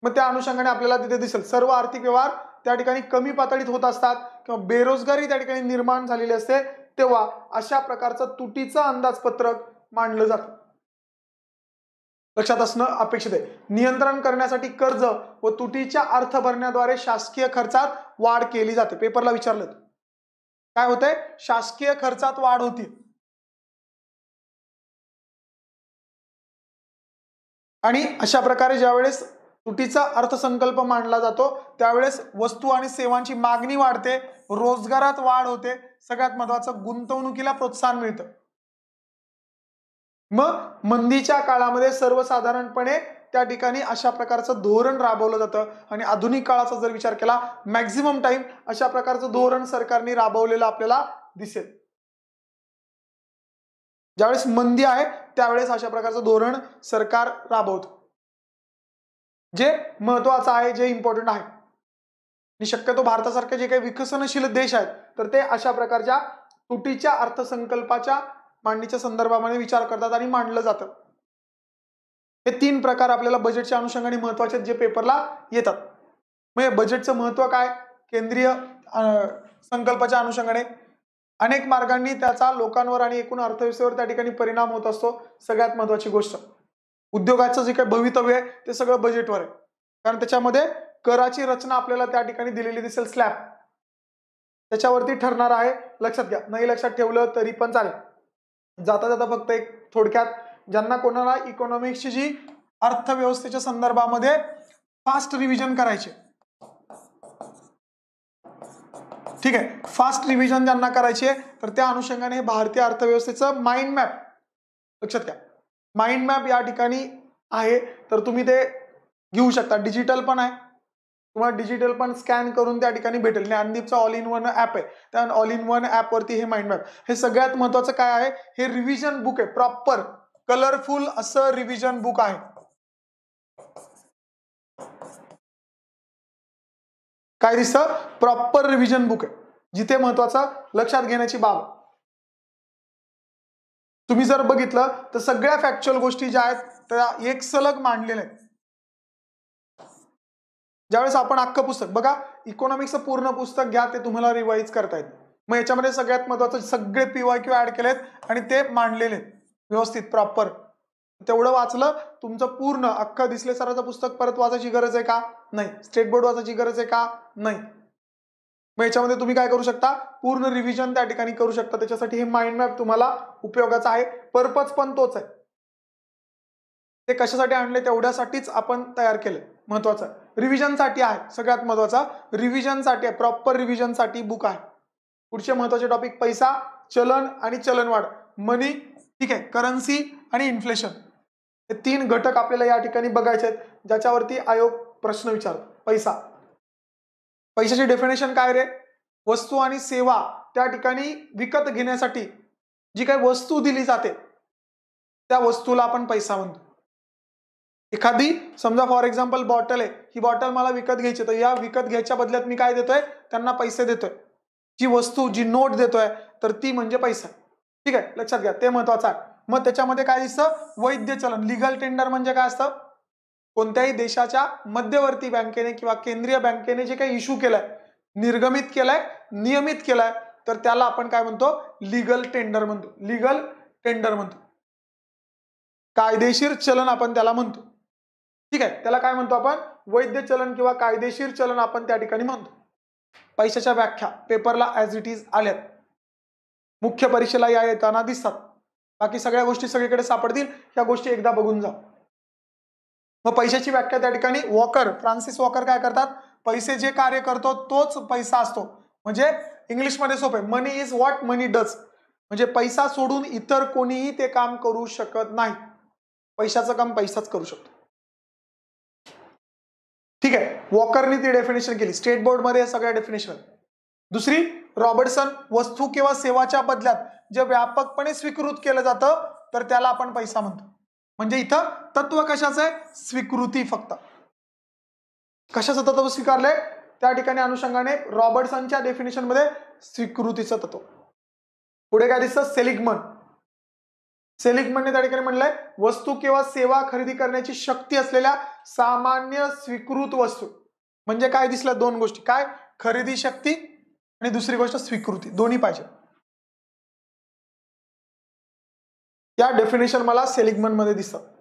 S1: मग त्या अनुषंगाने आपल्याला तिथे दिसेल सर्व आर्थिक व्यवहार त्या ठिकाणी कमी पातळीत होत असतात किंवा बेरोजगारी त्या ठिकाणी निर्माण झालेली असते तेव्हा अशा प्रकारचं तुटीचं अंदाजपत्रक मांडलं जातं लक्षात असणं अपेक्षित आहे नियंत्रण करण्यासाठी कर्ज व तुटीच्या अर्थ भरण्याद्वारे
S2: शासकीय खर्चात वाढ केली जाते पेपरला विचारलं काय होतंय शासकीय खर्चात वाढ होती आणि अशा प्रकारे ज्यावेळेस तुटीचा अर्थसंकल्प मांडला जातो
S1: त्यावेळेस वस्तू आणि सेवांची मागणी वाढते रोजगारात वाढ होते सगळ्यात महत्वाचं गुंतवणुकीला प्रोत्साहन मिळतं मग मंदीच्या काळामध्ये सर्वसाधारणपणे त्या ठिकाणी अशा प्रकारचं धोरण राबवलं जातं आणि आधुनिक काळाचा जर विचार केला मॅक्झिमम टाइम अशा प्रकारचं धोरण सरकारने राबवलेलं आपल्याला दिसेल
S2: ज्यावेळेस मंदी आहे त्यावेळेस अशा प्रकारचं धोरण सरकार राबवत जे महत्वाचं आहे जे इम्पॉर्टंट आहे
S1: आणि शक्यतो भारतासारखे जे काही विकसनशील देश आहेत तर ते अशा प्रकारच्या तुटीच्या अर्थसंकल्पाच्या मांडणीच्या संदर्भामध्ये विचार करतात आणि मांडलं जातं हे तीन प्रकार आपल्याला बजेटच्या अनुषंगाने महत्वाचे जे पेपरला येतात म्हणजे बजेटचं महत्व काय केंद्रीय संकल्पाच्या अनुषंगाने अनेक मार्गांनी त्याचा लोकांवर आणि एकूण अर्थव्यवस्थेवर त्या ठिकाणी परिणाम होत असतो सगळ्यात महत्वाची गोष्ट उद्योगाचं जे काही भवितव्य आहे ते सगळं बजेटवर आहे कारण त्याच्यामध्ये कराची रचना आपल्याला त्या ठिकाणी दिलेली दिसेल स्लॅब त्याच्यावरती ठरणार आहे लक्षात घ्या नाही लक्षात ठेवलं तरी पण चालेल जाता जाता फक्त एक थोडक्यात ज्यांना कोणाला इकॉनॉमिक्सची जी अर्थव्यवस्थेच्या संदर्भामध्ये फास्ट रिव्हिजन करायचे ठीक आहे फास्ट रिव्हिजन ज्यांना करायचे तर त्या अनुषंगाने भारतीय अर्थव्यवस्थेचं माइंड मॅप लक्षात घ्या माइंड मॅप या ठिकाणी आहे तर तुम्ही ते घेऊ शकता डिजिटल पण आहे किंवा डिजिटल पण स्कॅन करून त्या ठिकाणी भेटेल ज्ञानदीपचा ऑल इन वन ॲप आहे त्या ऑल इन वन ॲपवरती हे माइंड मॅप
S2: हे सगळ्यात महत्वाचं काय आहे हे रिव्हिजन बुक आहे प्रॉपर कलरफुल असं रिव्हिजन बुक आहे काय दिसतं प्रॉपर रिव्हिजन बुक आहे जिथे महत्वाचा लक्षात घेण्याची बाब तुम्ही जर बघितलं तर सगळ्या फॅक्च्युअल गोष्टी ज्या आहेत त्या एक सलग मांडलेल्या आहेत ज्यावेळेस आपण अख्खं पुस्तक
S1: बघा इकॉनॉमिक्सचं पूर्ण पुस्तक घ्या ते तुम्हाला रिवाईज करता येत मग याच्यामध्ये सगळ्यात महत्वाचं सगळे पीवाय क्यू ऍड केलेत आणि ते मांडलेले व्यवस्थित प्रॉपर तेवढं वाचलं तुमचं पूर्ण अख्खं दिसले सराचं पुस्तक परत वाचायची गरज आहे का नाही स्टेट बोर्ड वाचायची गरज आहे का नाही मग याच्यामध्ये तुम्ही काय करू शकता पूर्ण रिव्हिजन त्या ठिकाणी करू शकता त्याच्यासाठी हे माइंड मॅप तुम्हाला उपयोगाचा आहे पर्पज पण तोच आहे ते कशासाठी आणले तेवढ्यासाठीच आपण तयार केलं महत्वाचं आहे रिव्हिजनसाठी आहे सगळ्यात महत्वाचा रिव्हिजनसाठी आहे प्रॉपर रिव्हिजनसाठी बुक आहे पुढचे महत्वाचे टॉपिक पैसा चलन आणि चलनवाढ मनी ठीक आहे करन्सी आणि इन्फ्लेशन हे तीन घटक आपल्याला या ठिकाणी बघायचे आहेत ज्याच्यावरती आयोग प्रश्न विचारतो पैसा पैशाची डेफिनेशन काय रे वस्तू आणि सेवा त्या ठिकाणी विकत घेण्यासाठी जी काही वस्तू दिली जाते त्या वस्तूला आपण पैसा म्हणतो एखादी समजा फॉर एक्झाम्पल बॉटल आहे ही बॉटल मला विकत घ्यायची तर या विकत घ्यायच्या बदल्यात मी काय देतोय त्यांना पैसे देतोय जी वस्तू जी नोट देतोय तर ती म्हणजे पैसा ठीक आहे लक्षात घ्या ते महत्वाचं आहे मग त्याच्यामध्ये काय दिसतं वैद्य चलन लिगल टेंडर म्हणजे काय असतं कोणत्याही देशाच्या मध्यवर्ती बँकेने किंवा केंद्रीय बँकेने जे काही इश्यू केलाय निर्गमित केलाय नियमित केलाय तर त्याला आपण काय म्हणतो लिगल टेंडर म्हणतो लिगल टेंडर म्हणतो कायदेशीर चलन आपण त्याला म्हणतो ठीक आहे त्याला काय म्हणतो आपण वैद्य चलन किंवा कायदेशीर चलन आपण त्या ठिकाणी म्हणतो पैशाच्या व्याख्या पेपरला ॲज इट इज आल्यात मुख्य परीक्षेला या येताना दिसतात बाकी सगळ्या गोष्टी सगळीकडे सापडतील या गोष्टी एकदा बघून जा मग पैशाची व्याख्या त्या ठिकाणी वॉकर फ्रान्सिस वॉकर काय करतात पैसे जे कार्य करतो तोच पैसा असतो म्हणजे इंग्लिश मध्ये सोपे money is what money does म्हणजे पैसा सोडून इतर कोणीही ते काम करू शकत नाही पैशाचं काम पैसाच करू शकतो ठीक आहे वॉकरनी ती डेफिनेशन केली स्टेट बोर्डमध्ये या सगळ्या डेफिनेशन दुसरी रॉबर्टसन वस्तू किंवा सेवाच्या बदल्यात जे व्यापकपणे स्वीकृत केलं जातं तर त्याला आपण पैसा म्हणतो म्हणजे इथं तत्व कशाचं आहे स्वीकृती फक्त कशाचं तत्व स्वीकारलंय त्या ठिकाणी अनुषंगाने रॉबर्टसनच्या डेफिनेशनमध्ये स्वीकृतीचं तत्व पुढे काय दिसतं सेलिगमन सेलिकमनने त्या ठिकाणी म्हणलंय वस्तू किंवा सेवा खरेदी करण्याची शक्ती असलेल्या सामान्य स्वीकृत वस्तू म्हणजे काय दिसलं दोन
S2: गोष्टी काय खरेदी शक्ती आणि दुसरी गोष्ट स्वीकृती दोन्ही पाहिजे या डेफिनेशन मला सेलिगमन मध्ये दिसत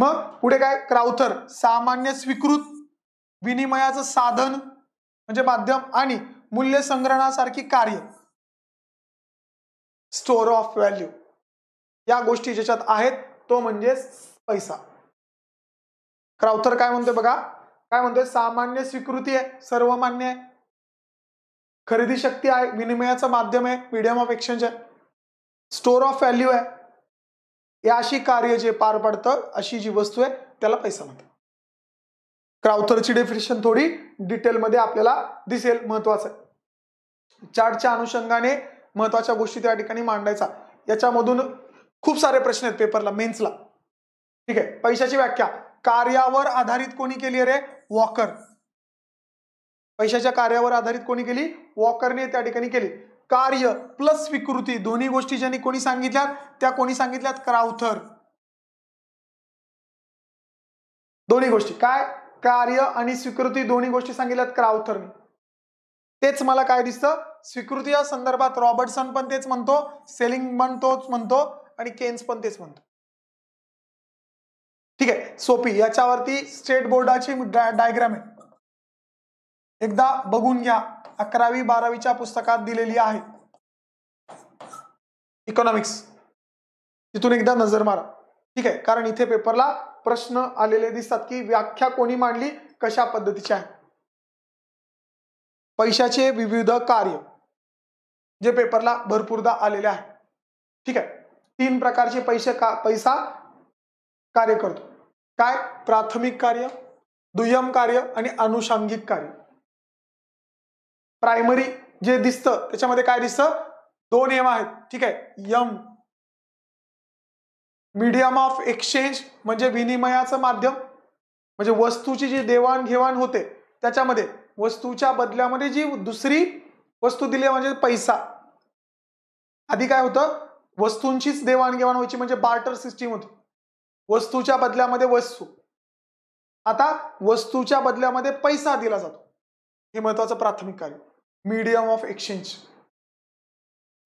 S2: मग पुढे काय क्राउथर सामान्य स्वीकृत विनिमयाचं साधन
S1: म्हणजे माध्यम आणि मूल्य संग्रहणासारखी कार्य स्टोर ऑफ व्हॅल्यू या गोष्टी ज्याच्यात आहेत तो म्हणजे पैसा क्राउथर काय म्हणतोय बघा काय म्हणतोय सामान्य स्वीकृती आहे सर्वमान्य आहे खरेदी शक्ती आहे विनिमयाचं माध्यम आहे मीडियम ऑफ एक्सचेंज आहे स्टोर ऑफ व्हॅल्यू आहे या अशी कार्य जे पार पडतं अशी जी वस्तू आहे त्याला पैसा म्हणतात क्राउथरची डेफिनेशन थोडी डिटेलमध्ये आपल्याला दिसेल महत्वाचं चार्टच्या अनुषंगाने महत्वाच्या गोष्टी त्या ठिकाणी मांडायचा याच्यामधून खूप सारे प्रश्न आहेत पेपरला मेन्सला ठीक आहे पैशाची व्याख्या कार्यावर आधारित कोणी केली रे वॉकर पैशाच्या कार्यावर आधारित कोणी केली वॉकरने त्या ठिकाणी केली कार्य प्लस स्वीकृती दोन्ही गोष्टी ज्यांनी कोणी सांगितल्यात त्या कोणी सांगितल्यात क्राउथर दोन्ही गोष्टी काय कार्य आणि स्वीकृती दोन्ही गोष्टी सांगितल्यात क्राउथरने तेच मला काय दिसतं स्वीकृती या संदर्भात रॉबर्टसन पण तेच म्हणतो सेलिंग म्हणतोच म्हणतो आणि केन्स पण तेच म्हणतो
S2: ठीक आहे सोपी याच्यावरती स्टेट बोर्डाची डायग्राम आहे
S1: एकदा बघून घ्या अकरावी बारावीच्या पुस्तकात दिलेली आहे इकॉनॉमिक्स तिथून एकदा नजर मारा ठीक आहे कारण इथे पेपरला प्रश्न आलेले दिसतात की व्याख्या कोणी मांडली कशा पद्धतीची आहे पैशाचे विविध कार्य जे पेपरला भरपूरदा आलेले आहे ठीक आहे तीन प्रकारचे पैसे का पैसा कार्य करतो काय प्राथमिक कार्य दुय्यम कार्य आणि अनुषांगिक कार्य
S2: प्रायमरी जे दिसतं त्याच्यामध्ये काय दिसतं दोन एम आहेत ठीक आहे यम मीडियम ऑफ एक्सचेंज म्हणजे
S1: विनिमयाचं माध्यम म्हणजे वस्तूची जी देवाणघेवाण होते त्याच्यामध्ये वस्तूच्या बदल्यामध्ये जी दुसरी वस्तू दिली म्हणजे पैसा आधी काय होतं वस्तूंचीच देवाणघेवाण व्हायची म्हणजे बार्टर सिस्टीम होती वस्तूच्या बदल्यामध्ये वस्तू आता वस्तूच्या बदल्यामध्ये पैसा दिला जातो हे महत्वाचं प्राथमिक कार्य मीडियम ऑफ एक्सचेंज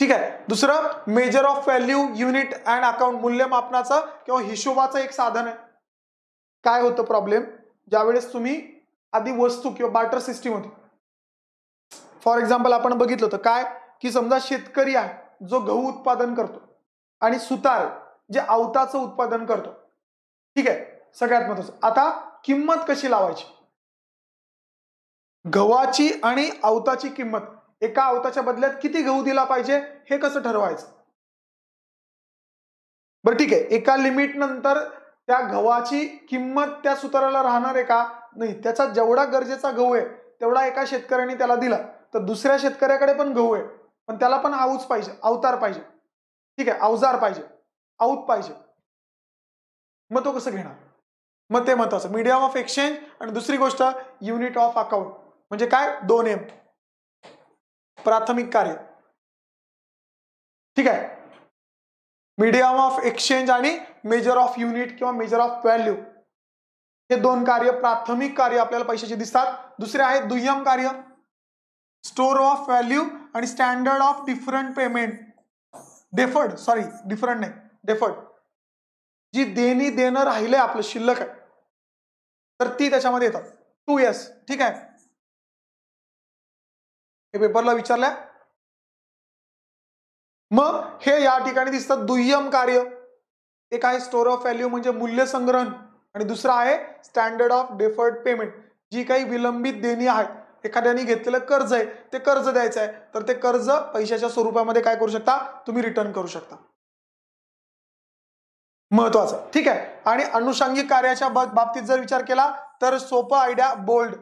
S1: ठीक आहे दुसरं measure of value unit and account मूल्यमापनाचं किंवा हिशोबाचं एक साधन आहे काय होतं प्रॉब्लेम ज्यावेळेस तुम्ही आधी वस्तू किंवा बार्टर सिस्टीम होती फॉर एक्झाम्पल आपण बघितलं होतं काय की समजा शेतकरी आहे जो गहू उत्पादन करतो आणि सुतार जे अवताचं उत्पादन करतो ठीक आहे सगळ्यात महत्वाचं आता किंमत कशी लावायची गव्हाची आणि अवताची किंमत एका अवताच्या बदल्यात किती गहू दिला पाहिजे हे कसं ठरवायचं बरं ठीक आहे एका लिमिट नंतर त्या गव्हाची किंमत त्या सुताराला राहणार आहे का नाही त्याचा जेवढा गरजेचा गहू आहे तेवढा एका शेतकऱ्याने त्याला दिला तर दुसऱ्या शेतकऱ्याकडे पण गहू आहे पण त्याला पण आऊच पाहिजे अवतार पाहिजे ठीक आहे अवजार पाहिजे आऊत पाहिजे मग तो कसं घेणार मग ते महत्वाचं मीडियम ऑफ एक्सचेंज आणि दुसरी गोष्ट युनिट ऑफ अकाउंट म्हणजे काय
S2: दोन एम प्राथमिक कार्य ठीक आहे मीडियम ऑफ एक्सचेंज आणि मेजर ऑफ युनिट किंवा मेजर ऑफ व्हॅल्यू
S1: हे दोन कार्य प्राथमिक कार्य आपल्याला पैशाचे दिसतात दुसरे आहे दुय्यम कार्य स्टोर ऑफ व्हॅल्यू आणि standard of different payment deferred sorry different नाही डेफर्ड जी देणी देणं राहिलंय आपलं
S2: शिल्लक आहे तर ती त्याच्यामध्ये येतात टू एस ठीक आहे हे पेपरला विचारल्या मग हे या ठिकाणी दिसतात दुय्यम कार्य एक आहे स्टोर ऑफ व्हॅल्यू म्हणजे मूल्य संग्रहण
S1: आणि दुसरं आहे स्टँडर्ड ऑफ डेफर्ड पेमेंट जी काही विलंबित देणी आहेत एखाद्याने घेतलेलं कर्ज आहे ते कर्ज द्यायचं आहे तर ते कर्ज पैशाच्या स्वरूपामध्ये काय करू शकता तुम्ही रिटर्न करू शकता महत्वाचं ठीक आहे आणि अनुषंगिक कार्याच्या बाबतीत जर विचार केला तर सोपं idea bold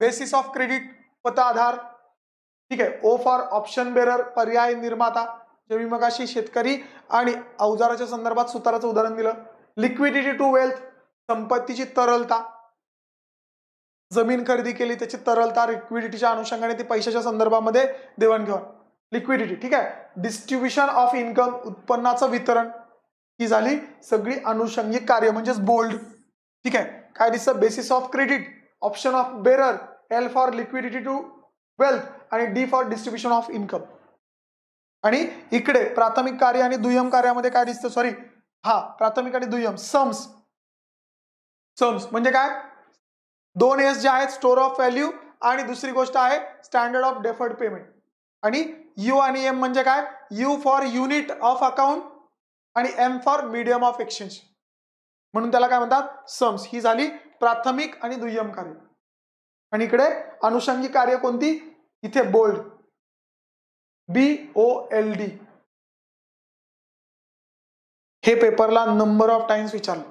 S1: basis of credit पत आधार ठीक आहे ओ फॉर ऑप्शन बेरर पर्याय निर्माता जे मगाशी शेतकरी आणि अवजाराच्या संदर्भात सुताराचं उदाहरण दिलं लिक्विडिटी टू वेल्थ संपत्तीची तरलता जमीन खरेदी केली त्याची तरलता लिक्विडिटीच्या अनुषंगाने ती पैशाच्या संदर्भामध्ये देवाणघेवाण लिक्विडिटी ठीक आहे डिस्ट्रीब्युशन ऑफ इन्कम उत्पन्नाचं वितरण ही झाली सगळी अनुषंगिक कार्य म्हणजेच बोल्ड ठीक आहे काय दिसतं basis of credit option of bearer L for liquidity to wealth आणि D for distribution of income आणि इकडे प्राथमिक कार्य आणि दुय्यम कार्यामध्ये काय दिसतं सॉरी हा प्राथमिक आणि दुय्यम सम्स सम्स म्हणजे काय दोन एस जे आहेत स्टोर ऑफ व्हॅल्यू आणि दुसरी गोष्ट आहे स्टँडर्ड ऑफ डेफर्ड पेमेंट आणि यू आणि एम म्हणजे काय U for unit of account आणि M for medium of exchange म्हणून त्याला काय म्हणतात सम्स ही झाली प्राथमिक आणि दुय्यम कार्य आणि इकडे अनुषंगी कार्य
S2: कोणती इथे bold B O L D हे पेपरला नंबर ऑफ टाइम्स विचारलं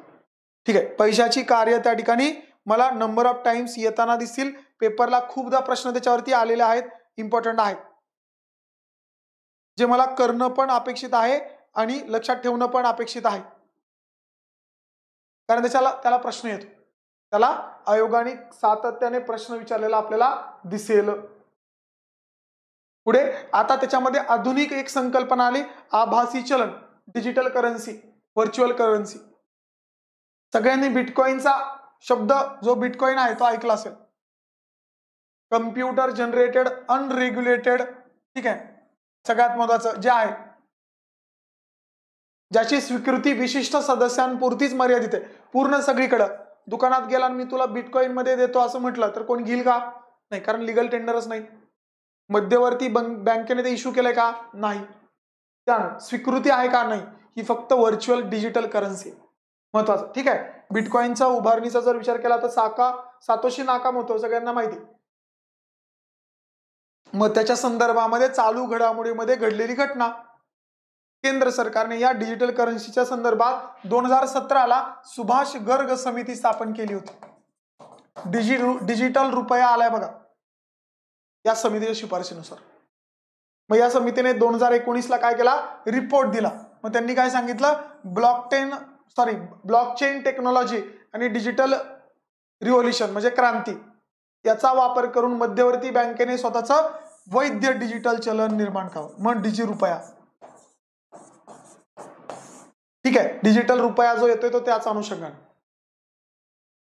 S2: ठीक आहे
S1: पैशाची कार्य त्या ठिकाणी मला नंबर ऑफ टाइम्स येताना दिसतील पेपरला खूपदा प्रश्न त्याच्यावरती आलेले आहेत इम्पॉर्टंट आहेत जे मला करणं पण अपेक्षित आहे आणि लक्षात ठेवणं पण अपेक्षित आहे कारण त्याच्याला त्याला प्रश्न येतो त्याला आयोगाने सातत्याने प्रश्न विचारलेला आपल्याला दिसेल पुढे आता त्याच्यामध्ये आधुनिक एक संकल्पना आली आभासी चलन डिजिटल करन्सी व्हर्च्युअल करन्सी सगळ्यांनी बिटकॉइनचा शब्द जो बिटकॉइन आहे तो ऐकला असेल कम्प्युटर जनरेटेड अनरेग्युलेटेड ठीक आहे सगळ्यात महत्वाचं जे आहे ज्याची स्वीकृती विशिष्ट सदस्यांपुरतीच मर्यादित आहे पूर्ण सगळीकडं दुकानात गेला आणि मी तुला बिटकॉइन मध्ये देतो असं म्हटलं तर कोण घेईल का नाही कारण लिगल टेंडरच नाही मध्यवर्ती बँकेने ते इश्यू केलंय का नाही त्यानं स्वीकृती आहे का नाही ही फक्त व्हर्च्युअल डिजिटल करन्सी महत्वाचं ठीक आहे बिटकॉइनचा उभारणीचा जर विचार केला तर साका सातोशी नाकाम होतो सगळ्यांना माहिती मग त्याच्या संदर्भामध्ये चालू घडामोडीमध्ये घडलेली घटना केंद्र सरकारने या डिजिटल करन्सीच्या संदर्भात दोन हजार सतराला सुभाष गर्ग समिती स्थापन केली होती डिजि डिजिटल रुपया आलाय बघा या समितीच्या शिफारशीनुसार मग या समितीने दोन हजार एकोणीसला काय केला रिपोर्ट दिला मग त्यांनी काय सांगितलं टेन सॉरी ब्लॉकचेन टेक्नॉलॉजी आणि डिजिटल रिव्होल्युशन म्हणजे क्रांती याचा वापर करून मध्यवर्ती बँकेने स्वतःचं वैद्य डिजिटल चलन निर्माण करावं मग डिजी रुपया ठीक आहे डिजिटल रुपया जो येतोय तो त्याच अनुषंगाने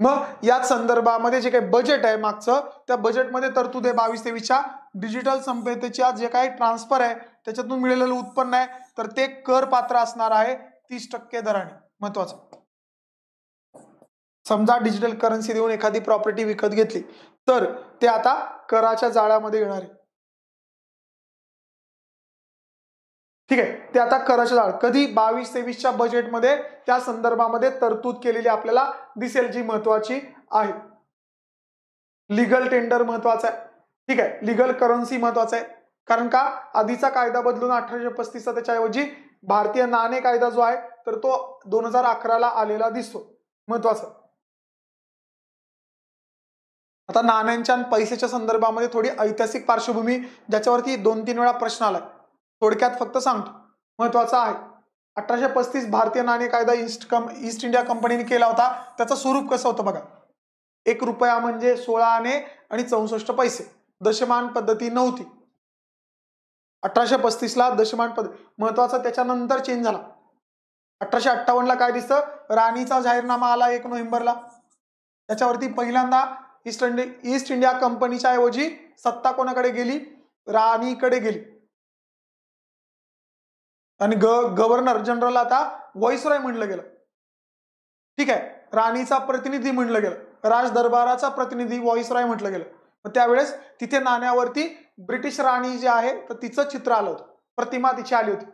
S1: मग याच संदर्भामध्ये जे काही बजेट आहे मागचं त्या बजेटमध्ये तरतूद आहे बावीस तेवीसच्या डिजिटल संपदेच्या जे काही ट्रान्सफर आहे त्याच्यातून मिळालेलं उत्पन्न आहे तर ते कर पात्र असणार आहे तीस टक्के दराने महत्वाचा
S2: समजा डिजिटल करन्सी देऊन एखादी प्रॉपर्टी विकत घेतली तर ते आता कराच्या जाळ्यामध्ये येणार आहे ठीक आहे
S1: ते आता कराच्या जाळ कधी बावीस तेवीसच्या बजेटमध्ये त्या संदर्भामध्ये तरतूद केलेली आपल्याला दिसेल जी महत्वाची आहे लिगल टेंडर महत्वाचा आहे ठीक आहे लिगल करन्सी महत्वाचा आहे कारण का आधीचा कायदा बदलून अठराशे पस्तीसचा त्याच्याऐवजी भारतीय नाणे कायदा जो आहे तर तो दोन हजार अकराला आलेला दिसतो महत्वाचं आता नाण्यांच्या पैशाच्या संदर्भामध्ये थोडी ऐतिहासिक पार्श्वभूमी ज्याच्यावरती दोन तीन वेळा प्रश्न आलाय थोडक्यात फक्त सांगतो महत्वाचा आहे अठराशे पस्तीस भारतीय नाणे कायदा ईस्ट कम ईस्ट इंडिया कंपनीने केला होता त्याचं स्वरूप कसं होतं बघा एक रुपया म्हणजे सोळा आणे आणि चौसष्ट पैसे दशमान पद्धती नव्हती अठराशे पस्तीसला दशमान पद्धती महत्वाचा त्याच्यानंतर चेंज झाला अठराशे अठ्ठावन्नला काय दिसतं राणीचा जाहीरनामा आला एक नोव्हेंबरला त्याच्यावरती पहिल्यांदा ईस्ट इंडिया ईस्ट इंडिया कंपनीच्या ऐवजी
S2: सत्ता कोणाकडे गेली राणीकडे गेली आणि ग गव्हर्नर जनरल आता व्हॉइसरॉय म्हणलं गेलं ठीक आहे
S1: राणीचा प्रतिनिधी म्हणलं गेलं राज दरबाराचा प्रतिनिधी रॉय म्हटलं गेलं मग त्यावेळेस तिथे नाण्यावरती ब्रिटिश राणी जी आहे तर तिचं चित्र आलं होतं प्रतिमा तिची आली होती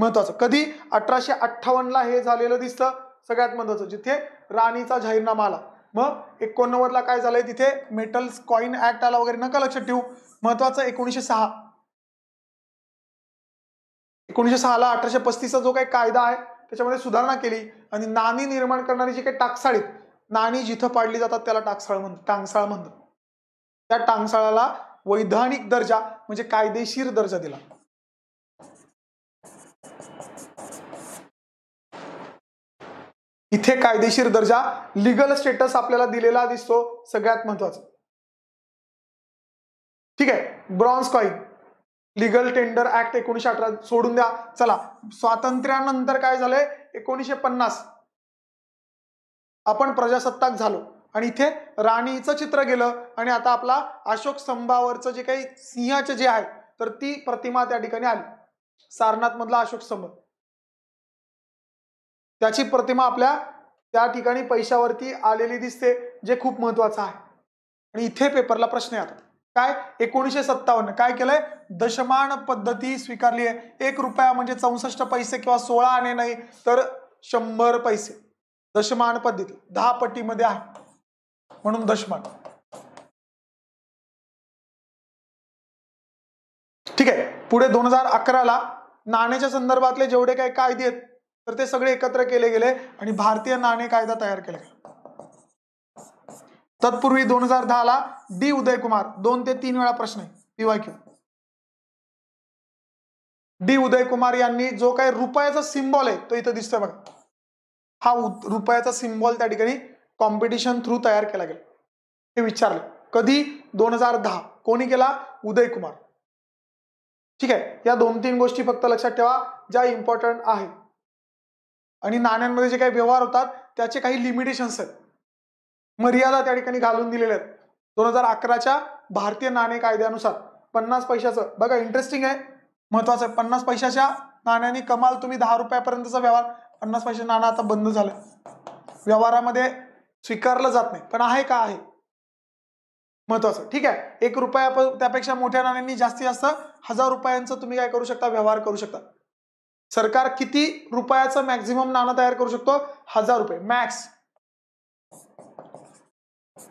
S1: महत्वाचं कधी अठराशे अठ्ठावन्नला हे झालेलं दिसतं सगळ्यात महत्वाचं जिथे राणीचा जाहीरनामा आला मग एकोणनव्वदला काय झालंय तिथे मेटल्स कॉइन ऍक्ट आला वगैरे नका लक्षात ठेवू महत्वाचं एकोणीशे सहा एकोणीशे सहाला अठराशे पस्तीसचा जो काही कायदा आहे त्याच्यामध्ये सुधारणा केली आणि नाणी निर्माण करणारी जी काही आहेत नाणी जिथं पाडली जातात त्याला टाकसाळ म्हणतात टांगसाळ म्हणतात त्या टांगसाळाला वैधानिक दर्जा म्हणजे कायदेशीर दर्जा दिला इथे कायदेशीर दर्जा लिगल स्टेटस आपल्याला दिलेला दिसतो सगळ्यात महत्वाचा ठीक आहे bronze coin legal tender act एकोणीशे अठरा सोडून द्या चला स्वातंत्र्यानंतर काय झालंय एकोणीशे पन्नास आपण प्रजासत्ताक झालो आणि इथे राणीचं चित्र गेलं आणि आता आपला अशोक स्तंभावरचं जे काही सिंहाचं जे आहे तर ती प्रतिमा त्या ठिकाणी आली सारनाथ मधला अशोक स्तंभ त्याची प्रतिमा आपल्या त्या ठिकाणी पैशावरती आलेली दिसते जे खूप महत्वाचं आहे आणि इथे पेपरला प्रश्न येतात काय एकोणीसशे सत्तावन्न काय केलंय दशमान पद्धती स्वीकारली आहे एक रुपया म्हणजे चौसष्ट पैसे किंवा सोळा आणे नाही तर शंभर पैसे दशमान
S2: पद्धती दहा पटीमध्ये आहे म्हणून दशमान ठीक आहे पुढे दोन हजार अकराला
S1: नाण्याच्या संदर्भातले जेवढे काही कायदे आहेत तर ते सगळे एकत्र केले गेले आणि भारतीय नाणे
S2: कायदा तयार केला गेला तत्पूर्वी दोन हजार दहा ला डी कुमार दोन ते तीन वेळा प्रश्न आहे पीवायक्यू डी
S1: कुमार यांनी जो काही रुपयाचा सिम्बॉल आहे तो इथं दिसतोय बघा हा रुपयाचा सिम्बॉल त्या ठिकाणी कॉम्पिटिशन थ्रू तयार केला गेला हे विचारलं कधी दोन हजार दहा कोणी केला उदयकुमार ठीक आहे या दोन तीन गोष्टी फक्त लक्षात ठेवा ज्या इम्पॉर्टंट आहेत आणि नाण्यांमध्ये जे काही व्यवहार होतात त्याचे काही लिमिटेशन्स आहेत मर्यादा त्या ठिकाणी घालून दिलेल्या आहेत दोन हजार अकराच्या भारतीय नाणे कायद्यानुसार पन्नास पैशाचं बघा इंटरेस्टिंग आहे महत्वाचं आहे पन्नास पैशाच्या नाण्यांनी कमाल तुम्ही दहा रुपयापर्यंतचा व्यवहार पन्नास पैसे नाणं आता बंद झालं व्यवहारामध्ये स्वीकारलं जात नाही पण आहे का आहे महत्वाचं ठीक आहे एक रुपया त्यापेक्षा मोठ्या नाण्यांनी जास्तीत जास्त हजार रुपयांचं तुम्ही काय करू शकता व्यवहार करू शकता सरकार किती रुपयाचं मॅक्झिमम नाणं तयार करू शकतो हजार रुपये मॅक्स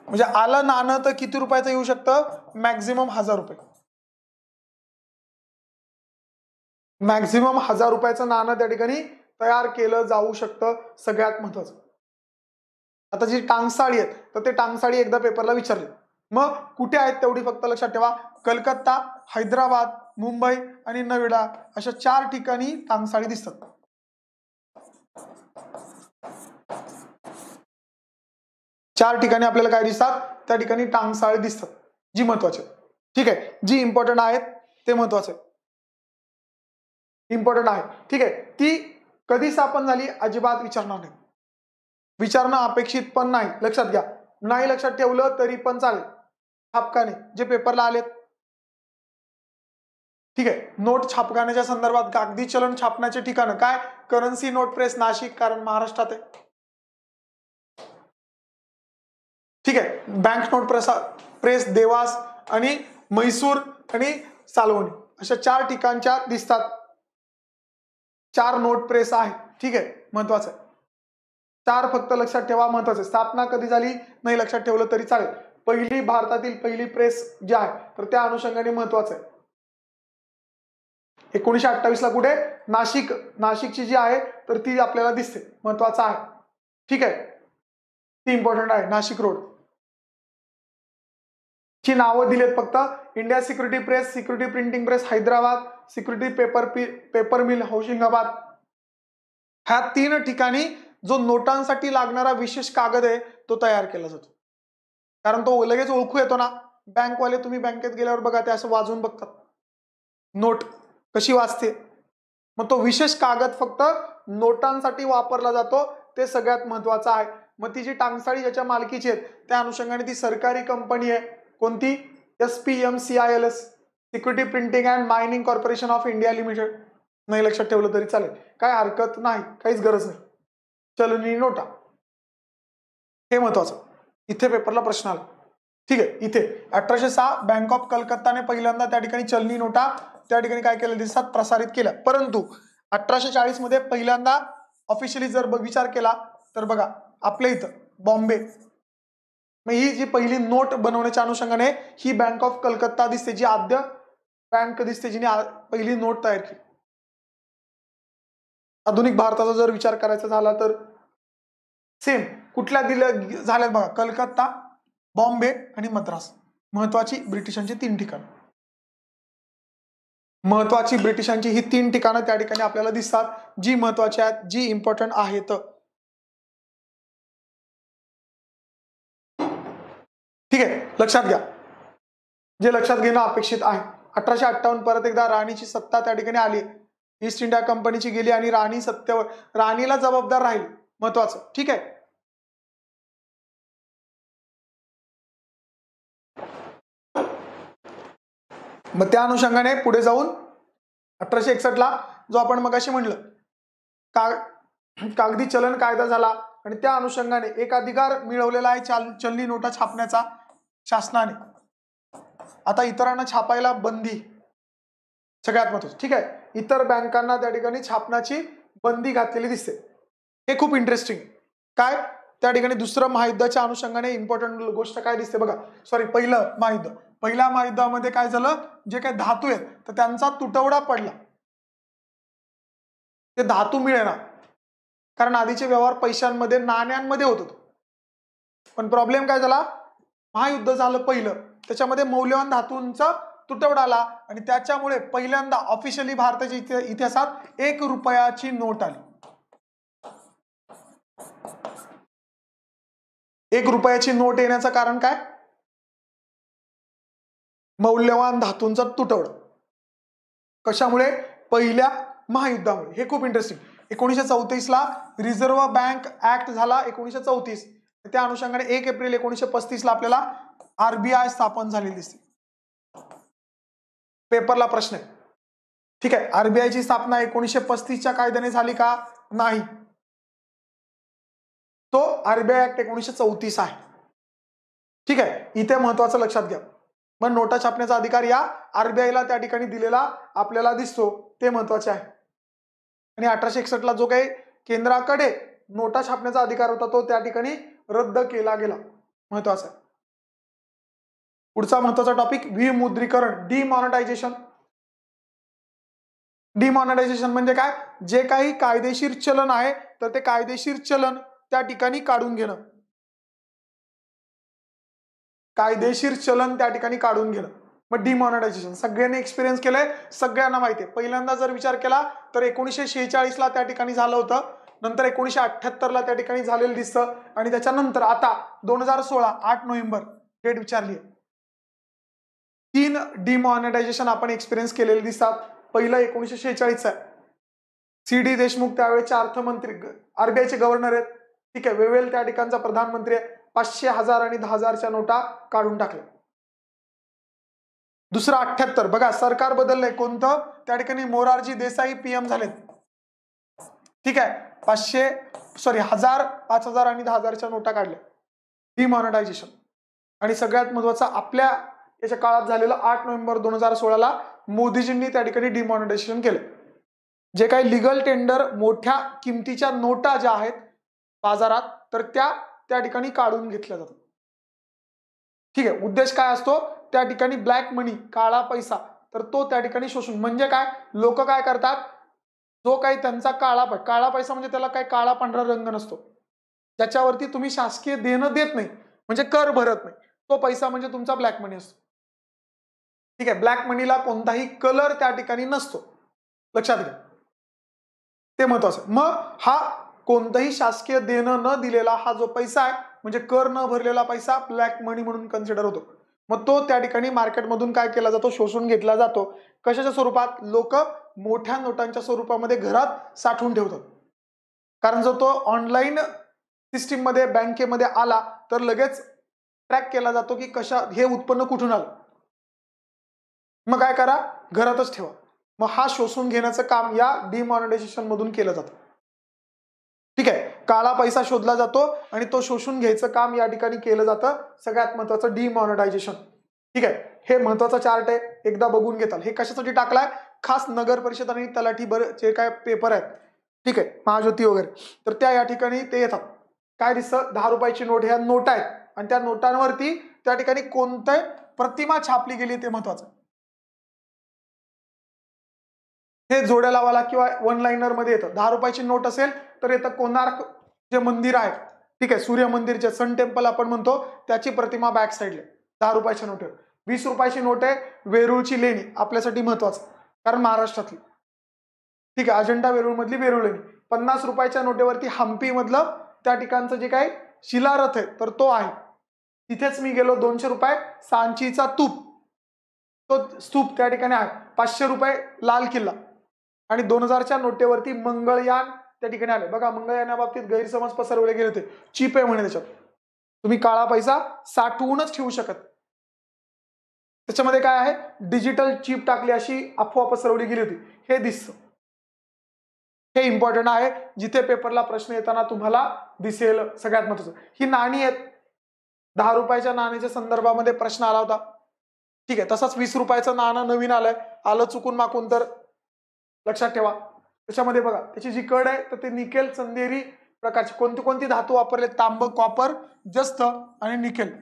S2: म्हणजे आलं नाणं तर किती रुपयाचं येऊ शकतं मॅक्झिमम हजार रुपये मॅक्झिमम हजार रुपयाचं नाणं त्या ठिकाणी तयार केलं जाऊ शकतं सगळ्यात महत्वाचं
S1: आता जी टांगसाळी आहेत तर ते टांगसाळी एकदा पेपरला विचारले मग कुठे आहेत तेवढी फक्त लक्षात ठेवा कलकत्ता हैदराबाद मुंबई आणि नवीडा अशा चार ठिकाणी टांगसाळी दिसतात
S2: चार ठिकाणी आपल्याला काय दिसतात त्या ठिकाणी टांगसाळी दिसतात जी महत्वाचे ठीक आहे जी इम्पॉर्टंट आहेत ते महत्वाचे
S1: इम्पॉर्टंट आहे ठीक आहे ती कधी स्थापन झाली अजिबात विचारणार नाही विचारणं अपेक्षित पण नाही लक्षात घ्या नाही लक्षात ठेवलं तरी पण चालेल हापकाने जे पेपरला आलेत ठीक आहे नोट छापखान्याच्या संदर्भात कागदी चलन छापण्याचे ठिकाण काय करन्सी नोट प्रेस नाशिक कारण महाराष्ट्रात आहे
S2: ठीक आहे bank note press press Dewas
S1: आणि मैसूर आणि सालवणी अशा चार ठिकाणच्या दिसतात चार नोट प्रेस आहे ठीक आहे महत्वाचं आहे चार फक्त लक्षात ठेवा महत्वाचं आहे स्थापना कधी झाली नाही लक्षात ठेवलं तरी चालेल पहिली भारतातील पहिली प्रेस जी आहे तर त्या अनुषंगाने महत्वाचं आहे एकोणीसशे ला कुठे
S2: नाशिक नाशिकची जी आहे तर ती आपल्याला दिसते महत्वाचं आहे ठीक आहे ती इम्पॉर्टंट आहे नाशिक रोड ची नावं
S1: दिलेत फक्त India security press security printing press Hyderabad security paper paper mill Hoshangabad ह्या तीन ठिकाणी जो नोटांसाठी लागणारा विशेष कागद आहे तो तयार केला जातो कारण तो लगेच ओळखू येतो ना बँकवाले तुम्ही बँकेत गेल्यावर बघा ते असं वाजून बघतात नोट कशी वाचते मग तो विशेष कागद फक्त नोटांसाठी वापरला जातो ते सगळ्यात महत्वाचं आहे मग ती जी टांगसाळी ज्याच्या मालकीची आहेत त्या अनुषंगाने ती सरकारी कंपनी आहे कोणती S P M C I L S security printing and mining corporation of India limited नाही लक्षात ठेवलं तरी चालेल काय हरकत नाही काहीच गरज नाही चलनी नोटा हे महत्वाचं इथे पेपरला प्रश्न आला ठीक आहे इथे अठराशे सहा बँक ऑफ कलकत्ताने पहिल्यांदा त्या ठिकाणी चलनी नोटा त्या ठिकाणी काय केलं दिसतात प्रसारित केलं परंतु अठराशे चाळीस मध्ये पहिल्यांदा ऑफिशियली जर विचार केला तर बघा आपल्या इथं बॉम्बे ही जी पहिली नोट बनवण्याच्या अनुषंगाने ही बँक ऑफ कलकत्ता दिसते जी आद्य बँक दिसते जिने पहिली नोट तयार केली आधुनिक भारताचा जर विचार करायचा झाला तर सेम कुठल्या दिल्या झाल्या बघा कलकत्ता बॉम्बे आणि मद्रास महत्वाची ब्रिटिशांची तीन ठिकाणं महत्वाची ब्रिटिशांची ही तीन ठिकाणं
S2: त्या ठिकाणी आपल्याला दिसतात जी महत्वाची आहेत जी इम्पॉर्टंट आहेत ठीक आहे लक्षात घ्या जे लक्षात घेणं अपेक्षित आहे
S1: अठराशे अठ्ठावन्न परत एकदा राणीची सत्ता त्या ठिकाणी आली
S2: ईस्ट इंडिया कंपनीची गेली आणि राणी सत्तेवर राणीला जबाबदार राहील महत्वाचं ठीक आहे मग त्या अनुषंगाने पुढे जाऊन अठराशे एकसष्टला
S1: जो आपण मग अशी म्हणलं का कागदी चलन कायदा झाला आणि त्या अनुषंगाने एक अधिकार मिळवलेला आहे चाल चलनी नोटा छापण्याचा शासनाने आता इतरांना छापायला बंदी सगळ्यात महत्वाचं ठीक आहे इतर बँकांना त्या ठिकाणी छापण्याची बंदी घातलेली दिसते हे खूप इंटरेस्टिंग काय त्या ठिकाणी दुसरं महायुद्धाच्या अनुषंगाने इम्पॉर्टंट गोष्ट काय दिसते बघा सॉरी पहिलं महायुद्ध पहिल्या महायुद्धामध्ये काय झालं जे काही धातू आहेत तर त्यांचा तुटवडा पडला ते धातू मिळेना कारण आधीचे व्यवहार पैशांमध्ये नाण्यांमध्ये होत होतो पण प्रॉब्लेम काय झाला महायुद्ध झालं पहिलं त्याच्यामध्ये मौल्यवान धातूंचा तुटवडा आला आणि त्याच्यामुळे पहिल्यांदा ऑफिशियली भारताच्या इतिहासात
S2: एक रुपयाची नोट आली एक रुपयाची नोट येण्याचं कारण काय मौल्यवान धातूंचा तुटवडा कशामुळे पहिल्या
S1: महायुद्धामुळे हे खूप इंटरेस्टिंग एकोणीसशे चौतीसला रिझर्व्ह बँक ऍक्ट झाला एकोणीसशे चौतीस त्या अनुषंगाने एक एप्रिल एकोणीसशे पस्तीसला आपल्याला आरबीआय स्थापन झालेली दिसते
S2: पेपरला प्रश्न आहे ठीक आहे आरबीआयची स्थापना एकोणीसशे पस्तीसच्या कायद्याने झाली का नाही तो
S1: आरबीआय ऍक्ट एकोणीसशे चौतीस आहे ठीक आहे इथे महत्वाचं लक्षात घ्या मग नोटा छापण्याचा अधिकार या ला त्या ठिकाणी दिलेला आपल्याला दिसतो ते महत्वाचे आहे आणि अठराशे एकसष्टला जो काही केंद्राकडे नोटा छापण्याचा अधिकार होता तो त्या
S2: ठिकाणी रद्द केला गेला महत्वाचा आहे पुढचा महत्वाचा टॉपिक विमुद्रीकरण डिमॉनिटायझेशन डिमॉनिटायझेशन
S1: म्हणजे काय जे काही कायदेशीर चलन आहे तर ते कायदेशीर चलन त्या ठिकाणी काढून घेणं कायदेशीर चलन त्या ठिकाणी काढून गेलं मग डिमॉनिटायझेशन सगळ्यांनी एक्सपिरियन्स केलंय सगळ्यांना माहिती आहे पहिल्यांदा जर विचार केला तर एकोणीसशे शेहेचाळीसला त्या ठिकाणी झालं होतं नंतर एकोणीसशे अठ्ठ्याहत्तरला त्या ठिकाणी झालेलं दिसतं आणि त्याच्यानंतर आता दोन हजार सोळा आठ नोव्हेंबर डेट विचारली तीन डिमॉनिटायझेशन आपण एक्सपिरियन्स केलेले दिसतात पहिलं एकोणीसशे शेहेचाळीस आहे सी डी देशमुख त्यावेळेचे अर्थमंत्री आरबीआयचे गव्हर्नर आहेत ठीक आहे वेवेल त्या ठिकाणचा प्रधानमंत्री आहे पाचशे हजार आणि दहा हजारच्या नोटा काढून टाकल्या दुसरं अठ्याहत्तर बघा सरकार बदललंय कोणतं त्या ठिकाणी मोरारजी देसाई पीएम झालेत ठीक आहे पाचशे सॉरी हजार पाच हजार आणि दहा हजारच्या नोटा काढल्या डिमॉनिटायझेशन आणि सगळ्यात महत्वाचं आपल्या याच्या काळात झालेलं आठ नोव्हेंबर दोन हजार सोळाला मोदीजींनी त्या ठिकाणी डिमॉनिटायझेशन केलं जे काही लिगल टेंडर मोठ्या किमतीच्या नोटा ज्या आहेत बाजारात तर त्या त्या ठिकाणी काढून घेतला जातो ठीक आहे उद्देश काय असतो त्या ठिकाणी ब्लॅक मनी काळा पैसा तर तो त्या ठिकाणी शोषून म्हणजे काय लोक काय करतात जो काही त्यांचा काळा पैसा काळा पैसा म्हणजे त्याला काही काळा पांढरा रंग नसतो त्याच्यावरती तुम्ही शासकीय देणं देत नाही म्हणजे कर भरत नाही तो पैसा म्हणजे तुमचा ब्लॅक मनी असतो ठीक आहे ब्लॅक मनीला कोणताही कलर त्या ठिकाणी नसतो लक्षात घ्या ते महत्वाचं मग हा कोणतंही शासकीय देणं न दिलेला हा जो पैसा आहे म्हणजे कर न भरलेला पैसा ब्लॅक मनी म्हणून कन्सिडर होतो मग तो त्या ठिकाणी मार्केटमधून काय केला जातो शोषून घेतला जातो कशाच्या स्वरूपात लोक मोठ्या नोटांच्या स्वरूपामध्ये घरात साठवून ठेवतात कारण जर तो ऑनलाईन सिस्टीममध्ये बँकेमध्ये आला तर लगेच ट्रॅक केला जातो की कशा हे उत्पन्न कुठून आलं मग काय करा घरातच ठेवा मग हा शोषून घेण्याचं काम या डिमॉनिटायझेशन मधून केलं जातं ठीक आहे काळा पैसा शोधला जातो आणि तो शोषून घ्यायचं काम या ठिकाणी केलं जातं सगळ्यात महत्वाचं डिमॉनिटायझेशन ठीक आहे हे महत्वाचं चार्ट आहे एकदा बघून घेताल हे कशासाठी टाकलाय खास नगर परिषद आणि तलाठी बर जे काय पेपर आहेत ठीक आहे महाज्योती वगैरे तर त्या या ठिकाणी ते येतात काय दिसतं दहा रुपयाची नोट ह्या नोट आहेत आणि त्या नोटांवरती त्या ठिकाणी कोणत्या प्रतिमा छापली गेली ते महत्वाचं हे जोड्या लावाला किंवा वन लाईनर मध्ये येतं दहा रुपयाची नोट असेल तर येतं कोणार्क जे मंदिर आहे ठीक आहे सूर्य मंदिर जे सन टेम्पल आपण म्हणतो त्याची प्रतिमा बॅक साईडला दहा रुपयाच्या नोटेवर वीस रुपयाची नोट आहे वेरूळची लेणी आपल्यासाठी महत्वाचं कारण महाराष्ट्रातली ठीक आहे अजंठा मधली वेरूळ लेणी पन्नास रुपयाच्या नोटेवरती हम्पी मधलं त्या ठिकाणचं जे काही शिलारथ आहे तर तो आहे तिथेच मी गेलो दोनशे रुपये सांचीचा तूप तो स्तूप त्या ठिकाणी आहे पाचशे रुपये लाल किल्ला आणि दोन हजारच्या नोटेवरती मंगळयान त्या ठिकाणी आले बघा मंगळयाना बाबतीत गैरसमज पसरवले गेले होते चीप आहे म्हणे त्याच्यात तुम्ही काळा पैसा साठवूनच ठेवू शकत त्याच्यामध्ये काय आहे डिजिटल चीप टाकली अशी अफवा पसरवली गेली होती हे दिसत हे इम्पॉर्टंट आहे जिथे पेपरला प्रश्न येताना तुम्हाला दिसेल सगळ्यात महत्वाचं ही नाणी आहेत दहा रुपयाच्या नाण्याच्या संदर्भामध्ये प्रश्न आला होता ठीक आहे तसाच वीस रुपयाचं नाणं नवीन आलंय आलं चुकून माकून तर लक्षात ठेवा त्याच्यामध्ये बघा त्याची जी कड आहे तर ते निकेल चंदेरी प्रकारची कोणती कोणती धातू वापरले तांब कॉपर जस्त आणि निकेल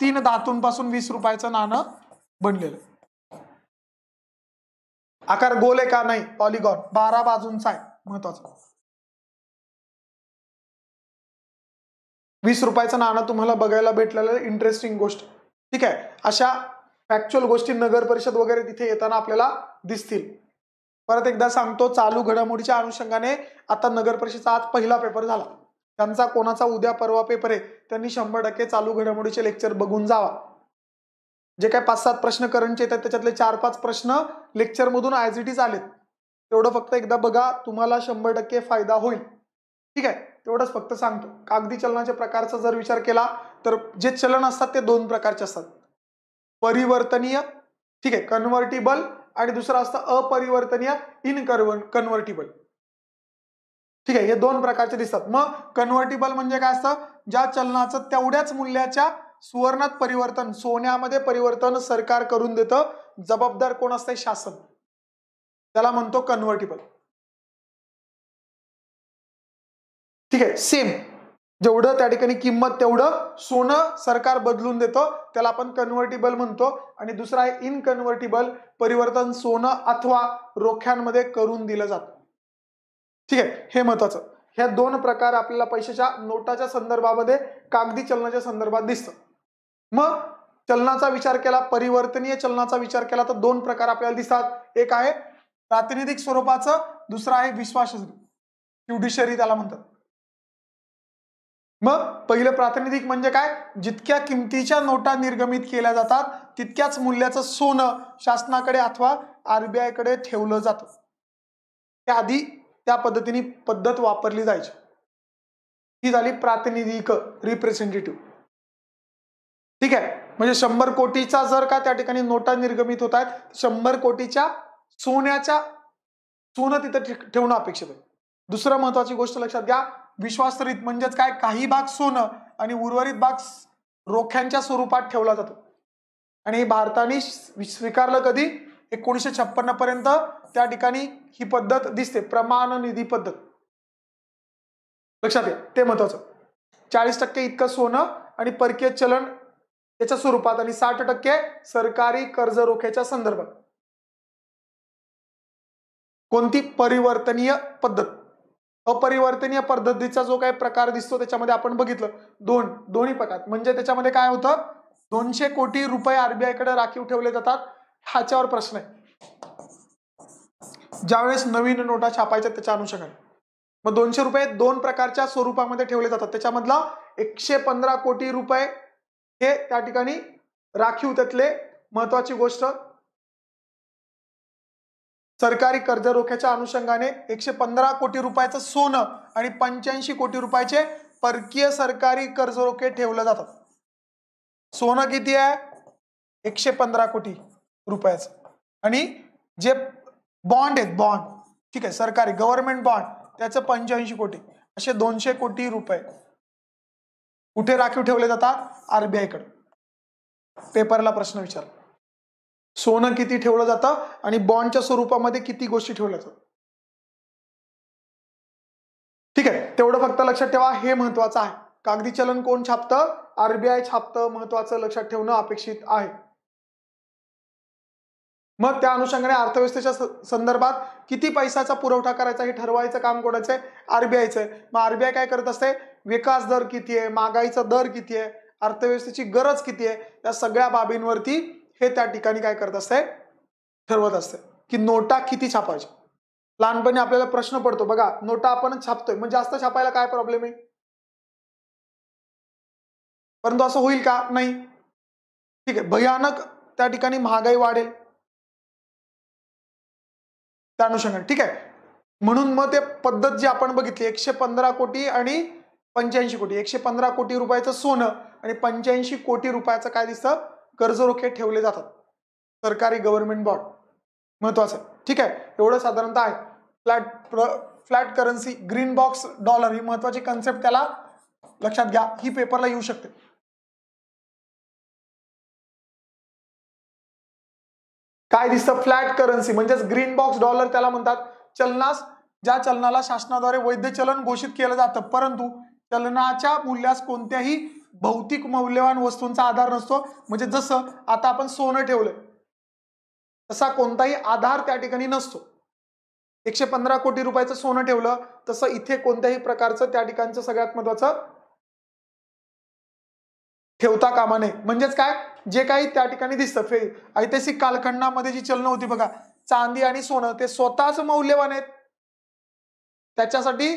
S1: तीन धातूंपासून वीस रुपयाचं नाणं
S2: बनलेलं आकार गोल आहे का नाही पॉलिगॉन बारा बाजूंचा आहे महत्वाचा वीस रुपयाचं नाणं तुम्हाला बघायला भेटलेलं इंटरेस्टिंग गोष्ट ठीक आहे अशा
S1: फॅक्च्युअल गोष्टी नगर परिषद वगैरे तिथे येताना आपल्याला दिसतील परत एकदा सांगतो चालू घडामोडीच्या अनुषंगाने आता नगर परिषदेचा आज पहिला पेपर झाला त्यांचा कोणाचा उद्या परवा पेपर आहे त्यांनी शंभर टक्के चालू घडामोडीचे लेक्चर बघून जावा जे काही पाच सात प्रश्न करंटचे येतात त्याच्यातले चार पाच प्रश्न लेक्चरमधून आय जी आलेत तेवढं फक्त एकदा बघा तुम्हाला शंभर टक्के फायदा होईल ठीक आहे तेवढंच फक्त सांगतो कागदी चलनाच्या प्रकारचा जर विचार केला तर जे चलन असतात ते दोन प्रकारचे असतात परिवर्तनीय ठीक आहे कन्व्हर्टेबल आणि दुसरं असतं अपरिवर्तनीय इन कन्व्हर्टिबल ठीक आहे हे दोन प्रकारचे दिसतात मग कन्व्हर्टिबल म्हणजे काय असतं ज्या चलनाचं तेवढ्याच मूल्याच्या सुवर्णात परिवर्तन सोन्यामध्ये परिवर्तन सरकार
S2: करून देतं जबाबदार कोण असतंय शासन त्याला म्हणतो कन्व्हर्टिबल ठीक आहे सेम जेवढं
S1: त्या ठिकाणी किंमत तेवढं सोनं सरकार बदलून देतो त्याला आपण कन्व्हर्टेबल म्हणतो आणि दुसरं आहे इनकन्व्हर्टेबल परिवर्तन सोनं अथवा रोख्यांमध्ये करून दिलं जातं ठीक आहे हे महत्वाचं ह्या दोन प्रकार आपल्याला पैशाच्या नोटाच्या संदर्भामध्ये कागदी चलनाच्या संदर्भात दिसतं मग चलनाचा विचार केला परिवर्तनीय चलनाचा विचार केला तर दोन प्रकार आपल्याला दिसतात एक आहे प्रातिनिधिक स्वरूपाचं दुसरं आहे विश्वास ज्युडिशरी त्याला म्हणतात मग पहिलं प्रातिनिधिक म्हणजे काय जितक्या किमतीच्या नोटा निर्गमित केल्या जातात तितक्याच मूल्याचं सोनं शासनाकडे अथवा आरबीआयकडे ठेवलं जातं त्याआधी त्या पद्धतीने पद्धत वापरली जायची ही झाली प्रातिनिधिक रिप्रेझेंटेटिव्ह ठीक आहे म्हणजे शंभर कोटीचा जर का त्या ठिकाणी नोटा निर्गमित होत आहेत शंभर कोटीच्या सोन्याच्या सोनं तिथं ठेवणं अपेक्षित आहे दुसरं महत्वाची गोष्ट लक्षात घ्या विश्वासरित म्हणजेच काय काही भाग सोनं आणि उर्वरित भाग रोख्यांच्या स्वरूपात ठेवला जातो आणि हे भारताने स्वीकारलं कधी एकोणीसशे छप्पन्न पर्यंत त्या ठिकाणी ही पद्धत दिसते प्रमाण निधी पद्धत लक्षात घ्या ते महत्वाचं चाळीस टक्के इतकं सोनं आणि परकीय चलन याच्या स्वरूपात आणि साठ टक्के सरकारी कर्ज रोख्याच्या संदर्भात कोणती परिवर्तनीय पद्धत अपरिवर्तनीय पद्धतीचा जो काही प्रकार दिसतो त्याच्यामध्ये आपण बघितलं दोन दोन्ही प्रकार म्हणजे त्याच्यामध्ये काय होतं दोनशे कोटी रुपये आरबीआय कडे राखीव ठेवले जातात ह्याच्यावर प्रश्न आहे ज्यावेळेस नवीन नोटा छापायच्या त्याच्या अनुषंगाने मग दोनशे रुपये दोन प्रकारच्या स्वरूपामध्ये ठेवले जातात त्याच्यामधला एकशे पंधरा कोटी रुपये हे त्या ठिकाणी राखीव त्यातले महत्वाची गोष्ट सरकारी कर्ज रोख्याच्या अनुषंगाने एकशे पंधरा कोटी रुपयाचं सोनं आणि पंच्याऐंशी कोटी रुपयाचे परकीय सरकारी कर्ज रोखे ठेवलं जातात सोनं किती आहे एकशे पंधरा कोटी रुपयाचं आणि जे बॉन्ड आहेत बॉन्ड ठीक आहे सरकारी गव्हर्नमेंट बॉन्ड त्याचं पंच्याऐंशी कोटी असे दोनशे कोटी रुपये कुठे राखीव ठेवले जातात आरबीआयकडे पेपरला प्रश्न विचारला
S2: सोनं किती ठेवलं जातं आणि बॉन्डच्या स्वरूपामध्ये किती गोष्टी ठेवल्या जातात ठीक आहे तेवढं फक्त लक्षात ठेवा हे महत्वाचं आहे कागदी
S1: चलन कोण छापतं आरबीआय छापतं महत्वाचं लक्षात ठेवणं अपेक्षित आहे मग त्या अनुषंगाने अर्थव्यवस्थेच्या संदर्भात किती पैशाचा पुरवठा करायचा हे ठरवायचं काम कोणाचं आहे आरबीआयचं आहे मग आरबीआय काय करत असते विकास दर किती आहे महागाईचा दर किती आहे अर्थव्यवस्थेची गरज किती आहे या सगळ्या बाबींवरती हे त्या ठिकाणी काय करत असते ठरवत असते की नोटा किती छापायच्या लहानपणी
S2: आपल्याला प्रश्न पडतो बघा नोटा आपण छापतोय म्हणजे जास्त छापायला काय प्रॉब्लेम आहे परंतु असं होईल का नाही ठीक आहे भयानक त्या ठिकाणी महागाई वाढेल त्या अनुषंगाने ठीक आहे
S1: म्हणून मग ते पद्धत जी आपण बघितली एकशे पंधरा कोटी आणि पंच्याऐंशी कोटी एकशे पंधरा कोटी रुपयाचं सोनं आणि पंच्याऐंशी कोटी रुपयाचं काय दिसतं कर्जरोखे ठेवले जातात सरकारी गव्हर्नमेंट बॉन्ड महत्वाचं आहे ठीक आहे एवढं साधारणतः आहे
S2: flat flat currency green box dollar ही महत्वाची कन्सेप्ट त्याला लक्षात घ्या ही पेपरला येऊ शकते काय दिसतं फ्लॅट करन्सी म्हणजेच ग्रीन बॉक्स डॉलर त्याला म्हणतात चलनास
S1: ज्या चलनाला शासनाद्वारे वैध चलन घोषित केलं जातं परंतु चलनाच्या मूल्यास कोणत्याही भौतिक मौल्यवान वस्तूंचा आधार नसतो म्हणजे जसं आता आपण सोनं ठेवलंय तसा कोणताही आधार त्या ठिकाणी नसतो एकशे पंधरा कोटी रुपयाचं सोनं ठेवलं तसं इथे कोणत्याही प्रकारचं त्या ठिकाणचं सगळ्यात महत्वाचं ठेवता कामा नये म्हणजेच काय जे काही त्या ठिकाणी दिसतं फे ऐतिहासिक कालखंडामध्ये जी चलन होती बघा चांदी आणि सोनं ते स्वतःच मौल्यवान आहेत त्याच्यासाठी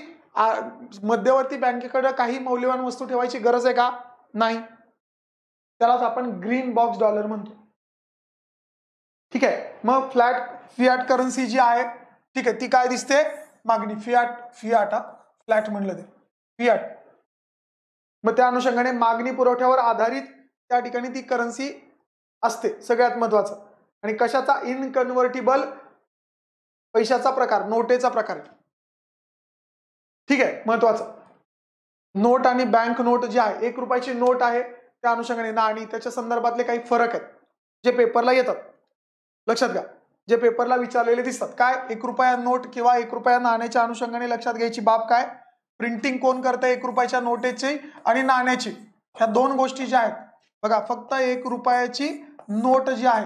S1: मध्यवर्ती बँकेकडे काही मौल्यवान वस्तू ठेवायची गरज आहे का नाही त्यालाच आपण ग्रीन बॉक्स डॉलर म्हणतो ठीक आहे मग फ्लॅट फियाट करन्सी जी आहे ठीक आहे ती काय दिसते मागणी फियाट फियाट हा फ्लॅट म्हणलं ते फियाट मग त्या अनुषंगाने मागणी पुरवठ्यावर आधारित त्या ठिकाणी ती करन्सी असते सगळ्यात महत्वाचं आणि कशाचा इनकन्व्हर्टेबल पैशाचा प्रकार नोटेचा प्रकार ठीक आहे महत्वाचं नोट आणि बँक नोट जे आहे एक रुपयाची नोट आहे त्या अनुषंगाने नाणी त्याच्या संदर्भातले काही फरक आहेत जे पेपरला येतात लक्षात घ्या जे पेपरला विचारलेले दिसतात काय एक रुपया नोट किंवा एक रुपया नाण्याच्या अनुषंगाने लक्षात घ्यायची बाब काय प्रिंटिंग कोण आहे एक रुपयाच्या नोटेची आणि नाण्याची ह्या दोन गोष्टी ज्या आहेत बघा फक्त एक रुपयाची नोट जी आहे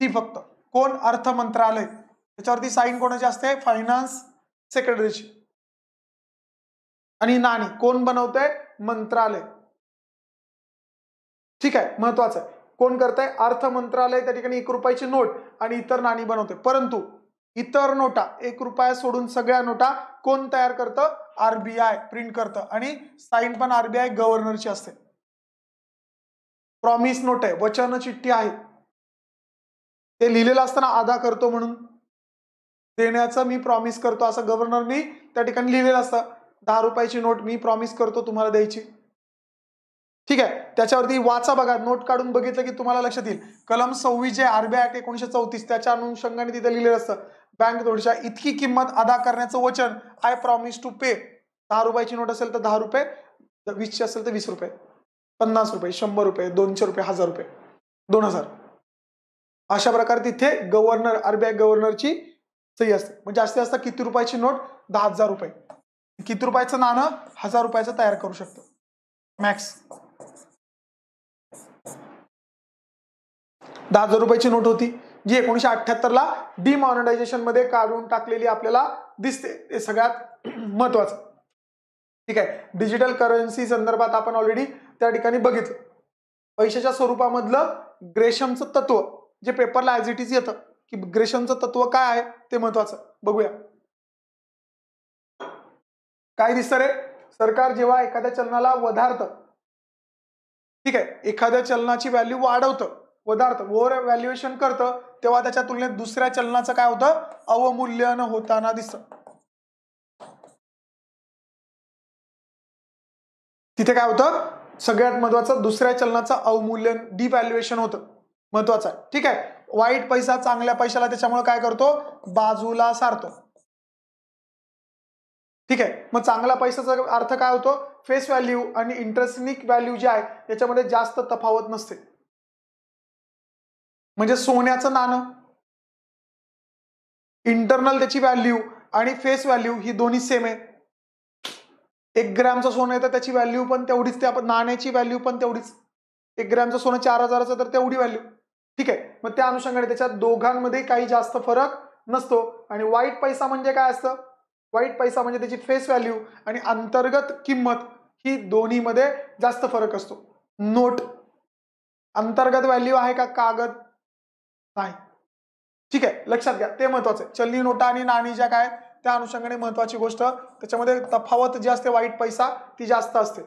S1: ती फक्त कोण अर्थ मंत्रालय त्याच्यावरती साईन कोणाची असते
S2: फायनान्स सेक्रेटरीची आणि नाणी कोण बनवतंय मंत्रालय ठीक आहे महत्वाचं आहे कोण करतंय अर्थ
S1: मंत्रालय त्या ठिकाणी एक रुपयाची नोट आणि इतर नाणी बनवते परंतु इतर नोटा एक रुपया सोडून सगळ्या नोटा कोण तयार करतं आरबीआय प्रिंट करतं आणि साईन पण आरबीआय
S2: गव्हर्नरची असते प्रॉमिस नोट आहे वचन चिठ्ठी आहे ते लिहिलेलं असताना आधा करतो म्हणून देण्याचं मी प्रॉमिस
S1: करतो असं गव्हर्नरनी त्या ठिकाणी लिहिलेलं असतं दहा रुपयाची नोट मी प्रॉमिस करतो तुम्हाला द्यायची ठीक आहे त्याच्यावरती वाचा बघा नोट काढून बघितलं की तुम्हाला लक्षात येईल कलम सव्वीस जे आरबीआय एकोणीशे चौतीस त्याच्या अनुषंगाने तिथे लिहिलेलं असतं बँक थोडीशा इतकी किंमत अदा करण्याचं वचन आय प्रॉमिस टू पे दहा रुपयाची नोट असेल तर दहा रुपये वीसची असेल तर वीस रुपये पन्नास रुपये शंभर रुपये दोनशे रुपये हजार रुपये दोन हजार अशा प्रकारे तिथे गव्हर्नर आरबीआय गव्हर्नरची सही असते म्हणजे जास्तीत जास्त किती रुपयाची नोट दहा हजार रुपये किती रुपयाचं नाणं हजार रुपयाचं तयार करू शकतो मॅक्स दहा हजार रुपयाची नोट होती जी एकोणीशे ला डिमॉनिटायझेशन मध्ये काढून टाकलेली आपल्याला दिसते ते सगळ्यात महत्वाचं ठीक आहे डिजिटल करन्सी संदर्भात आपण ऑलरेडी त्या ठिकाणी बघितलं पैशाच्या स्वरूपामधलं ग्रेशमचं तत्व जे पेपरला ॲज इट इज येतं की ग्रेशमचं तत्व काय आहे ते महत्वाचं बघूया
S2: काय दिसतं रे सरकार जेव्हा एखाद्या चलनाला वधारत ठीक आहे एखाद्या चलनाची व्हॅल्यू वाढवतं वधारत ओव्हर व्हॅल्युएशन करतं तेव्हा त्याच्या तुलनेत दुसऱ्या चलनाचं काय होतं अवमूल्यन होताना दिसत तिथे काय होतं सगळ्यात महत्वाचं दुसऱ्या चलनाचं अवमूल्यन डिव्हॅल्युएशन होतं महत्वाचं
S1: आहे ठीक आहे वाईट पैसा चांगल्या पैशाला त्याच्यामुळे काय करतो बाजूला सारतो
S2: ठीक आहे मग चांगला पैशाचा अर्थ काय होतो फेस व्हॅल्यू आणि इंटरेस्टिक व्हॅल्यू जे आहे याच्यामध्ये जास्त तफावत नसते म्हणजे सोन्याचं नाणं इंटरनल त्याची व्हॅल्यू
S1: आणि फेस व्हॅल्यू ही दोन्ही सेम आहे एक ग्रॅमचं सोनं येतं त्याची व्हॅल्यू पण तेवढीच त्या नाण्याची व्हॅल्यू पण तेवढीच एक ग्रॅमचं सोनं चार हजाराचं तर तेवढी व्हॅल्यू ठीक आहे मग त्या अनुषंगाने त्याच्या दोघांमध्ये काही जास्त फरक नसतो आणि वाईट पैसा म्हणजे काय असतं वाईट पैसा म्हणजे त्याची फेस व्हॅल्यू आणि अंतर्गत किंमत ही दोन्हीमध्ये जास्त फरक असतो नोट अंतर्गत व्हॅल्यू आहे का कागद नाही ठीक आहे लक्षात घ्या ते महत्वाचं आहे चलनी नोटा आणि नाणी ज्या काय त्या अनुषंगाने महत्वाची गोष्ट त्याच्यामध्ये तफावत जी असते वाईट पैसा ती जास्त असते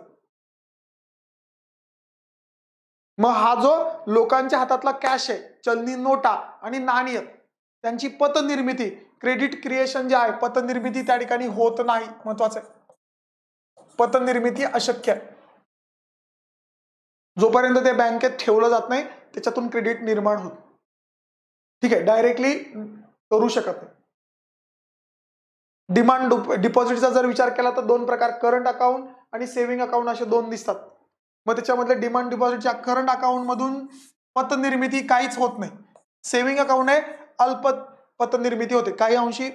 S1: मग हा जो लोकांच्या हातातला कॅश आहे चलनी नोटा आणि नाणी त्यांची पतनिर्मिती क्रेडिट क्रिएशन जे आहे पतनिर्मिती त्या ठिकाणी होत नाही महत्वाचं आहे पतनिर्मिती अशक्य आहे
S2: जोपर्यंत ते बँकेत ठेवलं जात नाही त्याच्यातून क्रेडिट निर्माण होत ठीक आहे डायरेक्टली करू शकत नाही
S1: डिमांड डिपॉझिटचा जर विचार केला तर दोन प्रकार करंट अकाउंट आणि सेव्हिंग अकाउंट असे दोन दिसतात मग त्याच्यामधले डिमांड डिपॉझिटच्या करंट अकाउंटमधून पतनिर्मिती काहीच होत नाही सेव्हिंग अकाउंट आहे अल्प पतनिर्मिती होते काही अंशी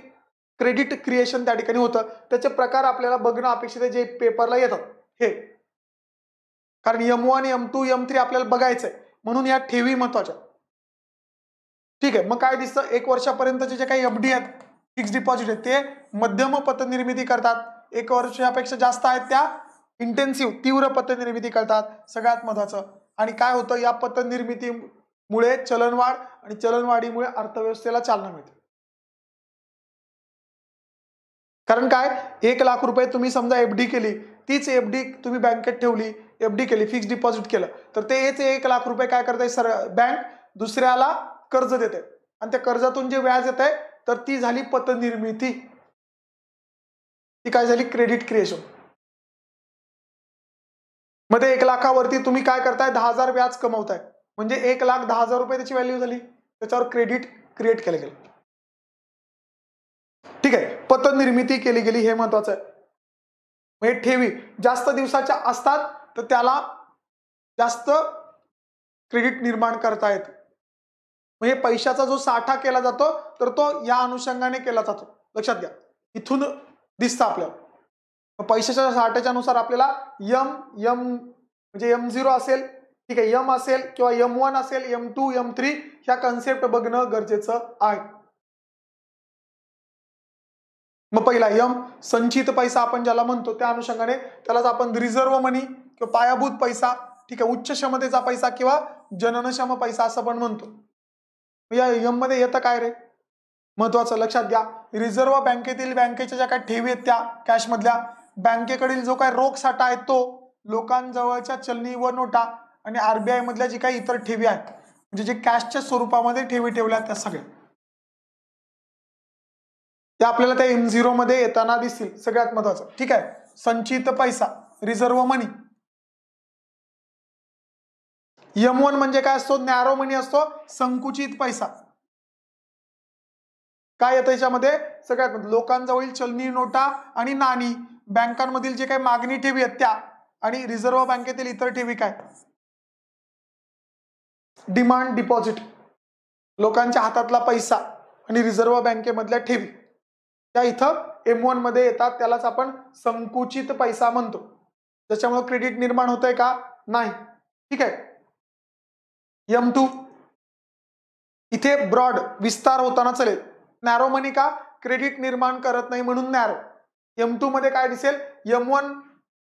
S1: क्रेडिट क्रिएशन त्या ठिकाणी होतं त्याचे प्रकार आपल्याला बघणं अपेक्षित आहे जे पेपरला येतात हे कारण M one M two M three आपल्याला आहे म्हणून या ठेवी महत्वाच्या ठीक आहे मग काय दिसतं एक वर्षापर्यंतचे जे काही एफडी आहेत फिक्स डिपॉझिट आहेत ते मध्यम पतनिर्मिती करतात एक वर्षापेक्षा जास्त आहेत त्या इंटेन्सिव्ह तीव्र पतनिर्मिती करतात सगळ्यात महत्वाचं आणि काय होतं या पतनिर्मितीमुळे चलनवाढ आणि चलनवाढीमुळे अर्थव्यवस्थेला चालना मिळते कारण काय एक लाख रुपये तुम्ही समजा एफ डी केली तीच एफ डी तुम्ही बँकेत ठेवली एफ डी केली फिक्स डिपॉझिट केलं तर तेच एक लाख रुपये काय करते सर बँक दुसऱ्याला
S2: कर्ज देते आणि त्या कर्जातून जे व्याज येत आहे तर ती झाली पतनिर्मिती ती काय झाली क्रेडिट क्रिएशन मध्ये एक लाखावरती तुम्ही काय करताय दहा हजार व्याज कमवताय म्हणजे एक लाख दहा हजार रुपये त्याची
S1: व्हॅल्यू झाली त्याच्यावर क्रेडिट क्रिएट केलं गेलं ठीक आहे पतनिर्मिती केली गेली हे महत्वाचं आहे म्हणजे ठेवी जास्त दिवसाच्या असतात तर त्याला जास्त क्रेडिट निर्माण करता येत म्हणजे पैशाचा जो साठा केला जातो तर तो या अनुषंगाने केला जातो लक्षात घ्या इथून दिसतं आपल्याला पैशाच्या साठ्याच्या नुसार आपल्याला यम यम म्हणजे यम झिरो असेल ठीक आहे यम असेल किंवा यम वन असेल यम टू यम थ्री ह्या कन्सेप्ट बघणं गरजेचं आहे मग पहिला यम संचित पैसा आपण ज्याला म्हणतो त्या अनुषंगाने त्यालाच आपण रिझर्व्ह मनी किंवा पायाभूत पैसा ठीक आहे उच्च क्षमतेचा पैसा किंवा जननक्षम पैसा असं पण म्हणतो या यम मध्ये येतं काय रे महत्वाचं लक्षात घ्या रिझर्व्ह बँकेतील बँकेच्या ज्या काय ठेवी आहेत त्या कॅशमधल्या बँकेकडील जो काय रोख साठा आहे तो लोकांजवळच्या चलनी व नोटा आणि आरबीआय मधल्या जी काही इतर ठेवी आहेत म्हणजे जे कॅशच्या स्वरूपामध्ये ठेवी ठेवल्या त्या सगळ्या ते आपल्याला त्या एम झिरो मध्ये येताना दिसतील सगळ्यात महत्वाचं ठीक आहे संचित पैसा रिझर्व्ह मनी
S2: यम वन म्हणजे काय असतो नॅरो मनी असतो संकुचित पैसा काय येतं याच्यामध्ये सगळ्यात लोकांजवळील
S1: चलनी नोटा आणि नाणी बँकांमधील जे काही मागणी ठेवी आहेत त्या आणि रिझर्व्ह बँकेतील इतर ठेवी काय डिमांड डिपॉझिट लोकांच्या हातातला पैसा आणि रिझर्व्ह बँकेमधल्या ठेवी त्या इथं एम वन मध्ये येतात त्यालाच आपण संकुचित पैसा म्हणतो त्याच्यामुळे क्रेडिट निर्माण होतंय का नाही ठीक आहे एम टू इथे ब्रॉड विस्तार होताना चालेल नॅरो मनी का क्रेडिट निर्माण करत नाही म्हणून नॅरो एम टू मध्ये काय दिसेल एम वन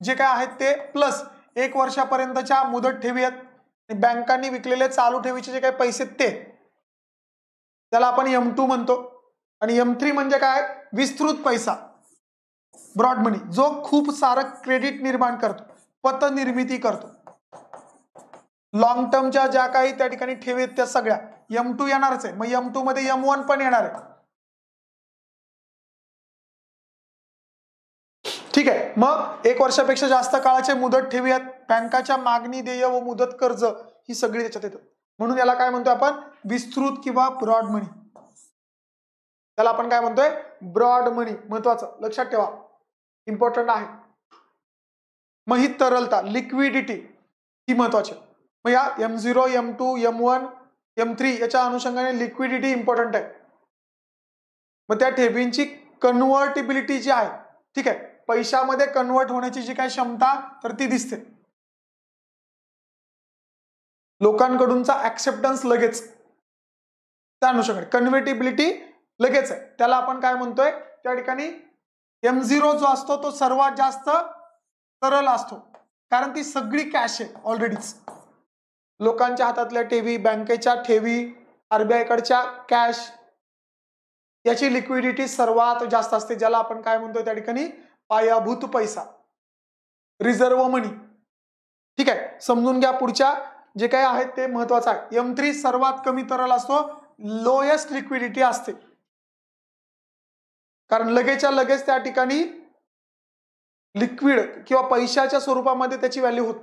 S1: जे काय आहेत ते प्लस एक वर्षापर्यंतच्या मुदत ठेवी आहेत बँकांनी विकलेले चालू ठेवीचे जे काही पैसे ते त्याला आपण एम टू म्हणतो आणि एम थ्री म्हणजे काय विस्तृत पैसा ब्रॉड मनी जो खूप सारं क्रेडिट निर्माण करतो पतनिर्मिती करतो लॉंग टर्मच्या ज्या काही त्या ठिकाणी ठेवेत त्या सगळ्या
S2: एम टू येणारच आहे मग एम टू मध्ये एम वन पण येणार आहे ठीक आहे मग एक वर्षापेक्षा जास्त काळाचे मुदत
S1: ठेवूयात बँकाच्या मागणी देय व मुदत कर्ज ही सगळी त्याच्यात येतात म्हणून याला काय म्हणतो आपण विस्तृत किंवा ब्रॉड मनी त्याला आपण काय म्हणतोय ब्रॉड मनी महत्वाचं लक्षात ठेवा इम्पॉर्टंट आहे मग ही तरलता लिक्विडिटी ही महत्वाची मग या M zero M two M one M three याच्या अनुषंगाने लिक्विडिटी इम्पॉर्टंट आहे मग त्या ठेवींची कन्व्हर्टिबिलिटी जी आहे ठीक आहे पैशामध्ये कन्व्हर्ट होण्याची जी काही क्षमता तर ती दिसते
S2: लोकांकडूनचा ऍक्सेप्टन्स लगेच त्या अनुषंगाने कन्व्हर्टिबिलिटी लगेच आहे त्याला आपण काय म्हणतोय त्या
S1: ठिकाणी एम झिरो जो असतो तो सर्वात जास्त तरल असतो कारण ती सगळी कॅश आहे ऑलरेडीच लोकांच्या हातातल्या ठेवी बँकेच्या ठेवी आरबीआय कडच्या कॅश याची लिक्विडिटी सर्वात जास्त असते ज्याला आपण काय म्हणतोय त्या ठिकाणी पायाभूत पैसा रिझर्व मनी ठीक आहे समजून घ्या पुढच्या जे काही आहेत ते महत्वाचं आहे एम थ्री सर्वात कमी तरल असतो लोएस्ट लिक्विडिटी असते कारण लगेच्या लगेच त्या ठिकाणी लिक्विड किंवा पैशाच्या स्वरूपामध्ये त्याची व्हॅल्यू होत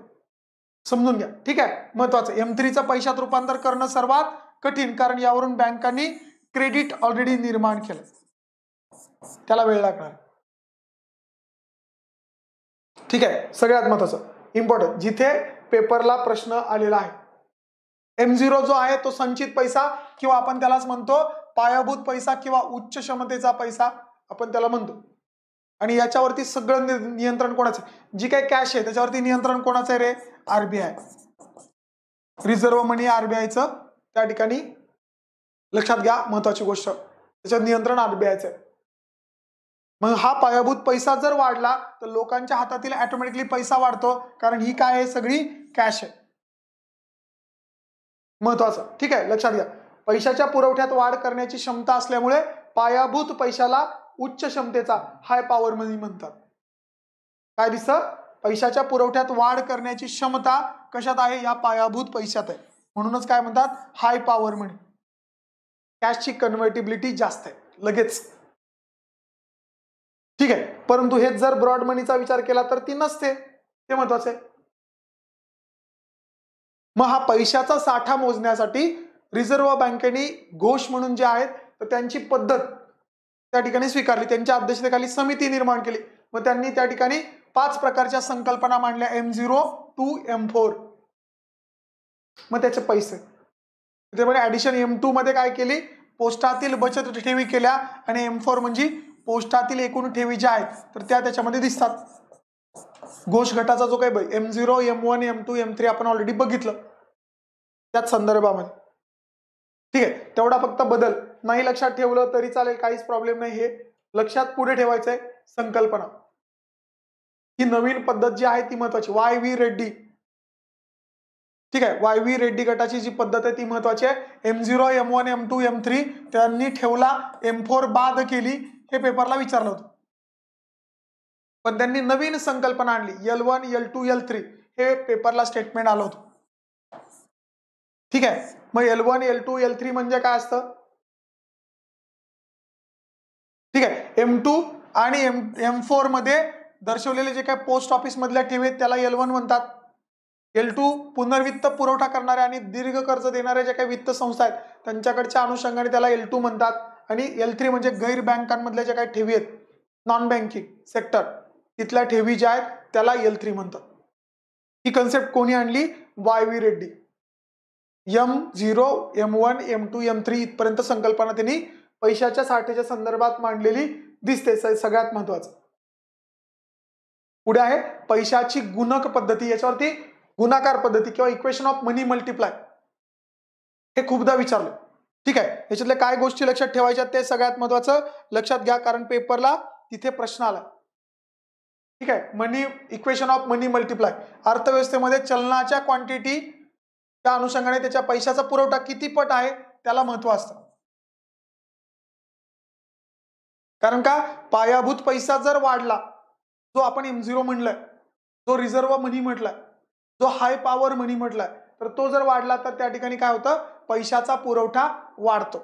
S1: समजून घ्या ठीक आहे महत्वाचं एम थ्रीचं पैशात रूपांतर करणं सर्वात
S2: कठीण कारण यावरून बँकांनी क्रेडिट ऑलरेडी निर्माण केलं त्याला वेळ लागणार ठीक आहे सगळ्यात महत्वाचं इम्पॉर्टंट जिथे पेपरला प्रश्न आलेला आहे एम झिरो जो आहे तो संचित
S1: पैसा किंवा आपण त्यालाच म्हणतो पायाभूत पैसा किंवा उच्च क्षमतेचा पैसा आपण त्याला म्हणतो आणि याच्यावरती सगळं नियंत्रण कोणाचं जी काही कॅश आहे त्याच्यावरती नियंत्रण कोणाचं आहे रे आरबीआय रिझर्व्ह मनी आरबीआयचं त्या ठिकाणी लक्षात घ्या महत्वाची गोष्ट त्याच्यावर नियंत्रण आरबीआयचं आहे मग हा पायाभूत पैसा जर वाढला तर लोकांच्या हातातील ऑटोमॅटिकली पैसा वाढतो कारण ही काय आहे सगळी कॅश आहे महत्वाचं ठीक आहे लक्षात घ्या पैशाच्या पुरवठ्यात वाढ करण्याची क्षमता असल्यामुळे पायाभूत पैशाला उच्च क्षमतेचा हाय पॉवर मनी म्हणतात काय दिसतं पैशाच्या पुरवठ्यात वाढ करण्याची क्षमता कशात आहे या पायाभूत पैशात आहे म्हणूनच काय म्हणतात हाय पॉवर मनी कॅशची कन्व्हर्टेबिलिटी जास्त आहे लगेच ठीक आहे परंतु हे जर ब्रॉड मनीचा विचार केला तर ती नसते ते महत्वाचे मग हा पैशाचा साठा मोजण्यासाठी रिझर्व्ह बँकेने घोष म्हणून जे आहेत तर त्यांची पद्धत त्या ठिकाणी स्वीकारली त्यांच्या अध्यक्षतेखाली समिती निर्माण केली व त्यांनी त्या ठिकाणी पाच प्रकारच्या संकल्पना मांडल्या M zero two M four मग त्याचे पैसे म्हणजे ऍडिशन एम टू मध्ये काय केली पोस्टातील बचत ठेवी केल्या आणि एम फोर म्हणजे पोस्टातील एकूण ठेवी ज्या आहेत तर त्या त्याच्यामध्ये दिसतात घोष गटाचा जो काही M zero M one M two M three आपण ऑलरेडी बघितलं त्याच संदर्भामध्ये ठीक आहे तेवढा फक्त बदल नाही लक्षात ठेवलं तरी चालेल काहीच प्रॉब्लेम नाही हे लक्षात पुढे ठेवायचंय संकल्पना ही नवीन पद्धत जी आहे ती महत्वाची वाय व्ही रेड्डी ठीक आहे वाय व्ही रेड्डी गटाची जी पद्धत आहे ती महत्वाची आहे M zero M one M two M three त्यांनी ठेवला एम फोर बाद केली हे पेपरला विचारलं होतं पण त्यांनी नवीन संकल्पना आणली L one L two L three
S2: हे पेपरला स्टेटमेंट आलं होतं ठीक आहे मग L one L two L three म्हणजे काय असतं ठीक आहे एम टू
S1: आणि एम एम फोरमध्ये दर्शवलेले जे काही पोस्ट ऑफिसमधल्या ठेवी आहेत त्याला एल वन म्हणतात एल टू पुनर्वित्त पुरवठा करणाऱ्या आणि दीर्घ कर्ज देणाऱ्या ज्या काही वित्त संस्था आहेत त्यांच्याकडच्या अनुषंगाने त्याला एल टू म्हणतात आणि एल थ्री म्हणजे गैर बँकांमधल्या ज्या काही ठेवी आहेत नॉन बँकिंग सेक्टर तिथल्या ठेवी ज्या आहेत त्याला एल थ्री म्हणतात ही कन्सेप्ट कोणी आणली Y V Reddy M zero M one M two M three इथपर्यंत संकल्पना त्यांनी पैशाच्या साठेच्या संदर्भात मांडलेली दिसते सगळ्यात महत्वाचं पुढे आहे पैशाची गुणक पद्धती याच्यावरती गुणाकार पद्धती किंवा इक्वेशन ऑफ मनी मल्टिप्लाय हे खूपदा विचारलं ठीक आहे याच्यातल्या काय गोष्टी लक्षात ठेवायच्या ते सगळ्यात महत्वाचं लक्षात घ्या कारण पेपरला तिथे प्रश्न आला ठीक आहे money equation of money multiply
S2: अर्थव्यवस्थेमध्ये चलनाच्या क्वांटिटी त्या अनुषंगाने त्याच्या पैशाचा पुरवठा किती पट आहे त्याला महत्व असतं कारण का पायाभूत पैसा जर वाढला जो आपण एम झिरो म्हणलाय जो रिझर्व्ह मनी म्हटलाय
S1: जो हाय पॉवर मनी म्हटलाय तर तो जर वाढला तर त्या ठिकाणी काय होतं पैशाचा पुरवठा वाढतो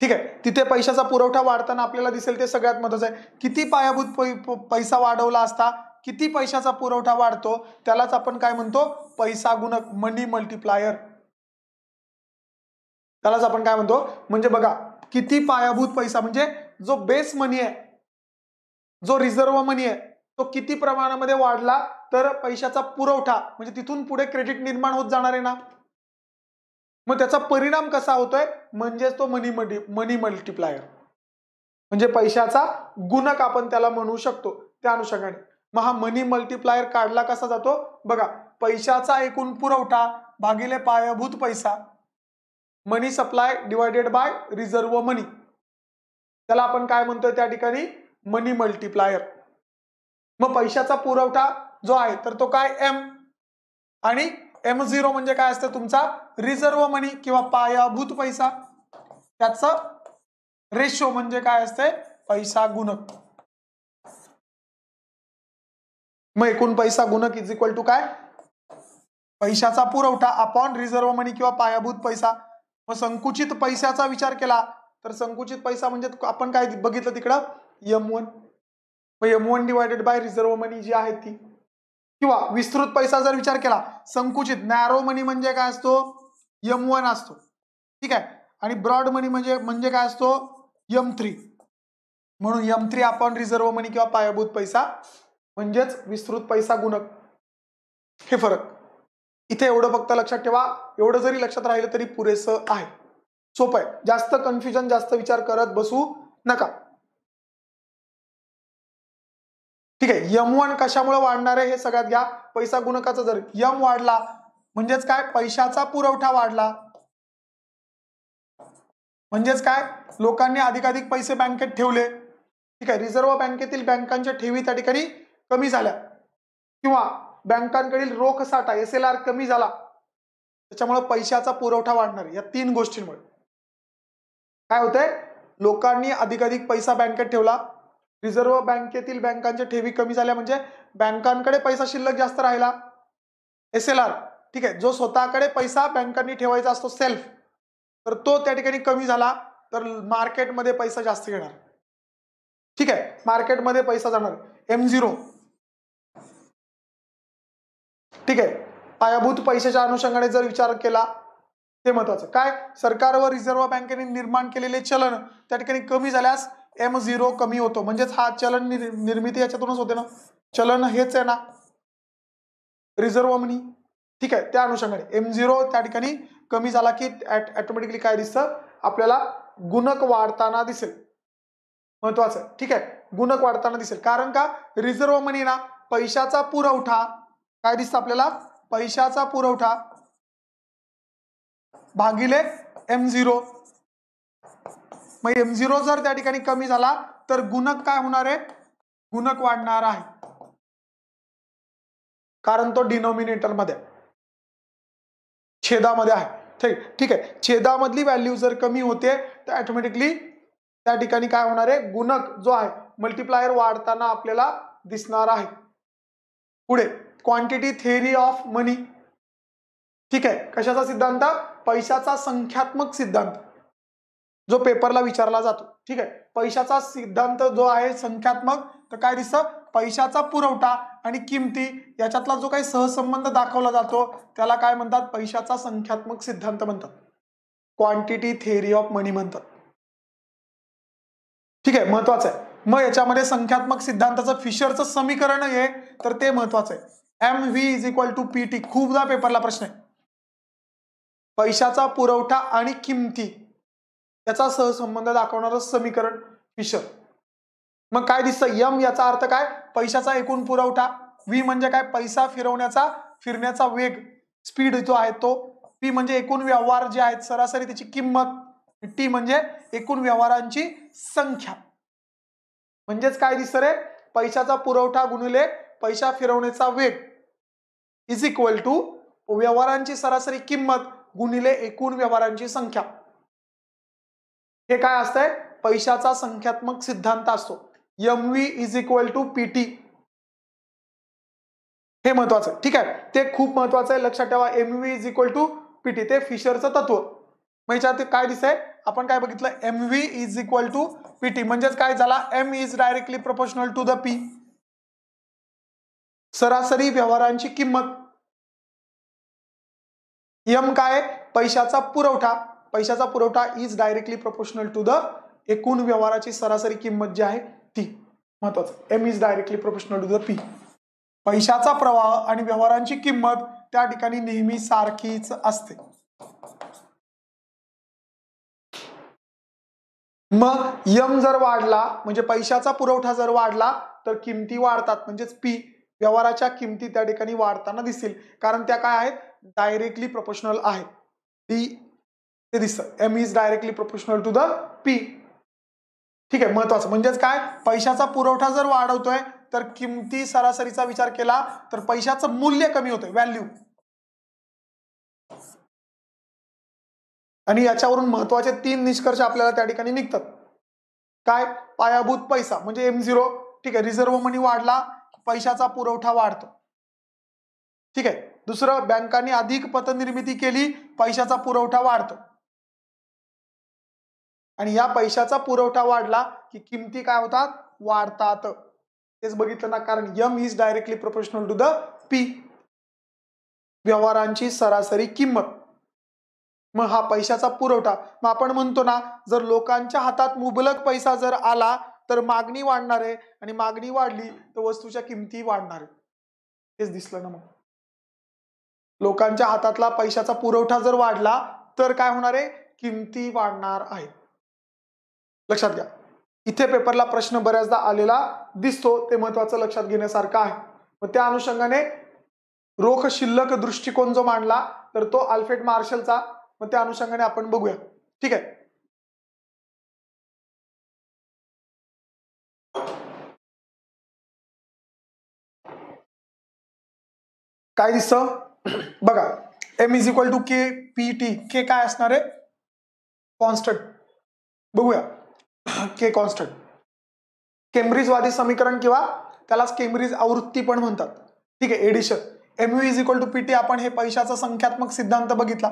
S2: ठीक आहे तिथे पैशाचा
S1: पुरवठा वाढताना आपल्याला दिसेल ते सगळ्यात महत्वाचं आहे किती पायाभूत पैसा वाढवला असता किती पैशाचा पुरवठा वाढतो त्यालाच आपण काय म्हणतो पैसा गुणक मनी मल्टीप्लायर त्यालाच आपण काय म्हणतो म्हणजे बघा किती पायाभूत पैसा म्हणजे जो बेस मनी आहे जो रिझर्व्ह मनी आहे तो किती प्रमाणामध्ये वाढला तर पैशाचा पुरवठा म्हणजे तिथून पुढे क्रेडिट निर्माण होत जाणार आहे ना मग त्याचा परिणाम कसा होतोय म्हणजेच तो मनी मनी मनी मल्टिप्लायर म्हणजे पैशाचा गुणक आपण त्याला म्हणू शकतो त्या अनुषंगाने मग हा मनी मल्टिप्लायर काढला कसा जातो बघा पैशाचा एकूण पुरवठा भागिले पायाभूत पैसा money supply divided by reserve money त्याला आपण काय म्हणतोय त्या ठिकाणी मनी मल्टीप्लायर मग पैशाचा पुरवठा जो आहे तर तो काय एम आणि एम झिरो म्हणजे काय असतं तुमचा रिझर्व मनी किंवा पायाभूत पैसा त्याच रेशो म्हणजे काय असते पैसा गुणक मग एकूण पैसा गुणक इज इक्वल टू काय पैशाचा पुरवठा अपॉन रिझर्व्ह मनी किंवा पायाभूत पैसा मग संकुचित पैशाचा विचार केला तर संकुचित पैसा म्हणजे आपण काय बघितलं तिकडं यम वन मग M one divided by reserve money जी आहे ती किंवा विस्तृत पैसा जर विचार केला संकुचित नॅरो मनी म्हणजे काय असतो यम वन असतो ठीक आहे आणि ब्रॉड मनी म्हणजे म्हणजे काय असतो यम थ्री म्हणून यम थ्री आपण रिझर्व्ह मनी किंवा पायाभूत पैसा म्हणजेच विस्तृत पैसा गुणक हे फरक इथे एवढं फक्त लक्षात ठेवा एवढं जरी लक्षात राहिलं तरी पुरेसं आहे सोपं आहे जास्त कन्फ्युजन जास्त विचार करत बसू नका ठीक आहे यम वन कशामुळे वाढणार आहे हे सगळ्यात घ्या पैसा गुणकाचा जर यम वाढला म्हणजेच काय पैशाचा पुरवठा वाढला म्हणजेच काय लोकांनी अधिकाधिक पैसे बँकेत ठेवले ठीक आहे रिझर्व्ह बँकेतील बँकांच्या ठेवी त्या ठिकाणी कमी झाल्या किंवा बँकांकडील रोख साठा एस एल आर कमी झाला त्याच्यामुळे पैशाचा पुरवठा वाढणार या तीन गोष्टींमुळे काय होतंय लोकांनी अधिकाधिक पैसा बँकेत ठेवला रिझर्व्ह बँकेतील बँकांच्या ठेवी कमी झाल्या म्हणजे बँकांकडे पैसा शिल्लक जास्त राहिला एस एल आर ठीक आहे जो स्वतःकडे पैसा बँकांनी ठेवायचा असतो सेल्फ तर तो त्या ठिकाणी कमी झाला तर मार्केटमध्ये पैसा जास्त येणार ठीक आहे मार्केटमध्ये पैसा जाणार एम झिरो ठीक आहे पायाभूत पैशाच्या अनुषंगाने जर विचार केला ते महत्वाचं काय सरकार व रिझर्व्ह बँकेने निर्माण केलेले चलन त्या ठिकाणी कमी झाल्यास एम झिरो कमी होतो म्हणजेच हा चलन निर्मिती याच्यातूनच होते ना चलन हेच आहे ना रिझर्व्ह मनी ठीक आहे त्या अनुषंगाने एम झिरो त्या ठिकाणी कमी झाला की ऑटोमॅटिकली काय दिसतं आपल्याला गुणक वाढताना दिसेल महत्वाचं ठीक आहे गुणक वाढताना दिसेल कारण का रिझर्व्ह मनी ना पैशाचा पुरवठा काय दिसतं आपल्याला पैशाचा पुरवठा भागिले एम झिरो मग एम झिरो जर त्या
S2: ठिकाणी कमी झाला तर गुणक काय होणार आहे गुणक वाढणार आहे कारण तो डिनोमिनेटर मध्ये छेदामध्ये
S1: आहे ठीक ठीक आहे छेदामधली व्हॅल्यू जर कमी होते तर ऑटोमॅटिकली त्या ठिकाणी काय होणार आहे गुणक जो आहे मल्टिप्लायर वाढताना आपल्याला दिसणार आहे पुढे क्वांटिटी थेअरी ऑफ मनी ठीक आहे कशाचा सिद्धांत पैशाचा संख्यात्मक सिद्धांत जो पेपरला विचारला जातो ठीक आहे पैशाचा सिद्धांत जो आहे संख्यात्मक तर काय दिसतं पैशाचा पुरवठा आणि किमती याच्यातला जो काही सहसंबंध दाखवला जातो त्याला काय म्हणतात पैशाचा संख्यात्मक सिद्धांत म्हणतात क्वांटिटी थेअरी ऑफ मनी म्हणतात ठीक आहे महत्वाचं आहे मग याच्यामध्ये संख्यात्मक सिद्धांताचं फिशरचं समीकरण आहे तर ते महत्वाचं आहे M V is equal to P T खूपदा पेपरला प्रश्न आहे पैशाचा पुरवठा आणि किमती याचा सहसंबंध दाखवणारं समीकरण फिशर मग काय दिसतं यम याचा अर्थ काय पैशाचा एकूण पुरवठा व्ही म्हणजे काय पैसा फिरवण्याचा फिरण्याचा वेग स्पीड जो आहे तो पी म्हणजे एकूण व्यवहार जे आहेत सरासरी त्याची किंमत टी म्हणजे एकूण व्यवहारांची संख्या म्हणजेच काय दिसतं रे पैशाचा पुरवठा गुणिले पैसा फिरवण्याचा वेग इज इक्वल टू व्यवहारांची सरासरी किंमत गुणिले एकूण व्यवहारांची संख्या हे काय असतंय पैशाचा संख्यात्मक सिद्धांत असतो M V is equal to PT हे महत्वाचं आहे ठीक आहे ते खूप महत्वाचं आहे लक्षात ठेवा M V is equal to PT ते फिशरचं तत्व म्हणजे काय दिसतंय आपण काय बघितलं M V is equal to
S2: PT म्हणजेच काय झाला M is directly proportional to the P सरासरी व्यवहारांची किंमत यम काय
S1: पैशाचा पुरवठा पैशाचा पुरवठा is directly proportional to the एकूण व्यवहाराची सरासरी किंमत जी आहे ती महत्वाचं M is directly proportional to the P पैशाचा प्रवाह आणि व्यवहारांची किंमत त्या ठिकाणी नेहमी सारखीच असते मग यम जर वाढला म्हणजे पैशाचा पुरवठा जर वाढला तर किमती वाढतात म्हणजेच पी व्यवहाराच्या किमती त्या ठिकाणी वाढताना दिसतील कारण त्या काय आहेत डायरेक्टली प्रोपोर्शनल आहेत डी ते दिसतं M is directly proportional to the P ठीक आहे महत्वाचं म्हणजेच काय पैशाचा पुरवठा जर वाढवतोय तर किमती सरासरीचा विचार
S2: केला तर पैशाचं मूल्य कमी होतंय व्हॅल्यू आणि याच्यावरून महत्वाचे तीन निष्कर्ष आपल्याला त्या ठिकाणी निघतात
S1: काय पायाभूत पैसा म्हणजे एम झिरो ठीक आहे रिझर्व्ह मनी वाढला पैशाचा पुरवठा वाढतो ठीक आहे दुसरं बँकांनी अधिक पतनिर्मिती केली पैशाचा पुरवठा वाढतो आणि या पैशाचा पुरवठा वाढला की किमती काय होतात वाढतात तेच बघितलं ना कारण M is directly professional to the P व्यवहारांची सरासरी किंमत मग हा पैशाचा पुरवठा मग आपण म्हणतो ना जर लोकांच्या हातात मुबलक पैसा जर आला तर मागणी वाढणार आहे आणि मागणी वाढली तर वस्तूच्या किमती वाढणार आहे हेच दिसलं ना मग लोकांच्या हातातला पैशाचा पुरवठा जर वाढला तर काय होणार आहे किमती वाढणार आहेत लक्षात घ्या इथे पेपरला प्रश्न बऱ्याचदा आलेला दिसतो ते महत्वाचं लक्षात घेण्यासारखं आहे मग त्या अनुषंगाने रोख शिल्लक दृष्टिकोन जो मांडला तर तो अल्फ्रेड मार्शलचा
S2: मग त्या अनुषंगाने आपण बघूया ठीक आहे काय दिसतं बघा M is equal to K P T K काय असणार आहे कॉन्स्टंट बघूया के
S1: कॉन्स्टंट केम्ब्रिजवादी समीकरण किंवा त्याला केम्ब्रिज आवृत्ती पण म्हणतात ठीक आहे edition M U is equal to P T आपण हे पैशाचा संख्यात्मक सिद्धांत बघितला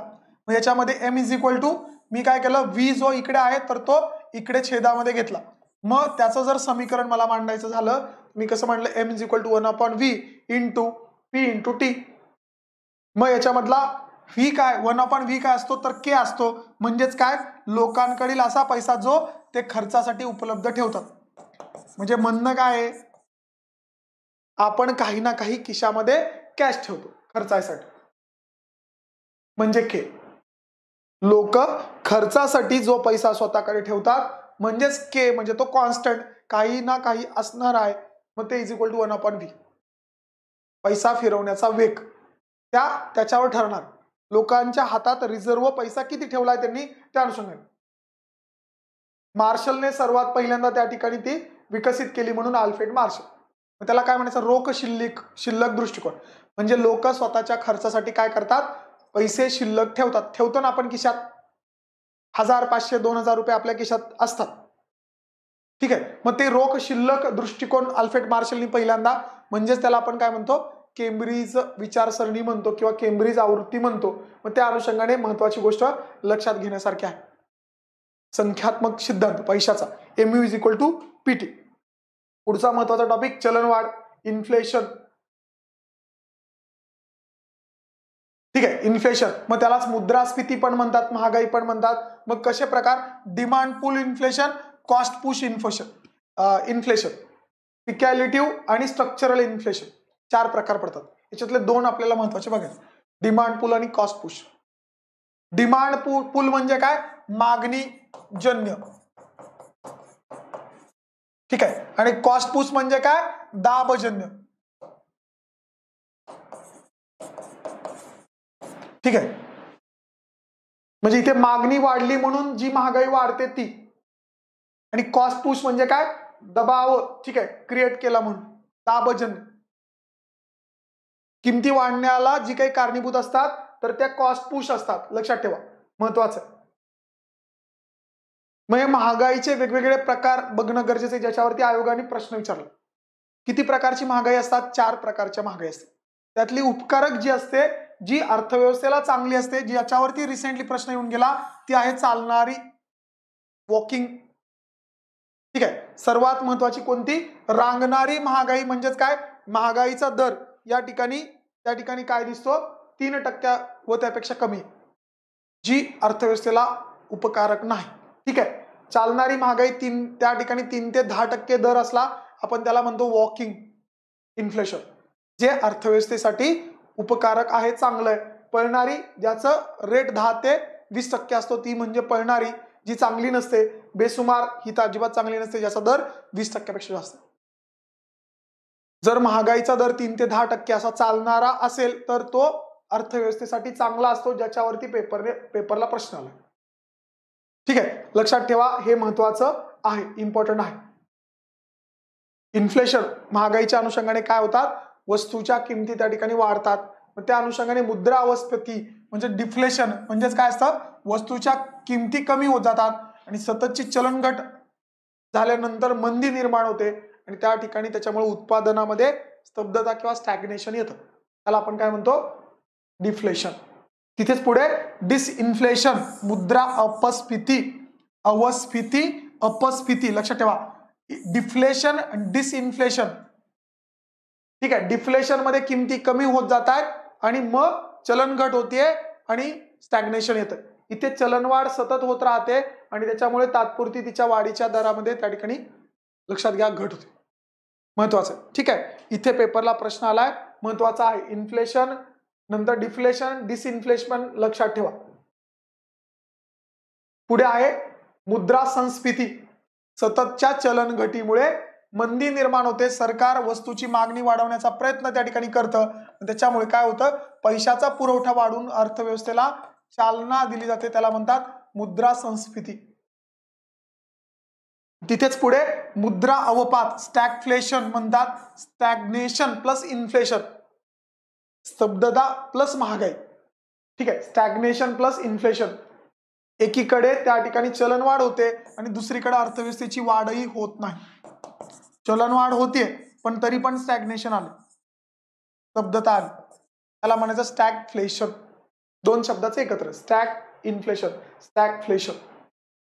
S1: मग याच्यामध्ये एम इज इक्वल टू मी काय केलं वी जो इकडे आहे तर तो इकडे छेदामध्ये घेतला मग त्याचं जर समीकरण मला मांडायचं झालं मी कसं म्हणलं M is equal to one upon V into P into T मग याच्यामधला व्ही काय वन अपॉन व्ही काय असतो तर के असतो म्हणजेच काय लोकांकडील असा पैसा जो ते खर्चासाठी उपलब्ध ठेवतात म्हणजे म्हणणं काय आहे आपण काही ना काही किशामध्ये कॅश ठेवतो खर्चासाठी म्हणजे के लोक खर्चासाठी जो पैसा स्वतःकडे ठेवतात म्हणजेच के म्हणजे तो कॉन्स्टंट काही ना काही असणार आहे मग ते is equal to one upon V पैसा फिरवण्याचा वेग त्या त्याच्यावर ठरणार लोकांच्या हातात रिझर्व पैसा किती ठेवलाय त्यांनी त्या अनुषंगाने मार्शलने सर्वात पहिल्यांदा त्या ठिकाणी ती विकसित केली म्हणून आल्फेड मार्शल त्याला काय म्हणायचं रोख शिल्लक शिल्लक दृष्टिकोन म्हणजे लोक स्वतःच्या खर्चासाठी काय करतात पैसे शिल्लक ठेवतात ठेवतो ना आपण खिशात हजार पाचशे दोन हजार रुपये आपल्या खिशात असतात ठीक आहे मग ते रोख शिल्लक दृष्टिकोन अल्फ्रेड मार्शलनी पहिल्यांदा म्हणजेच त्याला आपण काय म्हणतो केम्ब्रिज विचारसरणी म्हणतो किंवा केम्ब्रिज आवृत्ती म्हणतो मग त्या अनुषंगाने महत्वाची गोष्ट लक्षात घेण्यासारखी आहे संख्यात्मक सिद्धांत पैशाचा M U
S2: is equal to PT पुढचा महत्वाचा टॉपिक चलनवाढ इन्फ्लेशन ठीक आहे इन्फ्लेशन मग त्यालाच मुद्रास्फीती
S1: पण म्हणतात महागाई पण म्हणतात मग कसे प्रकार demand pull inflation cost push inflation inflation speculative आणि स्ट्रक्चरल इन्फ्लेशन चार प्रकार पडतात याच्यातले दोन आपल्याला महत्वाचे बघायचे डिमांड पूल आणि कॉस्ट पुश डिमांड पूल म्हणजे काय मागणी जन्य
S2: ठीक आहे आणि कॉस्ट पुश म्हणजे काय दाबजन्य ठीक आहे म्हणजे इथे मागणी वाढली म्हणून जी महागाई वाढते ती आणि कॉस्ट
S1: पुश म्हणजे काय दबाव ठीक आहे क्रिएट केला म्हणून दाबजन किमती वाढण्याला जी काही कारणीभूत असतात तर त्या कॉस्ट पुश असतात लक्षात ठेवा महत्वाचं म्हणजे महागाईचे वेगवेगळे प्रकार बघणं गरजेचं आहे ज्याच्यावरती आयोगाने प्रश्न विचारला किती प्रकारची महागाई असतात चार प्रकारच्या महागाई असतात त्यातली उपकारक जी असते जी अर्थव्यवस्थेला चांगली असते ज्याच्यावरती रिसेंटली प्रश्न येऊन गेला ती आहे चालणारी वॉकिंग ठीक आहे सर्वात महत्वाची कोणती रांगणारी महागाई म्हणजेच काय महागाईचा दर या ठिकाणी त्या ठिकाणी काय दिसतो तीन टक्क्या व त्यापेक्षा कमी जी अर्थव्यवस्थेला उपकारक नाही ठीक आहे चालणारी महागाई तीन त्या ठिकाणी तीन ते दहा टक्के दर असला आपण त्याला म्हणतो वॉकिंग इन्फ्लेशन जे अर्थव्यवस्थेसाठी उपकारक आहे चांगलं आहे पळणारी ज्याचं रेट दहा ते वीस टक्के असतो ती म्हणजे पळणारी जी चांगली नसते बेसुमार ही तर अजिबात चांगली नसते ज्याचा दर वीस टक्क्यापेक्षा जास्त जर महागाईचा दर तीन ते दहा टक्के असा चालणारा असेल तर तो अर्थव्यवस्थेसाठी चांगला असतो ज्याच्यावरती पेपरने पेपरला प्रश्न आला ठीक आहे लक्षात ठेवा हे महत्वाचं आहे इम्पॉर्टंट आहे इन्फ्लेशन महागाईच्या अनुषंगाने काय होतात वस्तूच्या किमती त्या ठिकाणी वाढतात त्या अनुषंगाने मुद्रा अवस्थिती म्हणजे डिफ्लेशन म्हणजेच काय असतं वस्तूच्या किमती कमी होत जातात आणि सततची चलनघट झाल्यानंतर मंदी निर्माण होते आणि त्या ठिकाणी त्याच्यामुळे उत्पादनामध्ये स्तब्धता किंवा स्टॅग्नेशन येतं त्याला आपण काय म्हणतो डिफ्लेशन तिथेच पुढे डिसइन्फ्लेशन मुद्रा अपस्फिती अवस्फिती अपस्फिती लक्षात ठेवा डिफ्लेशन डिसइन्फ्लेशन ठीक आहे डिफ्लेशन मध्ये किमती कमी होत जात आहेत आणि मग चलन घट होते आणि स्टॅग्नेशन येतं इथे चलनवाढ सतत होत राहते आणि त्याच्यामुळे तात्पुरती तिच्या वाढीच्या दरामध्ये त्या ठिकाणी लक्षात घ्या घट होते महत्वाचं ठीक आहे इथे पेपरला प्रश्न आलाय महत्वाचा आहे इन्फ्लेशन नंतर डिफ्लेशन डिसइन्फ्लेशन लक्षात ठेवा पुढे आहे मुद्रा संस्फिती सततच्या घटीमुळे मंदी निर्माण होते सरकार वस्तूची मागणी वाढवण्याचा प्रयत्न त्या ठिकाणी करतं त्याच्यामुळे काय होतं पैशाचा पुरवठा वाढून अर्थव्यवस्थेला चालना दिली जाते त्याला म्हणतात मुद्रा संस्फीती तिथेच पुढे मुद्रा अवपात स्टॅगफ्लेशन म्हणतात स्टॅग्नेशन प्लस इन्फ्लेशन स्तब्धता प्लस महागाई ठीक आहे स्टॅग्नेशन प्लस इन्फ्लेशन एकीकडे त्या ठिकाणी चलनवाढ होते आणि दुसरीकडे अर्थव्यवस्थेची वाढही होत नाही चलनवाढ होते पण तरी पण स्टॅग्नेशन आलं शब्दता आली त्याला म्हणायचं स्टॅग फ्लेशन दोन शब्दाचं एकत्र स्टॅग इन्फ्लेशन स्टॅग फ्लेशन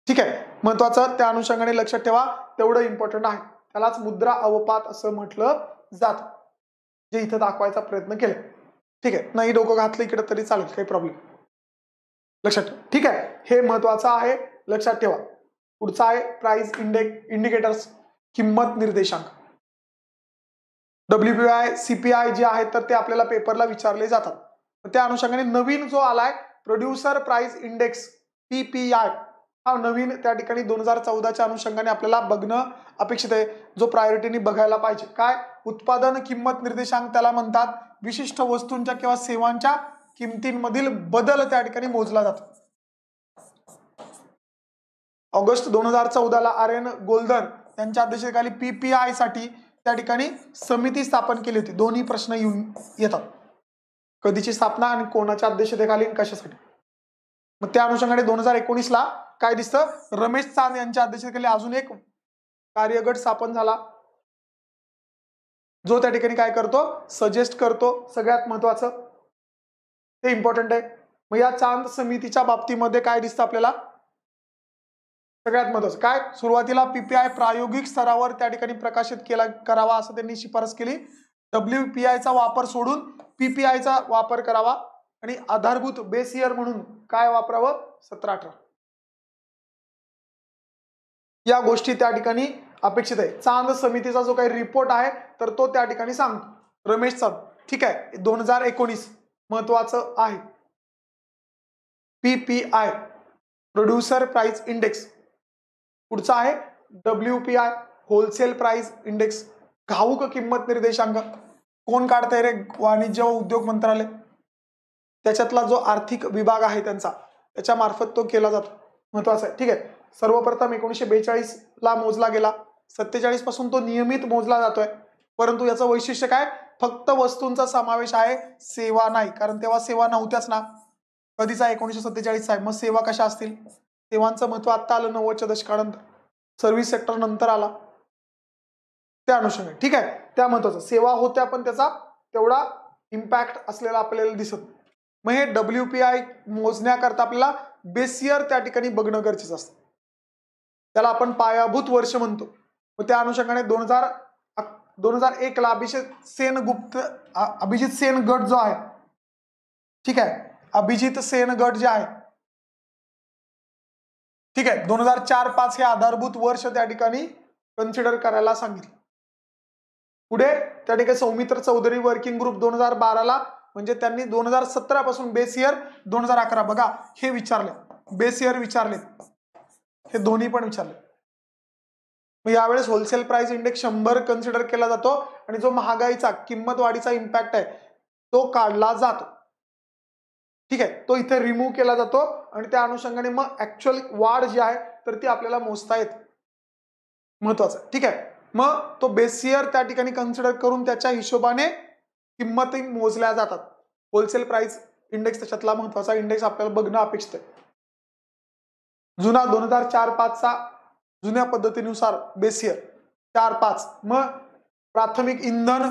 S1: ठीक आहे महत्वाचं त्या अनुषंगाने लक्षात ठेवा तेवढं इम्पॉर्टंट आहे त्यालाच मुद्रा अवपात असं म्हटलं जात जे इथं दाखवायचा प्रयत्न केला ठीक आहे नाही डोकं घातले इकडे तरी चालेल काही प्रॉब्लेम लक्षात ठेवा ठीक आहे हे महत्वाचं आहे लक्षात ठेवा पुढचा आहे प्राइस इंडेक्स इंडिकेटर्स किंमत निर्देशांक डब्ल्यू सीपीआय जे आहेत तर ते आपल्याला पेपरला विचारले जातात त्या अनुषंगाने नवीन जो आलाय प्रोड्युसर प्राइस इंडेक्स पीपीआय हा नवीन त्या ठिकाणी दोन हजार चौदाच्या अनुषंगाने आपल्याला बघणं अपेक्षित आहे जो प्रायोरिटीने बघायला पाहिजे काय उत्पादन किंमत निर्देशांक त्याला म्हणतात विशिष्ट वस्तूंच्या किंवा सेवांच्या किमतींमधील बदल त्या ठिकाणी मोजला जातो ऑगस्ट दोन हजार चौदाला आर्यन गोल्डन त्यांच्या अध्यक्षतेखाली पीपीआय साठी त्या ठिकाणी समिती स्थापन केली होती दोन्ही प्रश्न येऊन येतात कधीची स्थापना आणि कोणाच्या अध्यक्षतेखाली आणि कशासाठी मग त्या अनुषंगाने दोन हजार एकोणीसला काय दिसतं रमेश चांद यांच्या अध्यक्षतेखाली अजून एक कार्यगट स्थापन झाला जो त्या ठिकाणी काय करतो सजेस्ट करतो सगळ्यात महत्वाचं ते इम्पॉर्टंट आहे मग या चांद समितीच्या बाबतीमध्ये काय दिसतं आपल्याला सगळ्यात महत्वाचं काय सुरुवातीला पीपीआय प्रायोगिक स्तरावर त्या ठिकाणी प्रकाशित केला करावा असं त्यांनी शिफारस केली डब्ल्यू पी आयचा वापर सोडून पीपीआयचा वापर करावा आणि आधारभूत बेस इयर म्हणून काय वापरावं सतरा अठरा या गोष्टी त्या ठिकाणी अपेक्षित आहे चांद समितीचा जो काही रिपोर्ट आहे तर तो त्या ठिकाणी सांग रमेश चांद ठीक आहे दोन हजार एकोणीस महत्वाचं आहे पीपीआय प्रोड्युसर प्राइस इंडेक्स पुढचा आहे W P I wholesale price index घाऊक किंमत निर्देशांक कोण काढतंय रे वाणिज्य व उद्योग मंत्रालय त्याच्यातला जो आर्थिक विभाग आहे त्यांचा त्याच्या मार्फत तो केला जातो महत्वाचा आहे ठीक आहे सर्वप्रथम एकोणीसशे बेचाळीस ला मोजला गेला सत्तेचाळीस पासून तो नियमित मोजला जातोय परंतु याचं वैशिष्ट्य काय फक्त वस्तूंचा समावेश आहे सेवा नाही कारण तेव्हा सेवा नव्हत्याच ना कधीचा एकोणीसशे सत्तेचाळीस आहे मग सेवा कशा असतील सेवांचं महत्व आत्ता आलं नव्वदच्या दशकानंतर सर्व्हिस सेक्टर नंतर आला त्या अनुषंगाने ठीक आहे त्या महत्वाचं सेवा होत्या पण त्याचा तेवढा इम्पॅक्ट असलेला आपल्याला दिसत मग हे डब्ल्यू पी आय मोजण्याकरता आपल्याला बेसियर त्या ठिकाणी बघणं गरजेचं असतं त्याला आपण पायाभूत वर्ष म्हणतो मग त्या अनुषंगाने दोन हजार दोन हजार एकला अभिषेक सेन गुप्त अभिजित सेन गट जो आहे ठीक आहे अभिजित सेन गट जे आहे
S2: ठीक आहे दोन हजार चार पाच हे आधारभूत वर्ष त्या ठिकाणी कन्सिडर करायला सांगितलं पुढे त्या ठिकाणी सौमित्र चौधरी वर्किंग
S1: ग्रुप दोन हजार बाराला म्हणजे त्यांनी दोन हजार सतरा पासून बेस इयर दोन हजार अकरा बघा हे विचारले बेस इयर विचारले हे दोन्ही पण विचारले मग यावेळेस होलसेल प्राइस इंडेक्स शंभर कन्सिडर केला जातो आणि जो महागाईचा किंमत वाढीचा इम्पॅक्ट आहे तो काढला जातो ठीक आहे तो इथे रिमूव्ह केला जातो आणि त्या अनुषंगाने मग ऍक्च्युअल वाढ जी आहे तर ती आपल्याला मोजता येते महत्वाचं ठीक आहे मग तो बेसियर त्या ठिकाणी कन्सिडर करून त्याच्या हिशोबाने किंमत मोजल्या जातात होलसेल प्राइस इंडेक्स त्याच्यातला महत्वाचा इंडेक्स आपल्याला बघणं अपेक्षित आहे जुना दोन हजार चार पाचचा जुन्या पद्धतीनुसार बेसियर चार पाच मग प्राथमिक इंधन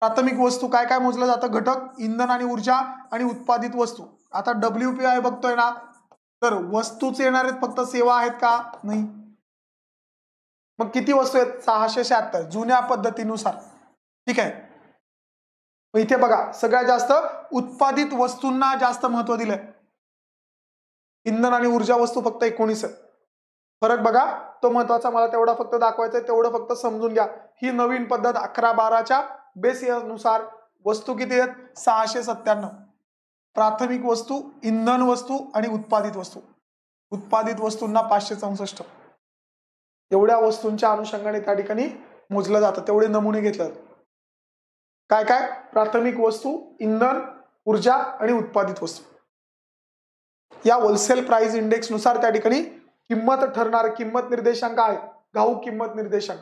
S1: प्राथमिक वस्तू काय काय मोजलं जातं घटक इंधन आणि ऊर्जा आणि उत्पादित वस्तू आता डब्ल्यू पी आय बघतोय ना तर वस्तूच येणार आहेत फक्त सेवा आहेत का नाही मग किती वस्तू आहेत सहाशे शहात्तर जुन्या पद्धतीनुसार ठीक आहे इथे बघा सगळ्यात जास्त उत्पादित वस्तूंना जास्त महत्व दिलंय इंधन आणि ऊर्जा वस्तू फक्त एकोणीस फरक बघा तो महत्वाचा मला तेवढा फक्त दाखवायचा आहे तेवढं फक्त समजून घ्या ही नवीन पद्धत अकरा बाराच्या बेस नुसार वस्तू किती आहेत सहाशे सत्त्याण्णव प्राथमिक वस्तू इंधन वस्तू आणि उत्पादित वस्तू उत्पादित वस्तूंना पाचशे चौसष्ट एवढ्या वस्तूंच्या अनुषंगाने त्या ठिकाणी मोजलं जातं तेवढे नमुने घेतले काय काय प्राथमिक वस्तू इंधन ऊर्जा आणि उत्पादित वस्तू या होलसेल प्राइस इंडेक्स नुसार त्या ठिकाणी किंमत ठरणार किंमत निर्देशांक आहे घाऊक किंमत निर्देशांक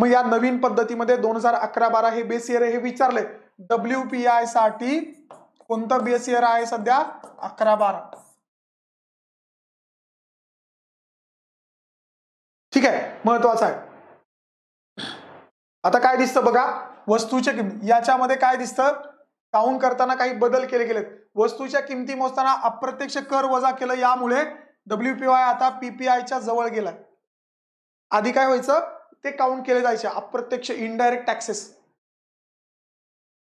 S1: मग या नवीन पद्धतीमध्ये दोन हजार अकरा बारा हे बेस इयर हे
S2: विचारले डब्ल्यू पी आय साठी कोणतं बेस इयर आहे सध्या अकरा बारा ठीक आहे महत्वाचं आहे आता काय दिसतं बघा वस्तूच्या किमती
S1: याच्यामध्ये काय दिसतं काउंट करताना काही बदल केले गेलेत वस्तूच्या किमती मोजताना अप्रत्यक्ष कर वजा केलं यामुळे डब्ल्यू पी वाय आता पीपीआयच्या जवळ गेलाय आधी काय व्हायचं ते काउंट केले जायचे अप्रत्यक्ष इनडायरेक्ट टॅक्सेस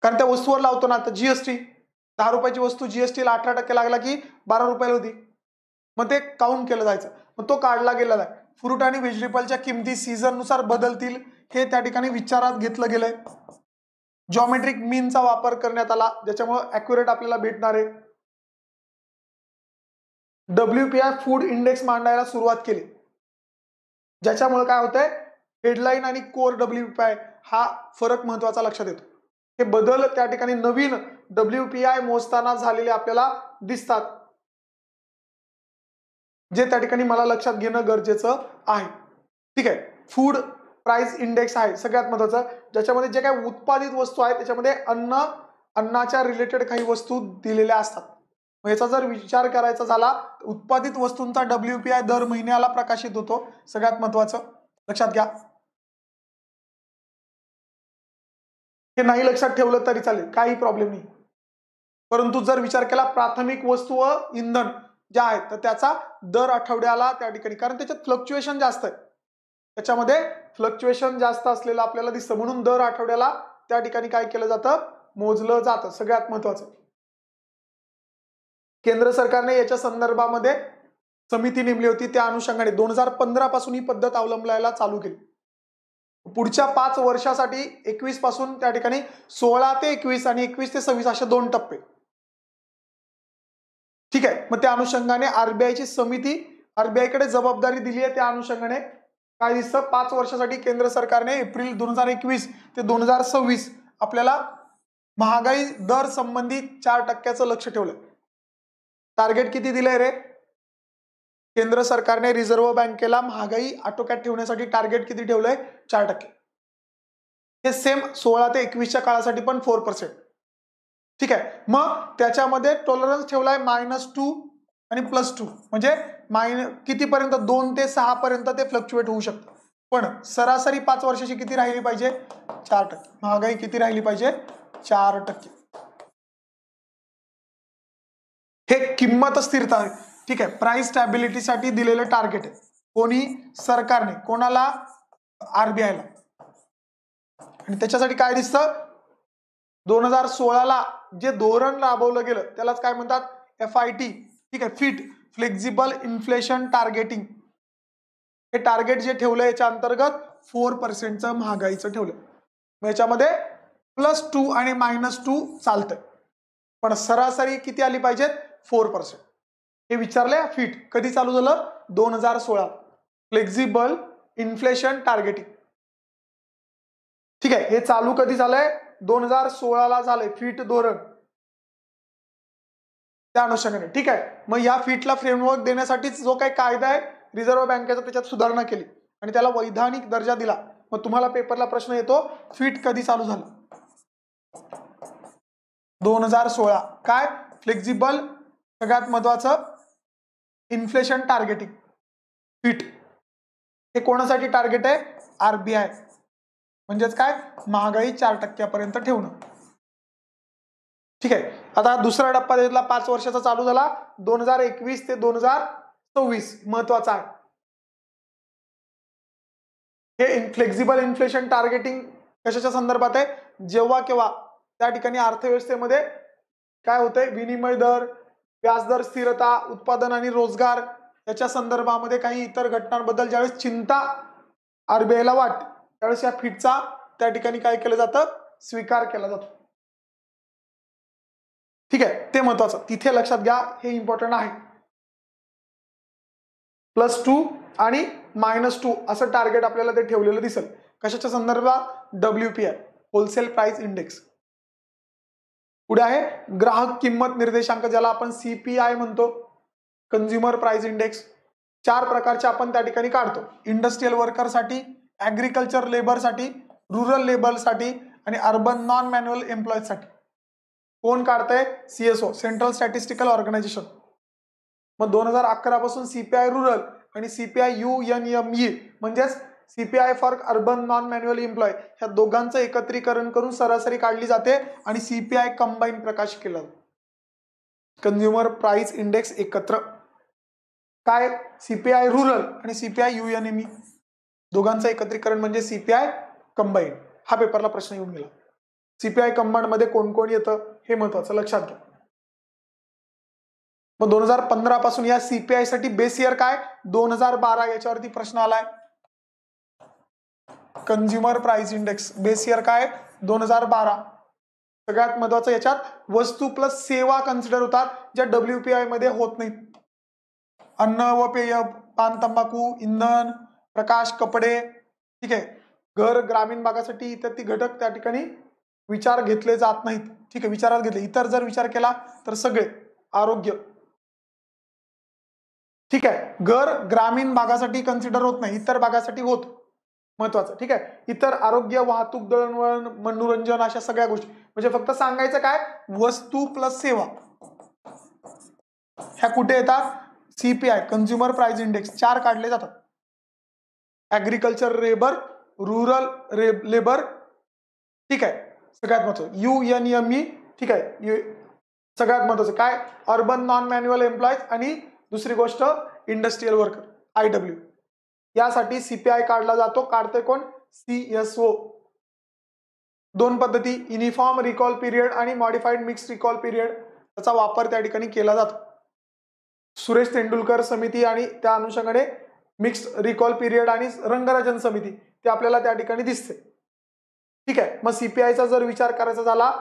S1: कारण त्या वस्तूवर लावतो ना आता जीएसटी दहा रुपयाची वस्तू जीएसटीला अठरा टक्के लागला की बारा रुपयाला होती मग ते काउंट केलं जायचं मग तो काढला गेलेला आहे फ्रूट आणि व्हेजिटेबलच्या किमती सीझननुसार बदलतील हे त्या ठिकाणी विचारात घेतलं गेलंय
S2: जॉमेट्रिक मीनचा वापर करण्यात आला ज्याच्यामुळे अॅक्युरेट आपल्याला भेटणार आहे W P I food index मांडायला सुरुवात केली
S1: ज्याच्यामुळे काय होतंय हेडलाईन आणि कोर डब्ल्यू पी आय हा फरक महत्वाचा लक्षात येतो हे बदल त्या ठिकाणी नवीन डब्ल्यू पी आय मोजताना झालेले आपल्याला दिसतात जे त्या ठिकाणी मला लक्षात घेणं गरजेचं आहे ठीक आहे फूड प्राइस इंडेक्स आहे सगळ्यात महत्वाचं ज्याच्यामध्ये जे काही उत्पादित वस्तू आहेत त्याच्यामध्ये अन्न अन्नाच्या रिलेटेड काही वस्तू दिलेल्या असतात याचा जर विचार
S2: करायचा झाला उत्पादित वस्तूंचा डब्ल्यू पी आय दर महिन्याला प्रकाशित होतो सगळ्यात महत्वाचं लक्षात घ्या हे नाही लक्षात ठेवलं तरी चालेल काही प्रॉब्लेम नाही परंतु जर विचार केला प्राथमिक वस्तू व
S1: इंधन ज्या आहेत तर त्याचा दर आठवड्याला त्या ठिकाणी कारण त्याच्यात फ्लक्च्युएशन जास्त आहे त्याच्यामध्ये फ्लक्च्युएशन जास्त असलेलं आपल्याला दिसतं म्हणून दर आठवड्याला त्या ठिकाणी काय केलं जातं मोजलं जातं सगळ्यात महत्वाचं केंद्र सरकारने याच्या संदर्भामध्ये समिती नेमली होती त्या अनुषंगाने दोन हजार पंधरा पासून ही पद्धत अवलंबायला चालू केली पुढच्या पाच वर्षासाठी एकवीस पासून त्या ठिकाणी सोळा ते एकवीस आणि एकवीस ते सव्वीस असे दोन टप्पे ठीक आहे मग त्या अनुषंगाने आरबीआयची समिती आरबीआयकडे जबाबदारी दिली आहे त्या अनुषंगाने काय दिसतं पाच वर्षासाठी केंद्र सरकारने एप्रिल दोन हजार एकवीस ते दोन हजार सव्वीस आपल्याला महागाई दर संबंधी चार टक्क्याचं लक्ष ठेवलंय टार्गेट किती दिलंय रे केंद्र सरकारने रिझर्व्ह बँकेला महागाई आटोक्यात ठेवण्यासाठी टार्गेट किती ठेवलंय चार टक्के हे सेम सोळा ते एकवीसच्या काळासाठी पण फोर पर्सेंट ठीक आहे मग त्याच्यामध्ये टॉलरन्स ठेवलाय मायनस टू आणि प्लस टू म्हणजे मायन कितीपर्यंत दोन ते सहा पर्यंत ते फ्लक्च्युएट होऊ शकतं पण सरासरी पाच वर्षाची किती राहिली पाहिजे चार टक्के महागाई किती राहिली पाहिजे चार टक्के
S2: हे किंमत
S1: स्थिरता ठीक आहे प्राइस स्टॅबिलिटीसाठी दिलेलं टार्गेट आहे कोणी सरकारने कोणाला आरबीआयला आणि त्याच्यासाठी काय दिसतं दोन हजार सोळाला जे धोरण राबवलं गेलं त्यालाच काय म्हणतात एफ आय टी ठीक आहे फिट फ्लेक्झिबल इन्फ्लेशन टार्गेटिंग हे टार्गेट जे ठेवलं याच्या अंतर्गत फोर पर्सेंटचं महागाईचं ठेवलं याच्यामध्ये प्लस टू आणि मायनस टू चालतंय पण सरासरी किती आली पाहिजेत फोर पर्सेंट हे विचारले फिट कधी चालू झालं दोन हजार सोळा फ्लेक्झिबल
S2: इन्फ्लेशन टार्गेटिंग ठीक आहे हे चालू कधी झालंय दोन हजार सोळाला झालंय फिट धोरण त्या अनुषंगाने ठीक आहे
S1: मग या फिटला फ्रेमवर्क देण्यासाठीच जो काही कायदा आहे रिझर्व्ह बँकेचा त्याच्यात सुधारणा केली आणि त्याला वैधानिक दर्जा दिला मग तुम्हाला पेपरला प्रश्न येतो फिट कधी चालू झालं
S2: दोन हजार सोळा काय फ्लेक्झिबल सगळ्यात महत्वाचं इन्फ्लेशन टार्गेटिंग फिट हे कोणासाठी
S1: टार्गेट आहे आरबीआय म्हणजेच काय महागाई चार टक्क्यापर्यंत ठेवणं ठीक आहे आता दुसरा टप्पा त्यातला पाच वर्षाचा चालू झाला दोन हजार एकवीस ते दोन हजार चोवीस महत्वाचा आहे हे फ्लेक्झिबल इन्फ्लेशन टार्गेटिंग कशाच्या संदर्भात आहे जेव्हा केव्हा त्या ठिकाणी अर्थव्यवस्थेमध्ये काय होतंय विनिमय दर व्याजदर स्थिरता उत्पादन आणि रोजगार याच्या संदर्भामध्ये काही इतर घटनांबद्दल ज्यावेळेस चिंता आरबीआयला वाट त्यावेळेस या फिटचा त्या ठिकाणी काय केलं जातं स्वीकार केला
S2: जातो ठीक आहे ते महत्वाचं तिथे लक्षात घ्या हे इम्पॉर्टंट आहे प्लस टू आणि मायनस टू असं
S1: टार्गेट आपल्याला ते ठेवलेलं दिसेल कशाच्या संदर्भात W P I wholesale price index पुढे आहे ग्राहक किंमत निर्देशांक ज्याला आपण सीपीआय म्हणतो कन्झ्युमर प्राइस इंडेक्स चार प्रकारचे आपण त्या ठिकाणी काढतो इंडस्ट्रीयल वर्करसाठी ॲग्रिकल्चर लेबरसाठी रुरल लेबरसाठी आणि अर्बन नॉन मॅन्युअल एम्प्लॉईजसाठी कोण काढतंय सीएसओ सेंट्रल स्टॅटिस्टिकल ऑर्गनायझेशन मग दोन हजार अकरापासून सीपीआय रुरल आणि CPI U N M E म्हणजेच CPI for urban non manual employ ह्या दोघांचं एकत्रीकरण करून सरासरी काढली जाते आणि सीपीआय कंबाईन प्रकाश केला कंझ्युमर प्राइस इंडेक्स एकत्र काय सीपीआय रुरल आणि सीपीआय युएनएमई दोघांचं एकत्रीकरण म्हणजे सीपीआय कंबाईन हा पेपरला प्रश्न येऊन गेला सीपीआय मध्ये कोण कोण येतं हे महत्वाचं लक्षात घ्या मग दोन हजार पंधरा पासून या सीपीआय साठी बेस इयर काय दोन हजार बारा याच्यावरती प्रश्न आलाय consumer price index base year काय दोन हजार बारा सगळ्यात महत्वाचं याच्यात वस्तू प्लस सेवा कन्सिडर होतात ज्या डब्ल्यू पी आय मध्ये होत नाहीत अन्न व पेय पान तंबाखू इंधन प्रकाश कपडे ठीक आहे घर ग्रामीण भागासाठी इतर ती घटक त्या ठिकाणी विचार घेतले जात नाहीत ठीक आहे विचारात घेतले इतर जर विचार केला तर सगळे आरोग्य ठीक आहे घर ग्रामीण भागासाठी कन्सिडर होत नाही इतर भागासाठी होत महत्वाचं ठीक आहे इतर आरोग्य वाहतूक दळणवळण मनोरंजन अशा सगळ्या गोष्टी म्हणजे फक्त सांगायचं काय वस्तू प्लस सेवा ह्या कुठे येतात सीपीआय कन्झ्युमर प्राइस इंडेक्स चार काढले जातात ऍग्रिकल्चर लेबर रुरल लेबर ठीक आहे सगळ्यात महत्वाचं यू एन एम ई ठीक आहे सगळ्यात महत्वाचं काय अर्बन नॉन मॅन्युअल एम्प्लॉईज आणि दुसरी गोष्ट इंडस्ट्रीयल वर्कर आय डब्ल्यू यासाठी सीपीआय काढला जातो काढते कोण सीएसओ दोन पद्धती युनिफॉर्म रिकॉल पिरियड आणि मॉडिफाईड मिक्स रिकॉल पिरियड याचा वापर त्या ठिकाणी केला जातो सुरेश तेंडुलकर समिती आणि त्या अनुषंगाने मिक्स रिकॉल पिरियड आणि रंगराजन समिती ते आपल्याला त्या ठिकाणी दिसते ठीक आहे मग सीपीआयचा जर विचार करायचा झाला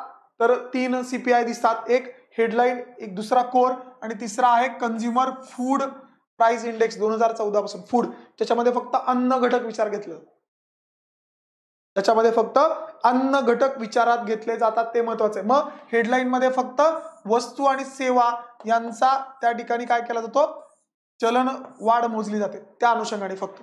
S1: तर तीन सीपीआय दिसतात एक हेडलाईन एक दुसरा कोर आणि तिसरा आहे कन्झ्युमर फूड प्राइस इंडेक्स दोन हजार चौदा पासून फूड त्याच्यामध्ये फक्त अन्न घटक विचार जातो त्याच्यामध्ये फक्त अन्न घटक विचारात घेतले जातात ते महत्वाचे मग हेडलाईन मध्ये फक्त वस्तू आणि सेवा यांचा त्या ठिकाणी काय केला जातो चलन वाढ मोजली जाते त्या अनुषंगाने फक्त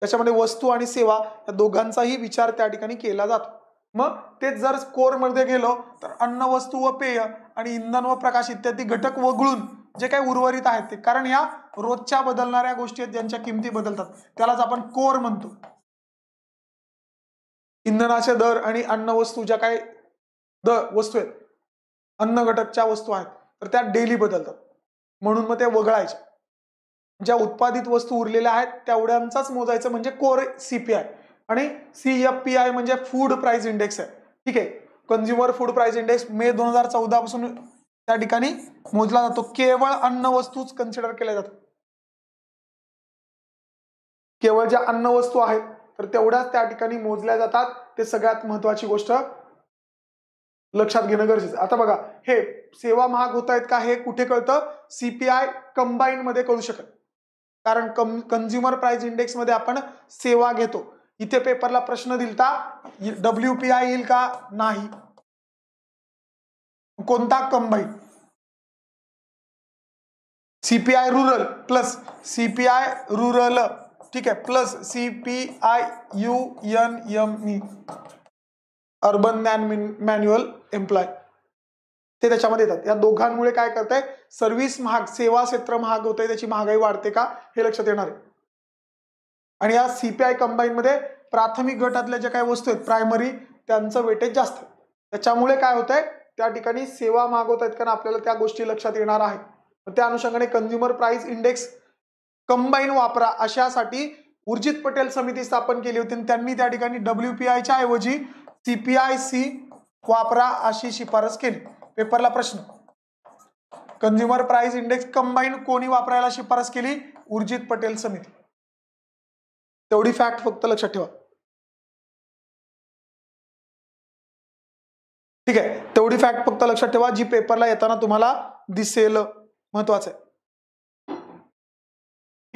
S1: त्याच्यामध्ये वस्तू आणि सेवा या दोघांचाही विचार त्या ठिकाणी केला जातो मग ते जर मध्ये गेलो तर अन्न वस्तू व पेय आणि इंधन व प्रकाश इत्यादी घटक वगळून जे काही उर्वरित आहेत ते कारण या रोजच्या बदलणाऱ्या गोष्टी आहेत ज्यांच्या किमती बदलतात त्यालाच आपण कोर
S2: म्हणतो इंधनाचे दर आणि अन्न वस्तू ज्या काही द वस्तू आहेत अन्न घटकच्या वस्तू आहेत तर त्या डेली बदलतात
S1: म्हणून मग ते वगळायच्या ज्या उत्पादित वस्तू उरलेल्या आहेत तेवढ्यांचाच मोजायचं म्हणजे कोर सीपीआय आणि सीएफपीआय म्हणजे फूड प्राइस इंडेक्स आहे ठीक आहे consumer food price index May दोन हजार चौदा पासून त्या ठिकाणी मोजला जातो केवळ अन्न वस्तूच कन्सिडर केल्या जातात केवळ ज्या वस्तू आहेत तर तेवढ्याच त्या ठिकाणी मोजल्या जातात ते सगळ्यात महत्वाची गोष्ट लक्षात घेणं गरजेचं आता बघा हे सेवा महाग होत आहेत का हे कुठे कळतं सीपीआय कंबाईन मध्ये कळू शकत कारण कम कन्झ्युमर प्राइस इंडेक्स मध्ये आपण
S2: सेवा घेतो इथे पेपरला प्रश्न दिलता डब्ल्यू पी आय येईल का नाही कोणता combine CPI rural plus CPI rural ठीक आहे plus C
S1: P I U N M E urban man manual employ ते त्याच्यामध्ये येतात या दोघांमुळे काय करत आहे सर्व्हिस महाग सेवा क्षेत्र महाग होत आहे त्याची महागाई वाढते का हे लक्षात येणार आहे आणि या सीपीआय मध्ये प्राथमिक गटातल्या ज्या काही वस्तू आहेत प्रायमरी त्यांचं वेटेज जास्त त्याच्यामुळे काय होत आहे त्या ठिकाणी सेवा महाग होत आहेत कारण आपल्याला त्या गोष्टी लक्षात येणार आहे त्या अनुषंगाने कन्झ्युमर प्राइस इंडेक्स कंबाईन वापरा अशासाठी उर्जित पटेल समिती स्थापन केली होती आणि त्यांनी त्या ठिकाणी डब्ल्यू पी आयच्या ऐवजी सीपीआय सी वापरा अशी शिफारस केली पेपरला प्रश्न कंझ्युमर प्राइस इंडेक्स
S2: कंबाईन कोणी वापरायला शिफारस केली उर्जित पटेल समिती तेवढी फॅक्ट फक्त लक्षात ठेवा ठीक आहे तेवढी फॅक्ट फक्त लक्षात ठेवा जी पेपरला येताना तुम्हाला दिसेल महत्वाचं
S1: आहे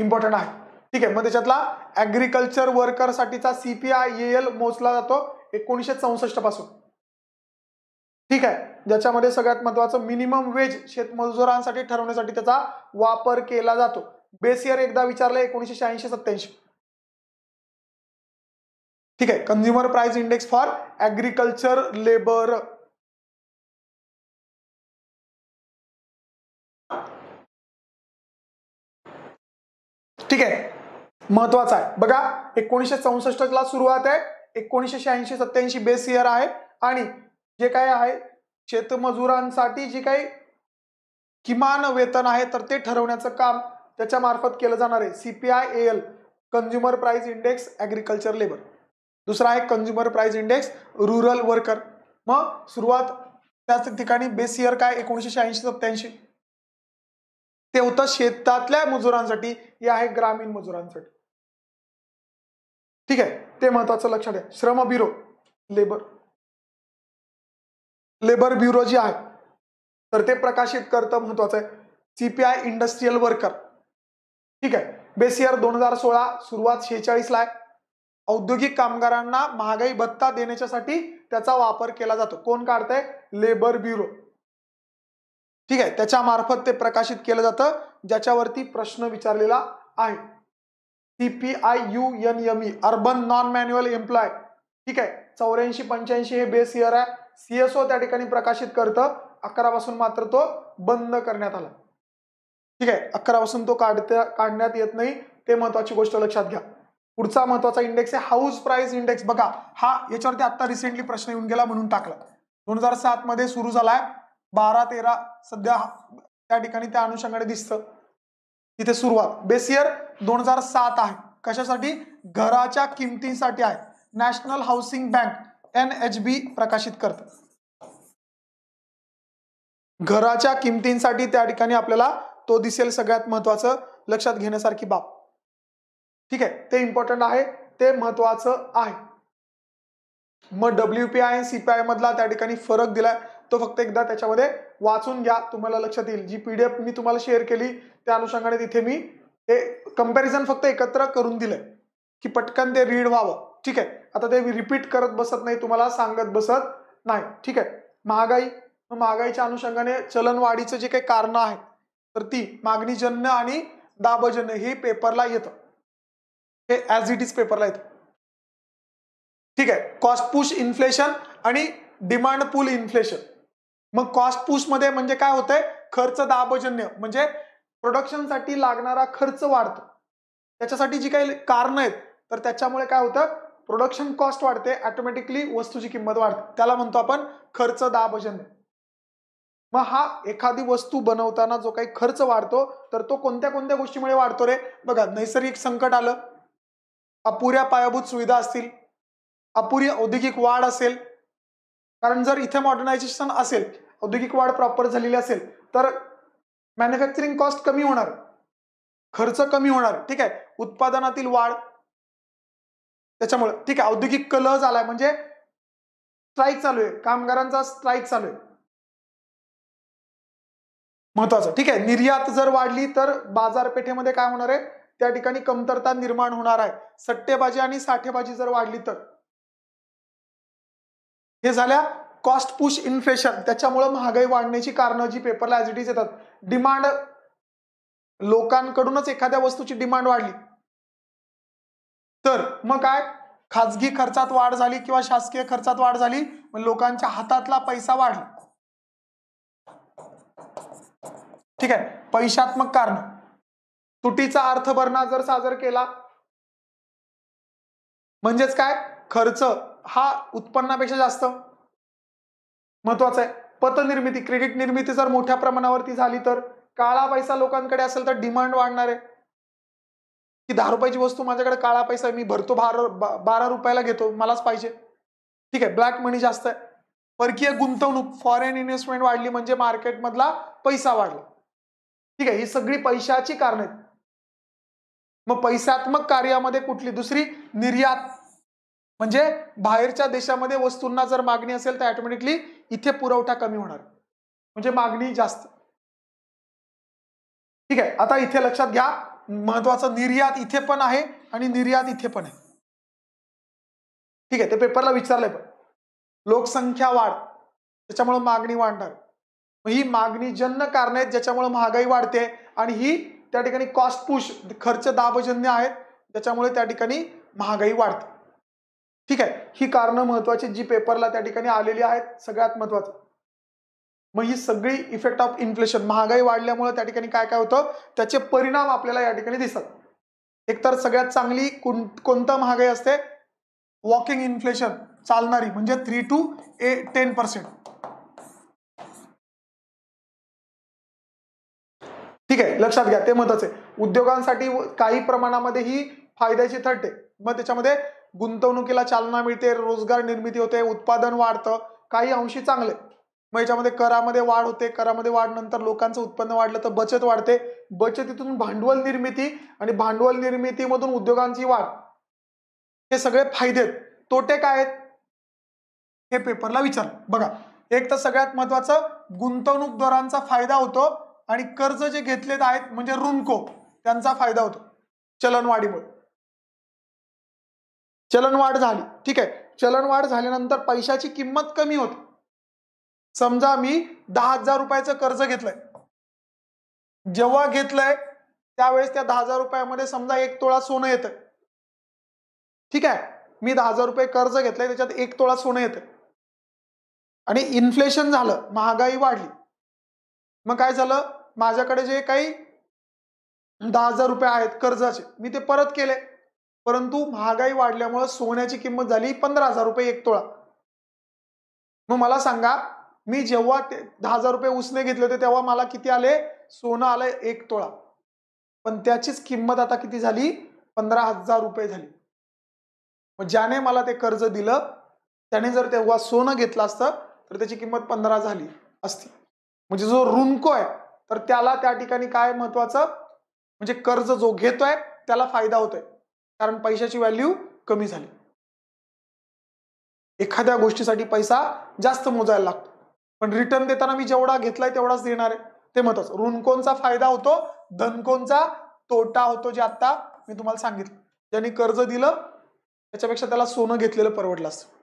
S1: इम्पॉर्टंट आहे ठीक आहे मग त्याच्यातला ऍग्रिकल्चर वर्करसाठीचा सीपीआय एल मोजला जातो एकोणीसशे चौसष्ट पासून ठीक आहे ज्याच्यामध्ये सगळ्यात महत्वाचं मिनिमम वेज शेतमजुरांसाठी ठरवण्यासाठी त्याचा वापर केला जातो बेस इयर एकदा विचारलं एकोणीशे शहाऐंशी सत्याऐंशी
S2: ठीक आहे consumer price index for agriculture labour ठीक आहे महत्वाचं आहे बघा
S1: एकोणीसशे चौसष्टला सुरुवात आहे एकोणीसशे शहाऐंशी सत्याऐंशी बेस इयर आहे आणि जे काय आहे शेतमजुरांसाठी जी काही किमान वेतन आहे तर ते ठरवण्याचं काम त्याच्या मार्फत केलं जाणार आहे CPI A L consumer price index agriculture labour दुसरा आहे consumer price index rural worker मग सुरुवात त्याच ठिकाणी बेस इयर काय एकोणीसशे शहाऐंशी सत्याऐंशी
S2: ते होतं शेतातल्या मजुरांसाठी हे आहे ग्रामीण मजुरांसाठी ठीक आहे ते महत्वाचं लक्षात घ्या श्रम ब्युरो लेबर लेबर ब्युरो जे आहे तर ते प्रकाशित करतं महत्वाचं आहे सीपीआय
S1: इंडस्ट्रीयल वर्कर ठीक आहे बेसियर दोन हजार सोळा सुरुवात शेचाळीस आहे औद्योगिक कामगारांना महागाई भत्ता देण्याच्यासाठी त्याचा वापर केला जातो कोण काढतंय लेबर ब्युरो ठीक आहे त्याच्यामार्फत ते प्रकाशित केलं जातं ज्याच्यावरती प्रश्न विचारलेला आहे C P I U N M E urban non manual employ ठीक आहे चौऱ्याऐंशी पंच्याऐंशी हे बेस इयर आहे सीएसओ त्या ठिकाणी प्रकाशित करतं अकरा पासून मात्र तो बंद करण्यात आला ठीक आहे अकरा पासून तो काढता काढण्यात येत नाही ते महत्वाची गोष्ट लक्षात घ्या पुढचा महत्वाचा इंडेक्स आहे हाऊस प्राइस इंडेक्स बघा हा याच्यावरती आता रिसेंटली प्रश्न येऊन गेला म्हणून टाकला दोन हजार सात मध्ये सुरू आहे बारा तेरा सध्या त्या ठिकाणी त्या अनुषंगाने दिसतं तिथे सुरुवात बेसियर दोन हजार सात आहे कशासाठी घराच्या किमतींसाठी आहे national housing bank N H B प्रकाशित करत घराच्या किमतींसाठी त्या ठिकाणी आपल्याला तो दिसेल सगळ्यात महत्वाचं लक्षात घेण्यासारखी बाब ठीक आहे ते इम्पॉर्टंट आहे ते महत्वाचं आहे मग डब्ल्यू पी आय सीपीआय मधला त्या ठिकाणी फरक दिलाय तो फक्त एकदा त्याच्यामध्ये वाचून घ्या तुम्हाला लक्षात येईल जी पीडीएफ मी तुम्हाला शेअर केली त्या अनुषंगाने तिथे मी ते कंपॅरिझन फक्त एकत्र करून दिलंय की पटकन ते रीड व्हावं ठीक आहे आता ते रिपीट करत बसत नाही तुम्हाला सांगत बसत नाही ठीक आहे महागाई महागाईच्या अनुषंगाने चलनवाढीचं जे काही कारण आहेत तर ती मागणीजन्य आणि दाबजन्य ही पेपरला येतं हे ॲज इट इज पेपरला येतं ठीक आहे कॉस्ट पुश इन्फ्लेशन आणि डिमांड पूल इन्फ्लेशन मग कॉस्ट पुश मध्ये म्हणजे काय होतंय खर्च दाबजन्य म्हणजे प्रोडक्शनसाठी लागणारा खर्च वाढतो त्याच्यासाठी जी काही कारणं आहेत तर त्याच्यामुळे काय होतं प्रोडक्शन कॉस्ट वाढते ऑटोमॅटिकली वस्तूची किंमत वाढते त्याला म्हणतो आपण खर्च दाबजन्य मग हा एखादी वस्तू बनवताना जो काही खर्च वाढतो तर तो कोणत्या कोणत्या गोष्टीमुळे वाढतो रे बघा नैसर्गिक संकट आलं अपुऱ्या पायाभूत सुविधा असतील अपुरी औद्योगिक वाढ असेल कारण जर इथे मॉडर्नायझेशन असेल औद्योगिक वाढ प्रॉपर झालेली असेल तर मॅन्युफॅक्चरिंग कॉस्ट कमी होणार खर्च कमी होणार ठीक आहे उत्पादनातील वाढ
S2: त्याच्यामुळे ठीक आहे औद्योगिक कलह झालाय म्हणजे स्ट्राईक चालू आहे कामगारांचा स्ट्राईक चालू आहे महत्वाचं ठीक आहे निर्यात जर
S1: वाढली तर बाजारपेठेमध्ये काय होणार आहे त्या ठिकाणी कमतरता निर्माण होणार आहे सट्टेबाजी आणि साठेबाजी जर वाढली तर हे झाल्या कॉस्ट पुश इन्फ्लेशन त्याच्यामुळे महागाई वाढण्याची कारणं जी पेपरला इट इज येतात डिमांड लोकांकडूनच एखाद्या वस्तूची डिमांड वाढली तर मग काय खाजगी खर्चात वाढ झाली किंवा शासकीय खर्चात वाढ झाली मग लोकांच्या हातातला पैसा वाढला ठीक आहे पैशात्मक
S2: कारण तुटीचा अर्थभरणा जर साजर केला म्हणजेच काय खर्च हा उत्पन्नापेक्षा जास्त
S1: महत्वाचा आहे पतनिर्मिती क्रेडिट निर्मिती जर मोठ्या प्रमाणावरती झाली तर काळा पैसा लोकांकडे असेल तर डिमांड वाढणार आहे की दहा रुपयाची वस्तू माझ्याकडे काळा पैसा मी भरतो बारा बारा रुपयाला घेतो मलाच पाहिजे ठीक आहे ब्लॅक मनी जास्त आहे परकीय गुंतवणूक फॉरेन इन्व्हेस्टमेंट वाढली म्हणजे मार्केटमधला पैसा वाढला ठीक आहे ही सगळी पैशाची कारण आहेत मग पैशात्मक कार्यामध्ये कुठली दुसरी निर्यात म्हणजे बाहेरच्या देशामध्ये वस्तूंना जर मागणी असेल तर ऑटोमॅटिकली इथे पुरवठा कमी होणार म्हणजे मागणी जास्त ठीक आहे आता इथे लक्षात घ्या महत्वाचं निर्यात इथे पण आहे आणि निर्यात इथे पण आहे ठीक आहे ते पेपरला विचारलंय पण लोकसंख्या वाढ त्याच्यामुळे मागणी वाढणार ही मागणी जन्य कारण आहेत ज्याच्यामुळे महागाई वाढते आणि ही त्या ठिकाणी कॉस्ट पुश खर्च दाबजन्य आहेत त्याच्यामुळे त्या ठिकाणी महागाई वाढते ठीक आहे ही कारणं महत्वाची जी पेपरला त्या ठिकाणी आलेली आहेत सगळ्यात महत्वाचं मग ही सगळी इफेक्ट ऑफ इन्फ्लेशन महागाई वाढल्यामुळे त्या ठिकाणी काय काय होतं त्याचे परिणाम आपल्याला या ठिकाणी दिसतात एकतर सगळ्यात चांगली कोणता महागाई
S2: असते वॉकिंग इन्फ्लेशन चालणारी म्हणजे three to a ten percent ठीक आहे लक्षात घ्या ते महत्वाचे उद्योगांसाठी काही प्रमाणामध्ये ही फायद्याची ठरते मग
S1: त्याच्यामध्ये गुंतवणुकीला चालना मिळते रोजगार निर्मिती होते उत्पादन वाढतं काही अंशी चांगले मग याच्यामध्ये करामध्ये वाढ होते करामध्ये वाढ नंतर लोकांचं उत्पन्न वाढलं तर बचत वाढते बचतीतून भांडवल निर्मिती आणि भांडवल निर्मितीमधून उद्योगांची वाढ हे सगळे फायदे आहेत तोटे काय आहेत हे पेपरला विचार बघा एक तर सगळ्यात महत्वाचं गुंतवणूकदारांचा फायदा होतो आणि कर्ज जे घेतलेत आहेत म्हणजे रुनको त्यांचा फायदा होतो चलनवाढीमुळे चलनवाढ झाली ठीक आहे चलनवाढ झाल्यानंतर पैशाची किंमत कमी होते समजा मी दहा हजार रुपयाचं कर्ज घेतलंय जेव्हा घेतलंय त्यावेळेस त्या दहा हजार रुपयामध्ये समजा एक तोळा सोनं येतं ठीक आहे मी दहा हजार रुपये कर्ज घेतलंय त्याच्यात एक तोळा सोनं येतं आणि इन्फ्लेशन झालं महागाई वाढली मग काय झालं माझ्याकडे जे काही दहा हजार रुपये आहेत कर्जाचे मी ते परत केले परंतु महागाई वाढल्यामुळे सोन्याची किंमत झाली पंधरा हजार रुपये एक तोळा मग मला सांगा मी जेव्हा दहा हजार रुपये उसने घेतले होते तेव्हा मला किती आले सोनं आलंय एक तोळा पण त्याचीच किंमत आता किती झाली पंधरा हजार रुपये झाली मग ज्याने मला ते कर्ज दिलं त्याने जर तेव्हा सोनं घेतलं असतं तर त्याची किंमत पंधरा झाली असती म्हणजे जो रुंको आहे तर त्याला त्या ठिकाणी काय महत्वाचं म्हणजे कर्ज जो घेतोय त्याला फायदा होतोय कारण पैशाची व्हॅल्यू कमी झाली एखाद्या गोष्टीसाठी पैसा जास्त मोजायला लागतो पण रिटर्न देताना मी जेवढा घेतलाय तेवढाच देणार आहे ते ऋण ऋणकोणचा फायदा होतो धनकोणचा तोटा होतो जे आता मी तुम्हाला सांगितलं ज्यांनी कर्ज दिलं त्याच्यापेक्षा त्याला सोनं घेतलेलं परवडलं असतं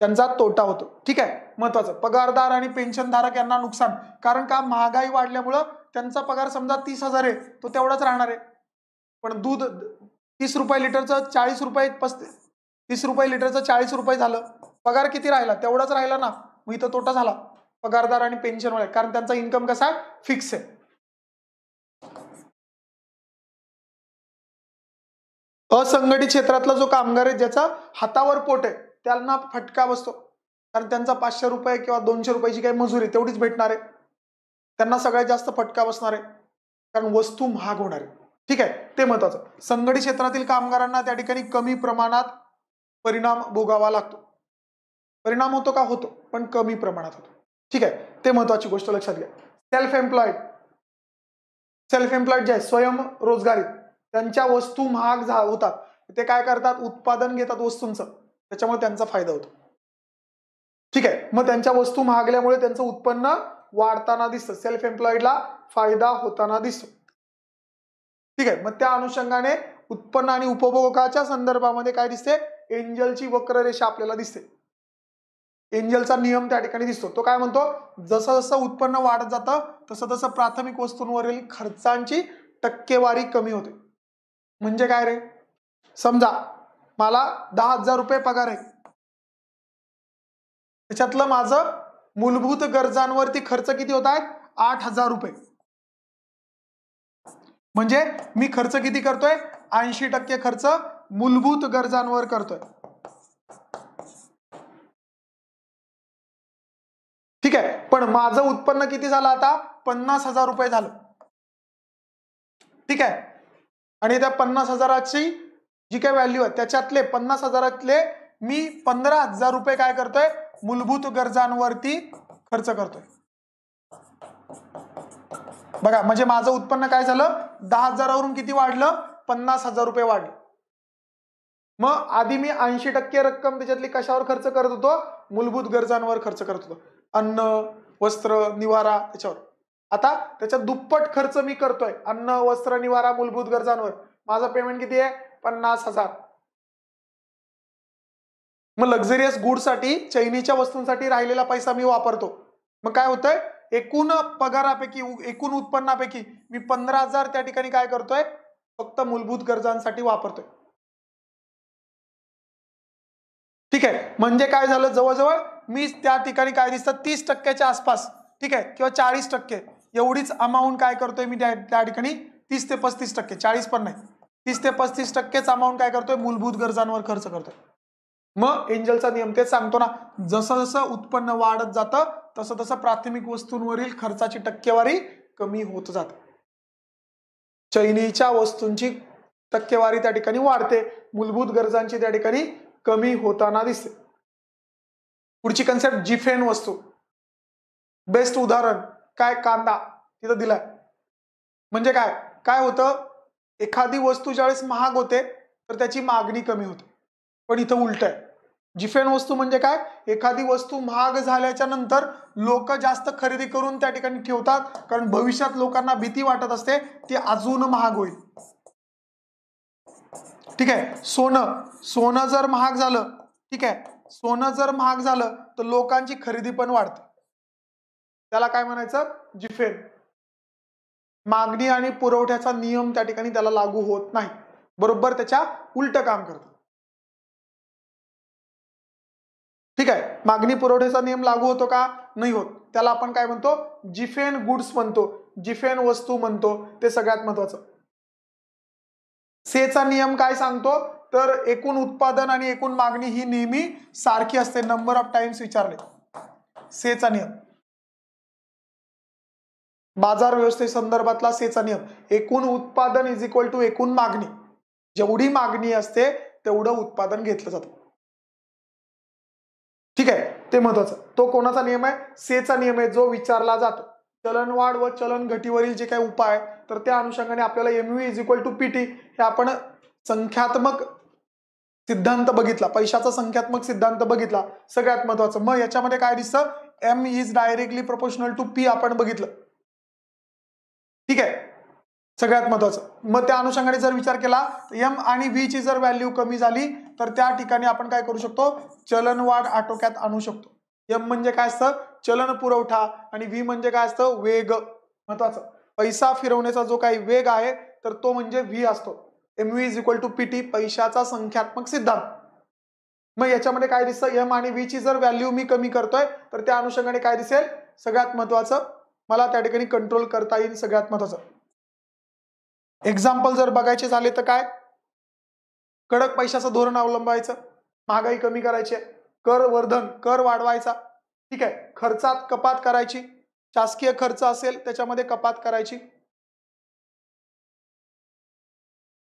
S1: त्यांचा तोटा होतो ठीक आहे महत्वाचं पगारदार आणि पेन्शनधारक यांना नुकसान कारण का महागाई वाढल्यामुळं त्यांचा पगार समजा तीस हजार आहे तो तेवढाच राहणार आहे पण दूध तीस रुपये लिटरचं चाळीस रुपये पस्तीस तीस रुपये लिटरचं चाळीस रुपये झालं पगार किती राहिला तेवढाच राहिला ना मग इथं तोटा
S2: झाला पगारदार आणि पेन्शनवाले कारण त्यांचा इन्कम कसा आहे फिक्स आहे असंघटित क्षेत्रातला जो कामगार आहे ज्याचा हातावर पोट आहे त्यांना फटका बसतो कारण त्यांचा पाचशे रुपये किंवा
S1: दोनशे रुपयाची काही मजुरी तेवढीच भेटणार आहे त्यांना सगळ्यात जास्त फटका बसणार आहे कारण वस्तू महाग होणार आहे ठीक आहे ते महत्वाचं संघटित क्षेत्रातील कामगारांना त्या ठिकाणी कमी प्रमाणात परिणाम भोगावा लागतो परिणाम होतो का होतो पण कमी प्रमाणात होतो ठीक आहे ते महत्वाची गोष्ट लक्षात घ्या सेल्फ एम्प्लॉईड सेल्फ एम्प्लॉईड जे आहे स्वयंरोजगारी त्यांच्या वस्तू महाग होतात ते काय करतात उत्पादन घेतात वस्तूंचं त्याच्यामुळे त्यांचा फायदा होतो ठीक आहे मग त्यांच्या वस्तू महागल्यामुळे त्यांचं उत्पन्न वाढताना दिसतं सेल्फ एम्प्लॉईडला फायदा होताना दिसतो ठीक आहे मग त्या अनुषंगाने उत्पन्न आणि उपभोगाच्या संदर्भामध्ये काय दिसते एंजलची वक्ररेषा आपल्याला दिसते एंजलचा नियम त्या ठिकाणी दिसतो तो काय म्हणतो जसं जसं उत्पन्न वाढत जातं तसं तसं प्राथमिक वस्तूंवरील खर्चांची
S2: टक्केवारी कमी होते म्हणजे काय रे समजा मला दहा हजार रुपये पगार आहे त्याच्यातलं माझं मूलभूत गरजांवरती खर्च किती होत आहेत आठ हजार रुपये
S1: म्हणजे मी खर्च किती करतोय ऐंशी टक्के खर्च मूलभूत गरजांवर
S2: करतोय ठीक आहे पण माझं उत्पन्न किती झालं आता पन्नास हजार रुपये झालं
S1: ठीक आहे आणि त्या पन्नास हजाराची जी काही व्हॅल्यू आहे त्याच्यातले पन्नास हजारातले मी पंधरा हजार रुपये काय करतोय मूलभूत गरजांवरती खर्च करतोय बघा म्हणजे माझं उत्पन्न काय झालं दहा हजारावरून किती वाढलं पन्नास हजार रुपये वाढलं मग आधी मी ऐंशी टक्के रक्कम त्याच्यातली कशावर खर्च करत होतो मूलभूत गरजांवर खर्च करत होतो अन्न वस्त्र निवारा त्याच्यावर आता त्याच्या दुप्पट खर्च मी करतोय अन्न वस्त्र निवारा मूलभूत गरजांवर माझा पेमेंट किती आहे पन्नास हजार मग लक्झरियस गुडसाठी चैनीच्या वस्तूंसाठी राहिलेला पैसा मी वापरतो मग काय होतंय एकूण पगारापैकी एकूण उत्पन्नापैकी मी पंधरा हजार त्या ठिकाणी काय करतोय फक्त मूलभूत गरजांसाठी वापरतोय ठीक आहे म्हणजे काय झालं जवळजवळ मी त्या ठिकाणी काय दिसतं तीस टक्क्याच्या आसपास ठीक आहे किंवा चाळीस टक्के एवढीच अमाऊंट काय करतोय मी त्या ठिकाणी तीस ते पस्तीस टक्के चाळीस पण नाही तीस ते पस्तीस टक्केच अमाऊंट काय करतोय मूलभूत गरजांवर खर्च करतोय मग एंजलचा नियम तेच सांगतो ना जसं जसं उत्पन्न वाढत जातं तसं तसं प्राथमिक वस्तूंवरील खर्चाची टक्केवारी कमी होत जाते चैनीच्या वस्तूंची टक्केवारी त्या ठिकाणी वाढते मूलभूत गरजांची त्या ठिकाणी कमी होताना दिसते पुढची कन्सेप्ट जिफेन वस्तू बेस्ट उदाहरण काय कांदा तिथं दिलाय म्हणजे काय काय होतं एखादी वस्तू ज्यावेळेस महाग होते तर त्याची मागणी कमी होते पण इथं उलट आहे जिफेन वस्तू म्हणजे काय एखादी वस्तू महाग झाल्याच्या नंतर लोक जास्त खरेदी करून त्या ठिकाणी ठेवतात कारण भविष्यात लोकांना भीती वाटत असते ती अजून महाग होईल ठीक आहे सोनं सोनं जर महाग झालं ठीक आहे सोनं जर महाग झालं तर लोकांची खरेदी पण वाढते त्याला काय म्हणायचं जिफेन मागणी आणि
S2: पुरवठ्याचा नियम त्या ठिकाणी त्याला लागू होत नाही बरोबर त्याच्या उलट काम करतात ठीक आहे मागणी पुरवठ्याचा नियम लागू होतो का
S1: नाही होत त्याला आपण काय म्हणतो जिफेन गुड्स म्हणतो जिफेन वस्तू म्हणतो ते सगळ्यात महत्वाचं सेचा नियम काय सांगतो तर एकूण उत्पादन आणि एकूण मागणी ही नेहमी सारखी असते नंबर ऑफ टाइम्स विचारले सेचा नियम बाजार व्यवस्थेसंदर्भातला सेचा नियम एकूण उत्पादन इज इक्वल टू एकूण मागणी जेवढी मागणी असते तेवढं उत्पादन घेतलं जातं ठीक आहे ते महत्वाचं तो कोणाचा नियम आहे सेचा नियम आहे जो विचारला जातो चलनवाढ व चलन घटीवरील जे काही उपाय तर त्या अनुषंगाने आपल्याला MU is equal to PT हे आपण संख्यात्मक सिद्धांत बघितला पैशाचा संख्यात्मक सिद्धांत बघितला सगळ्यात महत्वाचं मग याच्यामध्ये काय दिसतं M is directly proportional to P आपण बघितलं ठीक आहे सगळ्यात महत्वाचं मग त्या अनुषंगाने जर विचार केला एम आणि व्ही ची जर व्हॅल्यू कमी झाली तर त्या ठिकाणी आपण काय करू शकतो चलनवाढ आटोक्यात आणू शकतो एम म्हणजे काय असतं चलन पुरवठा आणि व्ही म्हणजे काय असतं वेग महत्वाचं पैसा फिरवण्याचा जो काही वेग आहे तर तो म्हणजे व्ही असतो M V is equal to PT पैशाचा संख्यात्मक सिद्धांत मग याच्यामध्ये काय दिसतं एम आणि व्ही ची जर व्हॅल्यू मी कमी करतोय तर त्या अनुषंगाने काय दिसेल सगळ्यात महत्वाचं मला त्या ठिकाणी कंट्रोल करता येईल सगळ्यात महत्वाचं एक्झाम्पल जर बघायचे झाले तर काय कडक पैशाचं धोरण अवलंबायचं महागाई कमी करायची कर वर्धन कर वाढवायचा ठीक आहे खर्चात कपात करायची शासकीय खर्च असेल त्याच्यामध्ये कपात करायची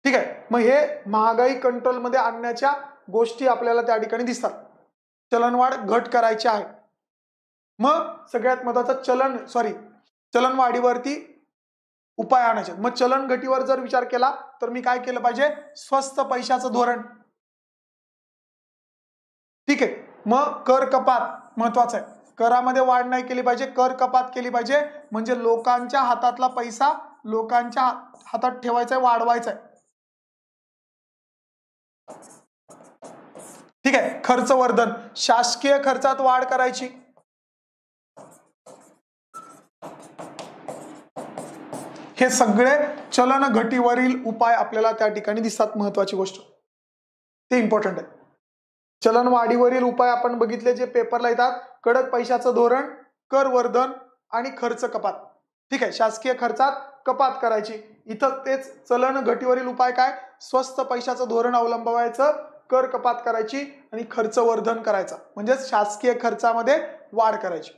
S2: ठीक आहे मग हे महागाई कंट्रोलमध्ये आणण्याच्या
S1: गोष्टी आपल्याला त्या ठिकाणी दिसतात चलनवाढ घट करायची आहे मग सगळ्यात महत्वाचं चलन सॉरी चलनवाढीवरती उपाय आणायचे मग चलन घटीवर जर विचार केला तर मी काय केलं पाहिजे स्वस्त पैशाचं धोरण ठीक आहे मग कर कपात महत्वाचं आहे करामध्ये वाढ नाही केली पाहिजे कर कपात केली पाहिजे म्हणजे लोकांच्या हातातला पैसा लोकांच्या
S2: हातात ठेवायचा आहे वाढवायचा ठीक आहे खर्च वर्धन शासकीय खर्चात वाढ करायची
S1: हे सगळे चलन घटीवरील उपाय आपल्याला त्या ठिकाणी दिसतात महत्वाची गोष्ट ते इम्पॉर्टंट आहे चलनवाढीवरील उपाय आपण बघितले जे पेपरला येतात कडक पैशाचं धोरण कर वर्धन आणि खर्च कपात ठीक आहे शासकीय खर्चात कपात करायची इथं तेच चलन घटीवरील उपाय काय स्वस्त पैशाचं धोरण अवलंबवायचं कर कपात करायची आणि खर्च वर्धन करायचा म्हणजेच शासकीय खर्चामध्ये वाढ करायची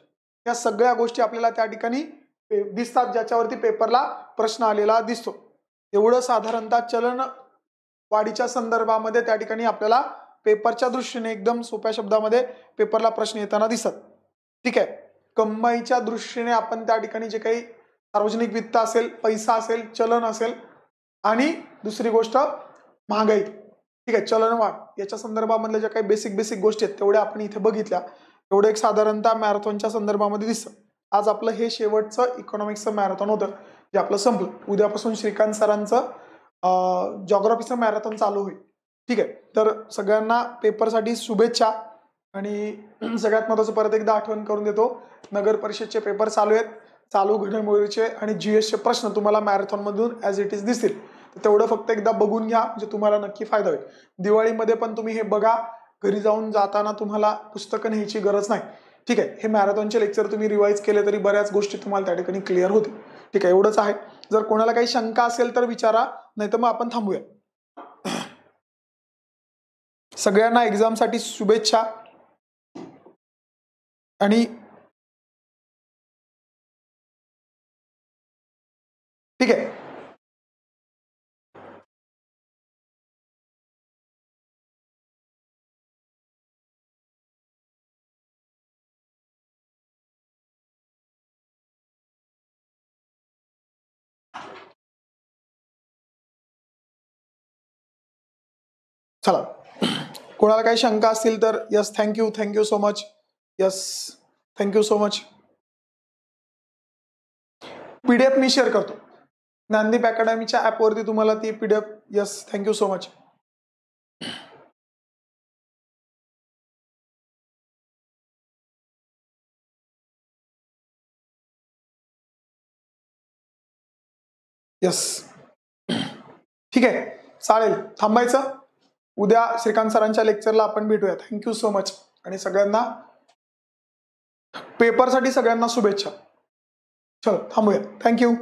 S1: या सगळ्या गोष्टी आपल्याला त्या ठिकाणी दिसतात ज्याच्यावरती पेपरला प्रश्न आलेला दिसतो एवढं साधारणतः चलन वाढीच्या संदर्भामध्ये त्या ठिकाणी आपल्याला पेपरच्या दृष्टीने एकदम सोप्या शब्दामध्ये पेपरला प्रश्न येताना दिसत ठीक आहे कमाईच्या दृष्टीने आपण त्या ठिकाणी जे काही सार्वजनिक वित्त असेल पैसा असेल चलन असेल आणि दुसरी गोष्ट महागाई ठीक आहे चलनवाढ याच्या संदर्भामधल्या ज्या काही बेसिक बेसिक गोष्टी आहेत तेवढ्या आपण इथे बघितल्या एवढं एक साधारणतः मॅरेथॉनच्या संदर्भामध्ये दिसतं आज आपलं हे शेवटचं इकॉनॉमिक्सचं मॅरेथॉन होतं जे आपलं संपलं उद्यापासून श्रीकांत सरांचं जॉग्राफीचं मॅरेथॉन चालू होईल ठीक आहे तर सगळ्यांना पेपरसाठी शुभेच्छा आणि सगळ्यात महत्वाचं परत एकदा आठवण करून देतो नगर परिषदचे पेपर चालू आहेत चालू घडामोडीचे आणि जी एसचे प्रश्न तुम्हाला मॅरेथॉनमधून ॲज इट इज दिसतील तर तेवढं फक्त एकदा बघून घ्या म्हणजे तुम्हाला नक्की फायदा होईल दिवाळीमध्ये पण तुम्ही हे बघा घरी जाऊन जाताना तुम्हाला पुस्तकं न्यायची गरज नाही ठीक आहे हे मॅरेथॉनचे लेक्चर तुम्ही रिवाईज केले तरी बऱ्याच गोष्टी तुम्हाला त्या ठिकाणी क्लिअर होतील ठीक आहे एवढंच आहे जर कोणाला काही शंका
S2: असेल तर विचारा नाही तर मग आपण थांबूया सगळ्यांना एक्झामसाठी शुभेच्छा आणि ठीक आहे चला कोणाला काही शंका असतील तर yes thank you thank you so much yes thank you so much PDF मी शेअर करतो ज्ञानदीप अकॅडमीच्या ॲपवरती तुम्हाला ती PDF yes thank you so much yes ठीक आहे चालेल थांबायचं उद्या श्रीकांत सरांच्या लेक्चरला आपण भेटूया थँक्यू सो मच आणि सगळ्यांना पेपरसाठी सगळ्यांना शुभेच्छा चल, थांबूया थँक्यू